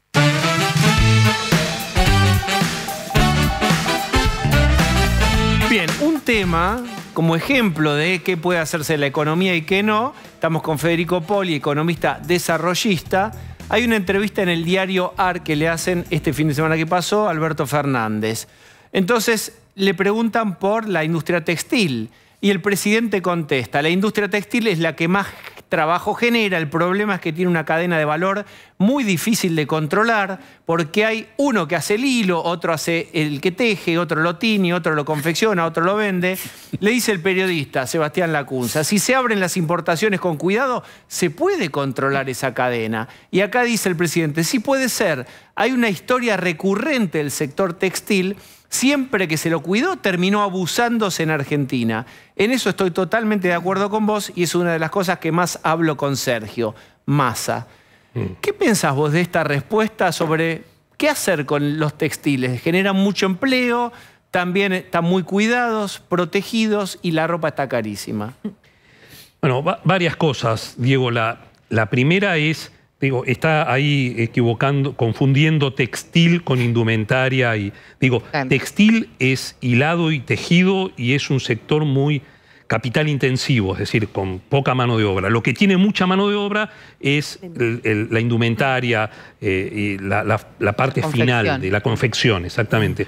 Bien, un tema como ejemplo de qué puede hacerse la economía y qué no. Estamos con Federico Poli, economista desarrollista. Hay una entrevista en el diario AR que le hacen este fin de semana que pasó a Alberto Fernández. Entonces le preguntan por la industria textil y el presidente contesta, la industria textil es la que más trabajo genera. El problema es que tiene una cadena de valor muy difícil de controlar porque hay uno que hace el hilo, otro hace el que teje, otro lo tiñe, otro lo confecciona, otro lo vende. Le dice el periodista Sebastián Lacunza, si se abren las importaciones con cuidado, se puede controlar esa cadena. Y acá dice el presidente, sí puede ser. Hay una historia recurrente del sector textil siempre que se lo cuidó, terminó abusándose en Argentina. En eso estoy totalmente de acuerdo con vos y es una de las cosas que más hablo con Sergio, Massa. Mm. ¿Qué pensás vos de esta respuesta sobre qué hacer con los textiles? Generan mucho empleo, también están muy cuidados, protegidos y la ropa está carísima. Bueno, varias cosas, Diego. la primera es digo, está ahí equivocando, confundiendo textil con indumentaria. Y, digo, textil es hilado y tejido y es un sector muy capital intensivo, es decir, con poca mano de obra. Lo que tiene mucha mano de obra es la indumentaria, eh, y la, parte final de la confección, exactamente.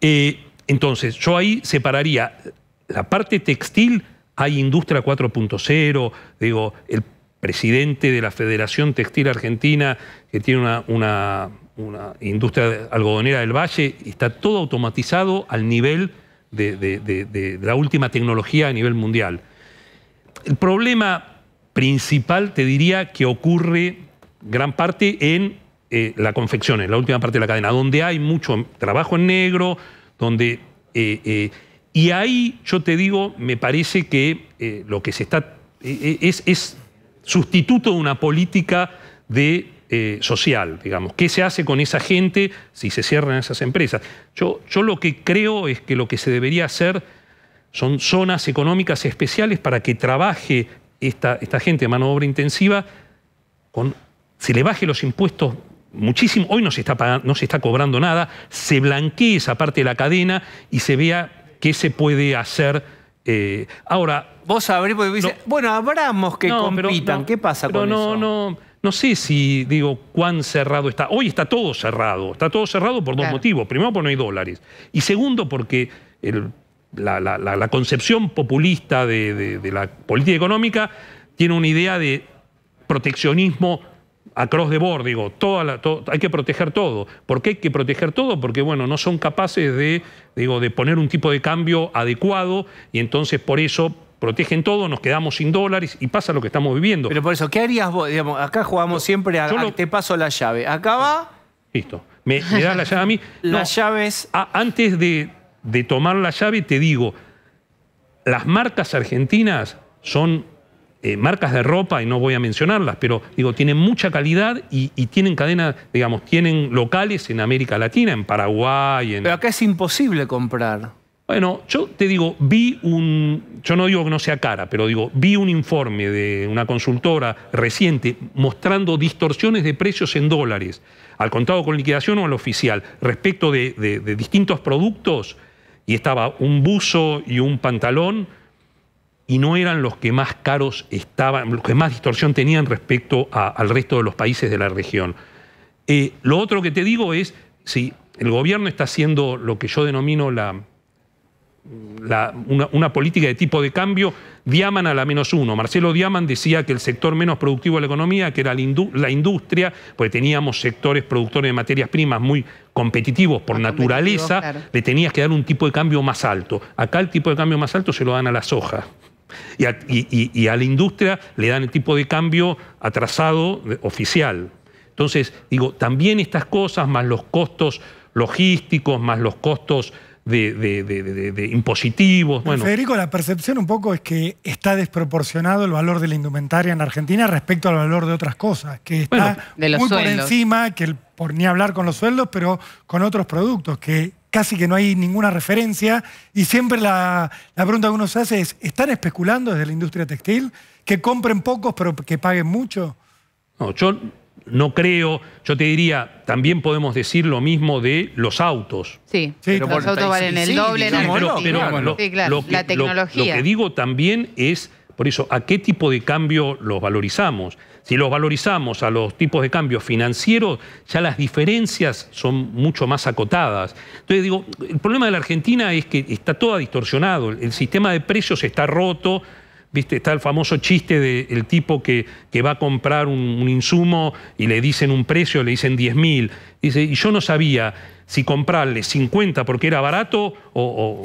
Eh, entonces, yo ahí separaría la parte textil, hay industria 4.0, digo, el presidente de la Federación Textil Argentina, que tiene una, industria algodonera del Valle, está todo automatizado al nivel de, la última tecnología a nivel mundial. El problema principal, te diría, que ocurre gran parte en eh, la confección, en la última parte de la cadena, donde hay mucho trabajo en negro, donde... Eh, eh, y ahí yo te digo, me parece que lo que se está... es sustituto de una política de, eh, social, digamos. ¿Qué se hace con esa gente si se cierran esas empresas? Yo, yo lo que creo es que lo que se debería hacer son zonas económicas especiales para que trabaje esta, esta gente de mano de obra intensiva, con, se le baje los impuestos muchísimo, hoy no se, está no se está cobrando nada, se blanquee esa parte de la cadena y se vea qué se puede hacer. Eh, ahora, Vos abrís porque dices, bueno, abramos que compitan. ¿Qué pasa con eso? No, no, no sé si digo cuán cerrado está. Hoy está todo cerrado. Está todo cerrado por dos motivos. Primero, porque no hay dólares. Y segundo, porque la, concepción populista de, la política económica tiene una idea de proteccionismo a cross de board, digo, toda hay que proteger todo. ¿Por qué hay que proteger todo? Porque, bueno, no son capaces de, digo, de poner un tipo de cambio adecuado y entonces por eso protegen todo, nos quedamos sin dólares y pasa lo que estamos viviendo. Pero por eso, ¿qué harías vos? acá jugamos siempre a, te paso la llave. Acá va... Listo. Me, das la llave a mí. Las (laughs) llaves... antes de, tomar la llave te digo, las marcas argentinas son eh, marcas de ropa, y no voy a mencionarlas, pero digo, tienen mucha calidad y, tienen cadenas, digamos, tienen locales en América Latina, en Paraguay. En... Pero acá es imposible comprar. Bueno, yo te digo, vi un, yo no digo que no sea cara, pero digo, vi un informe de una consultora reciente mostrando distorsiones de precios en dólares, al contado con liquidación o al oficial, respecto de, distintos productos, y estaba un buzo y un pantalón, y no eran los que más caros estaban, los que más distorsión tenían respecto al resto de los países de la región. Eh, lo otro que te digo es, si el gobierno está haciendo lo que yo denomino la una, política de tipo de cambio, Diaman a la menos uno. Marcelo Diaman decía que el sector menos productivo de la economía, que era la, industria, porque teníamos sectores productores de materias primas muy competitivos por naturaleza, le tenías que dar un tipo de cambio más alto. Acá el tipo de cambio más alto se lo dan a la soja. Y y a la industria le dan el tipo de cambio atrasado oficial. Entonces, digo, también estas cosas, más los costos logísticos, más los costos de, impositivos. Bueno. Federico, la percepción un poco es que está desproporcionado el valor de la indumentaria en Argentina respecto al valor de otras cosas, que está muy por encima, que por ni hablar con los sueldos, pero con otros productos, que casi que no hay ninguna referencia y siempre la, la pregunta que uno se hace es, ¿están especulando desde la industria textil? ¿Que compren pocos pero que paguen mucho? No, yo no creo, yo te diría, también podemos decir lo mismo de los autos. Sí, los autos valen el doble la tecnología. Lo, que digo también es, por eso, ¿a qué tipo de cambio los valorizamos? Si los valorizamos a los tipos de cambio financieros, ya las diferencias son mucho más acotadas. Entonces digo, el problema de la Argentina es que está todo distorsionado, el sistema de precios está roto, ¿Viste? Está el famoso chiste del tipo que, que, va a comprar un, insumo y le dicen un precio, le dicen 10.000. mil. y yo no sabía si comprarle 50 porque era barato o,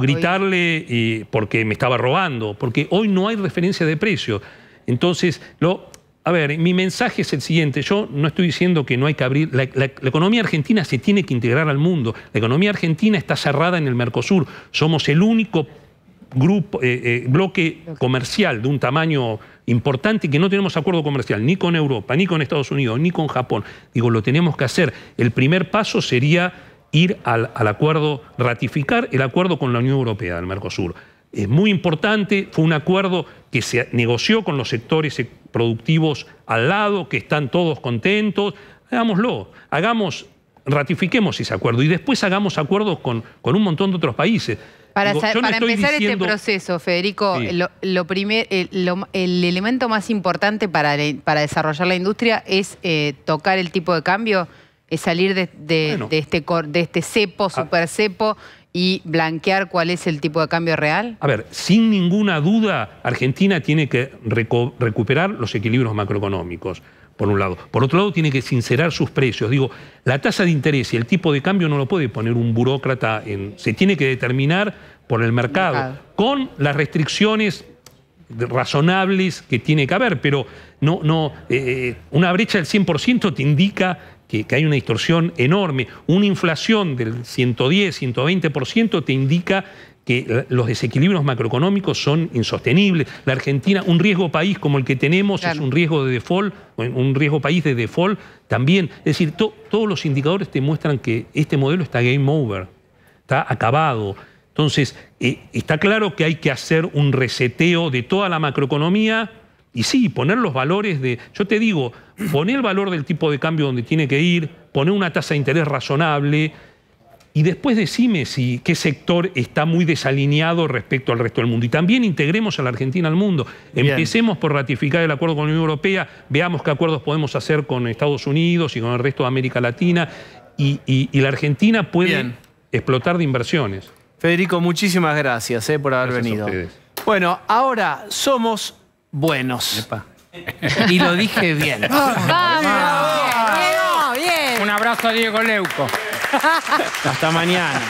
(laughs) gritarle porque me estaba robando, porque hoy no hay referencia de precio. Entonces, lo, a ver, mi mensaje es el siguiente. Yo no estoy diciendo que no hay que abrir. la, economía argentina se tiene que integrar al mundo. La economía argentina está cerrada en el Mercosur. Somos el único grupo, eh, eh, bloque comercial de un tamaño importante que no tenemos acuerdo comercial ni con Europa, ni con Estados Unidos, ni con Japón. Digo, lo tenemos que hacer. El primer paso sería ir al, acuerdo, ratificar el acuerdo con la Unión Europea, del Mercosur. Es muy importante, fue un acuerdo que se negoció con los sectores productivos al lado, que están todos contentos. Hagámoslo, hagamos, ratifiquemos ese acuerdo y después hagamos acuerdos con, con un montón de otros países. Para, empezar este proceso, Federico, lo, el, elemento más importante para, para desarrollar la industria es eh, tocar el tipo de cambio, es salir de, este, de este cepo, ah. super cepo, y blanquear cuál es el tipo de cambio real? A ver, sin ninguna duda, Argentina tiene que recuperar los equilibrios macroeconómicos por un lado. Por otro lado, tiene que sincerar sus precios. Digo, la tasa de interés y el tipo de cambio no lo puede poner un burócrata en. Se tiene que determinar por el mercado, con las restricciones razonables que tiene que haber, pero no, no, eh, eh, una brecha del 100% te indica que, que, hay una distorsión enorme. Una inflación del 110, 120% te indica que los desequilibrios macroeconómicos son insostenibles. La Argentina, un riesgo país como el que tenemos, es un riesgo de default, un riesgo país de default también. Es decir, todos los indicadores te muestran que este modelo está game over, está acabado. Entonces, eh, está claro que hay que hacer un reseteo de toda la macroeconomía y sí, poner los valores de... Yo te digo, poner el valor del tipo de cambio donde tiene que ir, poner una tasa de interés razonable, y después decime si, qué sector está muy desalineado respecto al resto del mundo. Y también integremos a la Argentina al mundo. Empecemos por ratificar el acuerdo con la Unión Europea, veamos qué acuerdos podemos hacer con Estados Unidos y con el resto de América Latina. Y, la Argentina puede explotar de inversiones. Federico, muchísimas gracias eh, por haber venido. bueno, ahora somos buenos. y lo dije (laughs) bien. ¡Bien! Un abrazo a Diego Leuco. Hasta mañana.